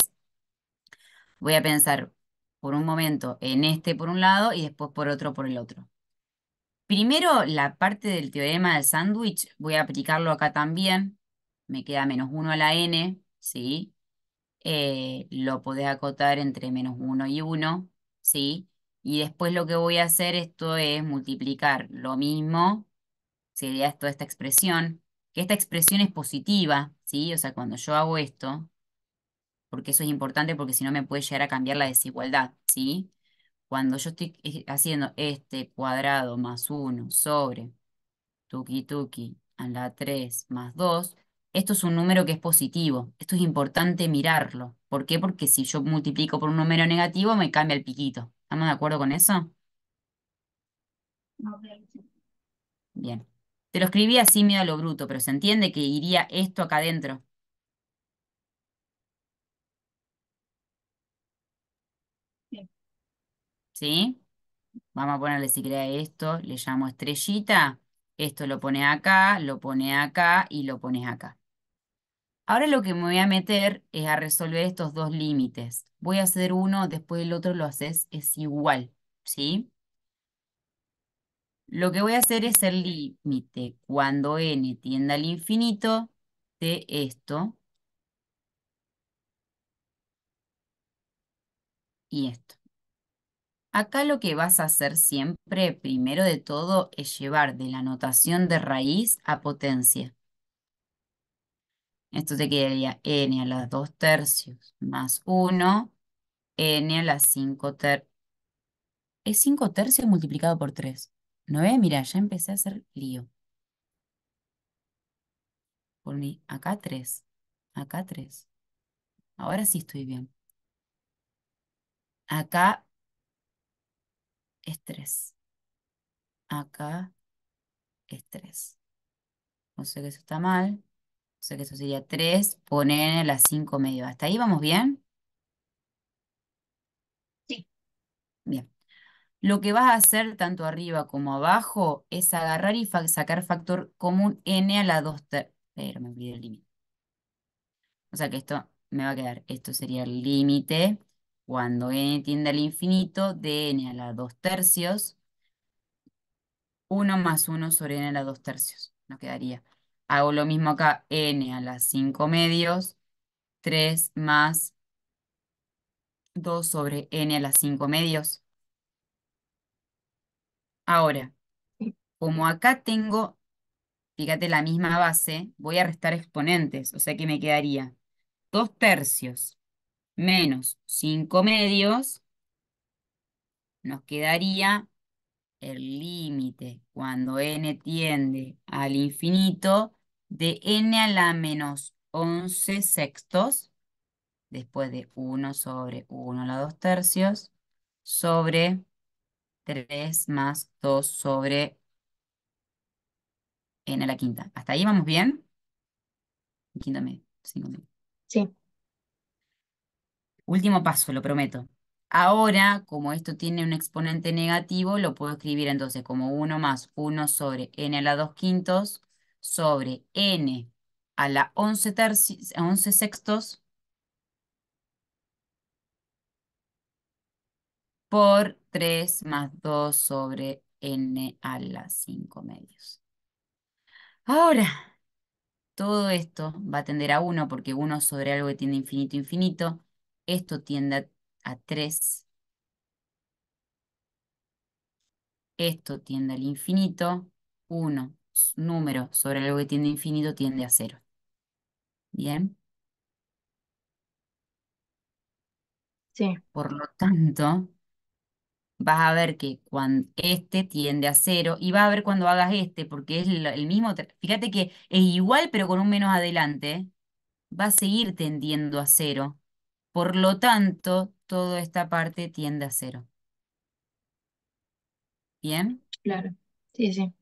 S1: voy a pensar por un momento en este por un lado y después por otro por el otro. Primero, la parte del teorema del sándwich, voy a aplicarlo acá también. Me queda menos 1 a la n, ¿sí? Eh, lo podés acotar entre menos 1 y 1. Y después lo que voy a hacer esto es multiplicar lo mismo, sería toda esta expresión, que esta expresión es positiva, ¿sí? O sea, cuando yo hago esto, porque eso es importante porque si no me puede llegar a cambiar la desigualdad, ¿sí? Cuando yo estoy eh, haciendo este cuadrado más 1 sobre tuqui tuki a la 3 más 2, esto es un número que es positivo, esto es importante mirarlo. ¿Por qué? Porque si yo multiplico por un número negativo, me cambia el piquito. ¿Estamos de acuerdo con eso? Bien. Te lo escribí así medio a lo bruto, pero se entiende que iría esto acá adentro. ¿Sí? Vamos a ponerle si crea esto, le llamo estrellita. Esto lo pone acá, lo pone acá y lo pones acá. Ahora lo que me voy a meter es a resolver estos dos límites. Voy a hacer uno, después el otro lo haces, es igual, ¿sí? Lo que voy a hacer es el límite cuando n tienda al infinito de esto y esto. Acá lo que vas a hacer siempre, primero de todo, es llevar de la notación de raíz a potencia. Esto te quedaría n a las 2 tercios más 1, n a las 5 tercios. Es 5 tercios multiplicado por 3. ¿No Mira, ya empecé a hacer lío. Por acá 3. Acá 3. Ahora sí estoy bien. Acá es 3. Acá es 3. No sé que eso está mal. O sea que eso sería 3, n a la 5 medio. ¿Hasta ahí vamos bien? Sí. Bien. Lo que vas a hacer tanto arriba como abajo es agarrar y sacar factor común n a la 2 ter Pero me olvidé el límite. O sea que esto me va a quedar. Esto sería el límite cuando n tiende al infinito de n a la 2 tercios. 1 más 1 sobre n a la 2 tercios. Nos quedaría Hago lo mismo acá, n a las 5 medios, 3 más 2 sobre n a las 5 medios. Ahora, como acá tengo, fíjate, la misma base, voy a restar exponentes, o sea que me quedaría 2 tercios menos 5 medios, nos quedaría el límite cuando n tiende al infinito de n a la menos 11 sextos, después de 1 sobre 1 a la 2 tercios, sobre 3 más 2 sobre n a la quinta. ¿Hasta ahí vamos bien? Quinta medio, cinco medio. Sí. Último paso, lo prometo. Ahora, como esto tiene un exponente negativo, lo puedo escribir entonces como 1 más 1 sobre n a la 2 quintos sobre n a la 11, 11 sextos por 3 más 2 sobre n a la 5 medios. Ahora, todo esto va a tender a 1 porque 1 sobre algo que tiende a infinito, infinito. Esto tiende a 3. Esto tiende al infinito. 1 número sobre algo que tiende a infinito tiende a cero. ¿Bien? Sí. Por lo tanto, vas a ver que cuando este tiende a cero y vas a ver cuando hagas este, porque es el, mismo, fíjate que es igual pero con un menos adelante, va a seguir tendiendo a cero. Por lo tanto, toda esta parte tiende a cero. ¿Bien? Claro. Sí, sí.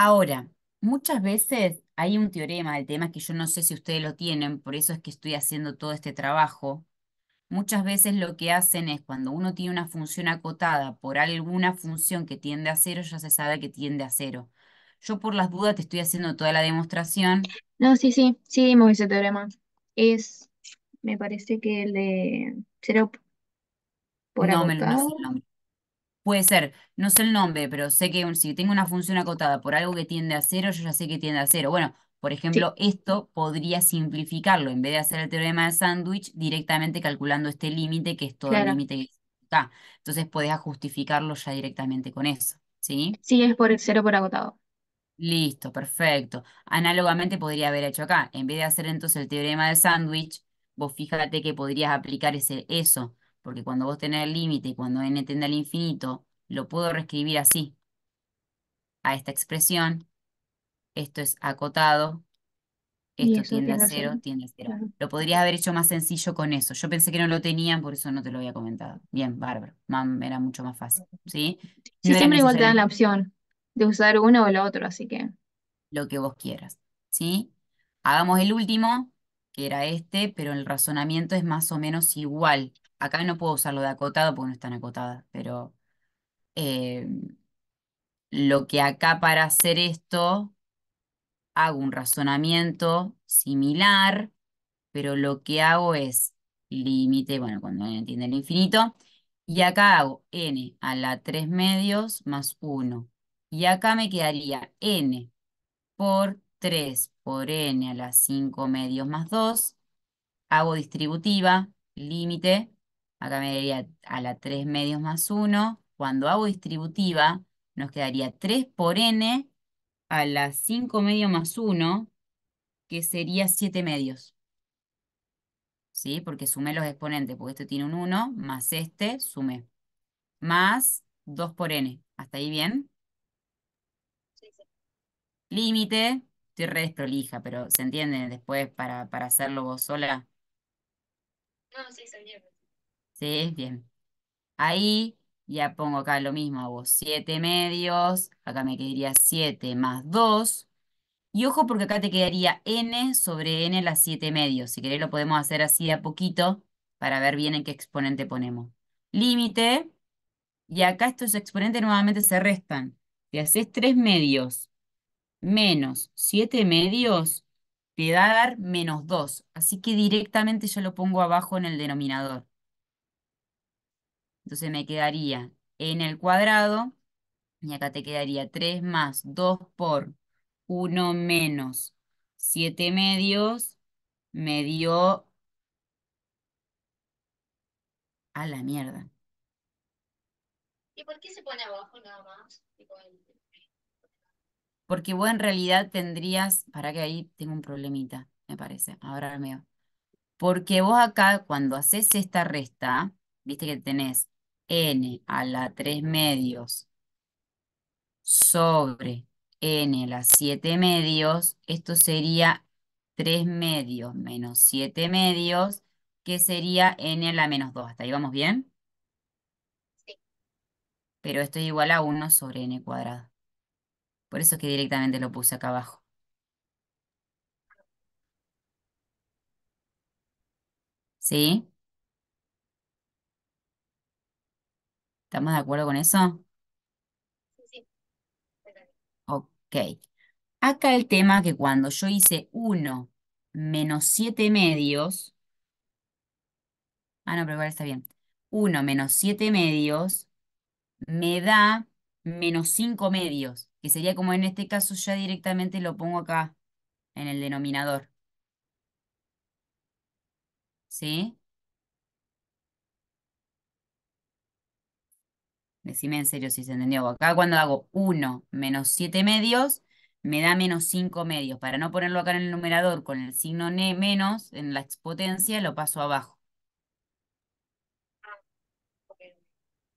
S1: Ahora, muchas veces hay un teorema, el tema es que yo no sé si ustedes lo tienen, por eso es que estoy haciendo todo este trabajo. Muchas veces lo que hacen es cuando uno tiene una función acotada por alguna función que tiende a cero, ya se sabe que tiende a cero. Yo por las dudas te estoy haciendo toda la demostración.
S2: No, sí, sí, sí dimos ese teorema. Es, me parece que el de cero
S1: por no, Me lo puede ser, no sé el nombre, pero sé que si tengo una función acotada por algo que tiende a cero, yo ya sé que tiende a cero. Bueno, por ejemplo, esto podría simplificarlo, en vez de hacer el teorema de sándwich, directamente calculando este límite, que es todo el límite que está. Entonces podés justificarlo ya directamente con eso, ¿sí? Sí, es por el cero por acotado. Listo, perfecto. Análogamente podría haber hecho acá, en vez de hacer entonces el teorema de sándwich, vos fíjate que podrías aplicar ese, eso porque cuando vos tenés el límite y cuando n tiende al infinito, lo puedo reescribir así, a esta expresión, esto es acotado,
S2: esto tiende, a cero, tiende
S1: a cero. Lo podrías haber hecho más sencillo con eso. Yo pensé que no lo tenían, por eso no te lo había comentado. Bien, bárbaro. era mucho más fácil. ¿sí? siempre igual te dan la
S2: opción de usar uno o el otro, así que.
S1: Lo que vos quieras. ¿sí? Hagamos el último, que era este, pero el razonamiento es más o menos igual acá no puedo usarlo de acotado porque no están acotadas, pero eh, lo que acá para hacer esto hago un razonamiento similar, pero lo que hago es límite, bueno, cuando entiende el infinito, y acá hago n a la 3 medios más 1. Y acá me quedaría n por 3 por n a la 5 medios más 2. Hago distributiva, límite, Acá me daría a la 3 medios más 1. Cuando hago distributiva, nos quedaría 3 por n a la 5 medios más 1, que sería 7 medios. ¿Sí? Porque sumé los exponentes, porque este tiene un 1, más este, sumé. Más 2 por n. ¿Hasta ahí bien? Sí, sí. Límite, estoy re desprolija, pero ¿se entiende después para, para hacerlo vos sola?
S2: No, sí, se entiende.
S1: ¿sí? Bien. Ahí ya pongo acá lo mismo, hago 7 medios, acá me quedaría 7 más 2. Y ojo porque acá te quedaría n sobre n las 7 medios. Si querés lo podemos hacer así de a poquito para ver bien en qué exponente ponemos. Límite, y acá estos exponentes nuevamente se restan. Te haces 3 medios menos 7 medios, te da a dar menos 2. Así que directamente yo lo pongo abajo en el denominador. Entonces me quedaría en el cuadrado, y acá te quedaría 3 más 2 por 1 menos 7 medios, me dio... A la mierda.
S2: ¿Y por qué se pone abajo nada más?
S1: Porque vos en realidad tendrías, para que ahí tengo un problemita, me parece, ahora veo. Porque vos acá cuando haces esta resta, viste que tenés n a la 3 medios sobre n a la 7 medios, esto sería 3 medios menos 7 medios, que sería n a la menos 2. ¿Hasta ahí vamos bien? Sí. Pero esto es igual a 1 sobre n cuadrado. Por eso es que directamente lo puse acá abajo. ¿Sí? ¿Estamos de acuerdo con eso? Sí. sí. Ok. Acá el tema que cuando yo hice 1 menos 7 medios, ah, no, pero ahora está bien. 1 menos 7 medios me da menos 5 medios, que sería como en este caso ya directamente lo pongo acá, en el denominador. ¿Sí? Decime en serio si se entendió. Acá cuando hago 1 menos 7 medios, me da menos 5 medios. Para no ponerlo acá en el numerador con el signo n menos, en la expotencia, lo paso abajo.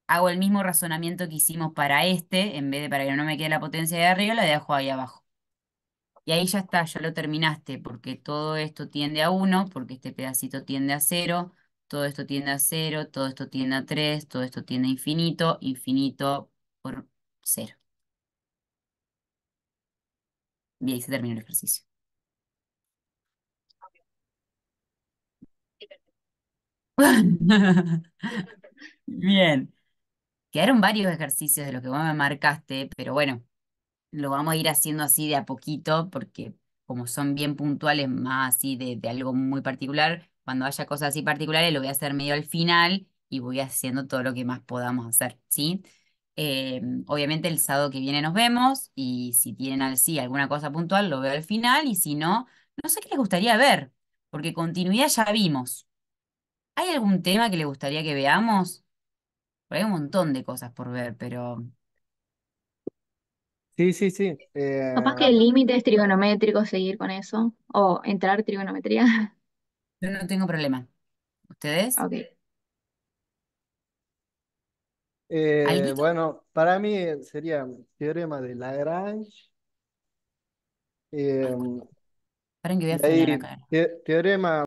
S1: Hago el mismo razonamiento que hicimos para este, en vez de para que no me quede la potencia de arriba, la dejo ahí abajo. Y ahí ya está, ya lo terminaste, porque todo esto tiende a 1, porque este pedacito tiende a 0, todo esto tiende a cero, todo esto tiende a 3, todo esto tiende a infinito, infinito por cero. Y ahí se terminó el ejercicio. [laughs] Bien. Quedaron varios ejercicios de los que vos me marcaste, pero bueno, lo vamos a ir haciendo así de a poquito, porque como son bien puntuales, más así de algo muy particular, cuando haya cosas así particulares, lo voy a hacer medio al final y voy haciendo todo lo que más podamos hacer, ¿sí? Eh, obviamente el sábado que viene nos vemos y si tienen alguna cosa puntual, lo veo al final y si no, no sé qué les gustaría ver, porque continuidad ya vimos. ¿Hay algún tema que les gustaría que veamos? hay un montón de cosas por ver, pero... Sí, sí, sí. Eh... Capaz que el
S2: límite es trigonométrico
S1: seguir con eso, o entrar trigonometría. [laughs] Yo no tengo problema. ¿Ustedes? Ok.
S3: Eh, bueno, para mí sería teorema de Lagrange. eh,
S1: Esperen que voy a acá.
S3: teorema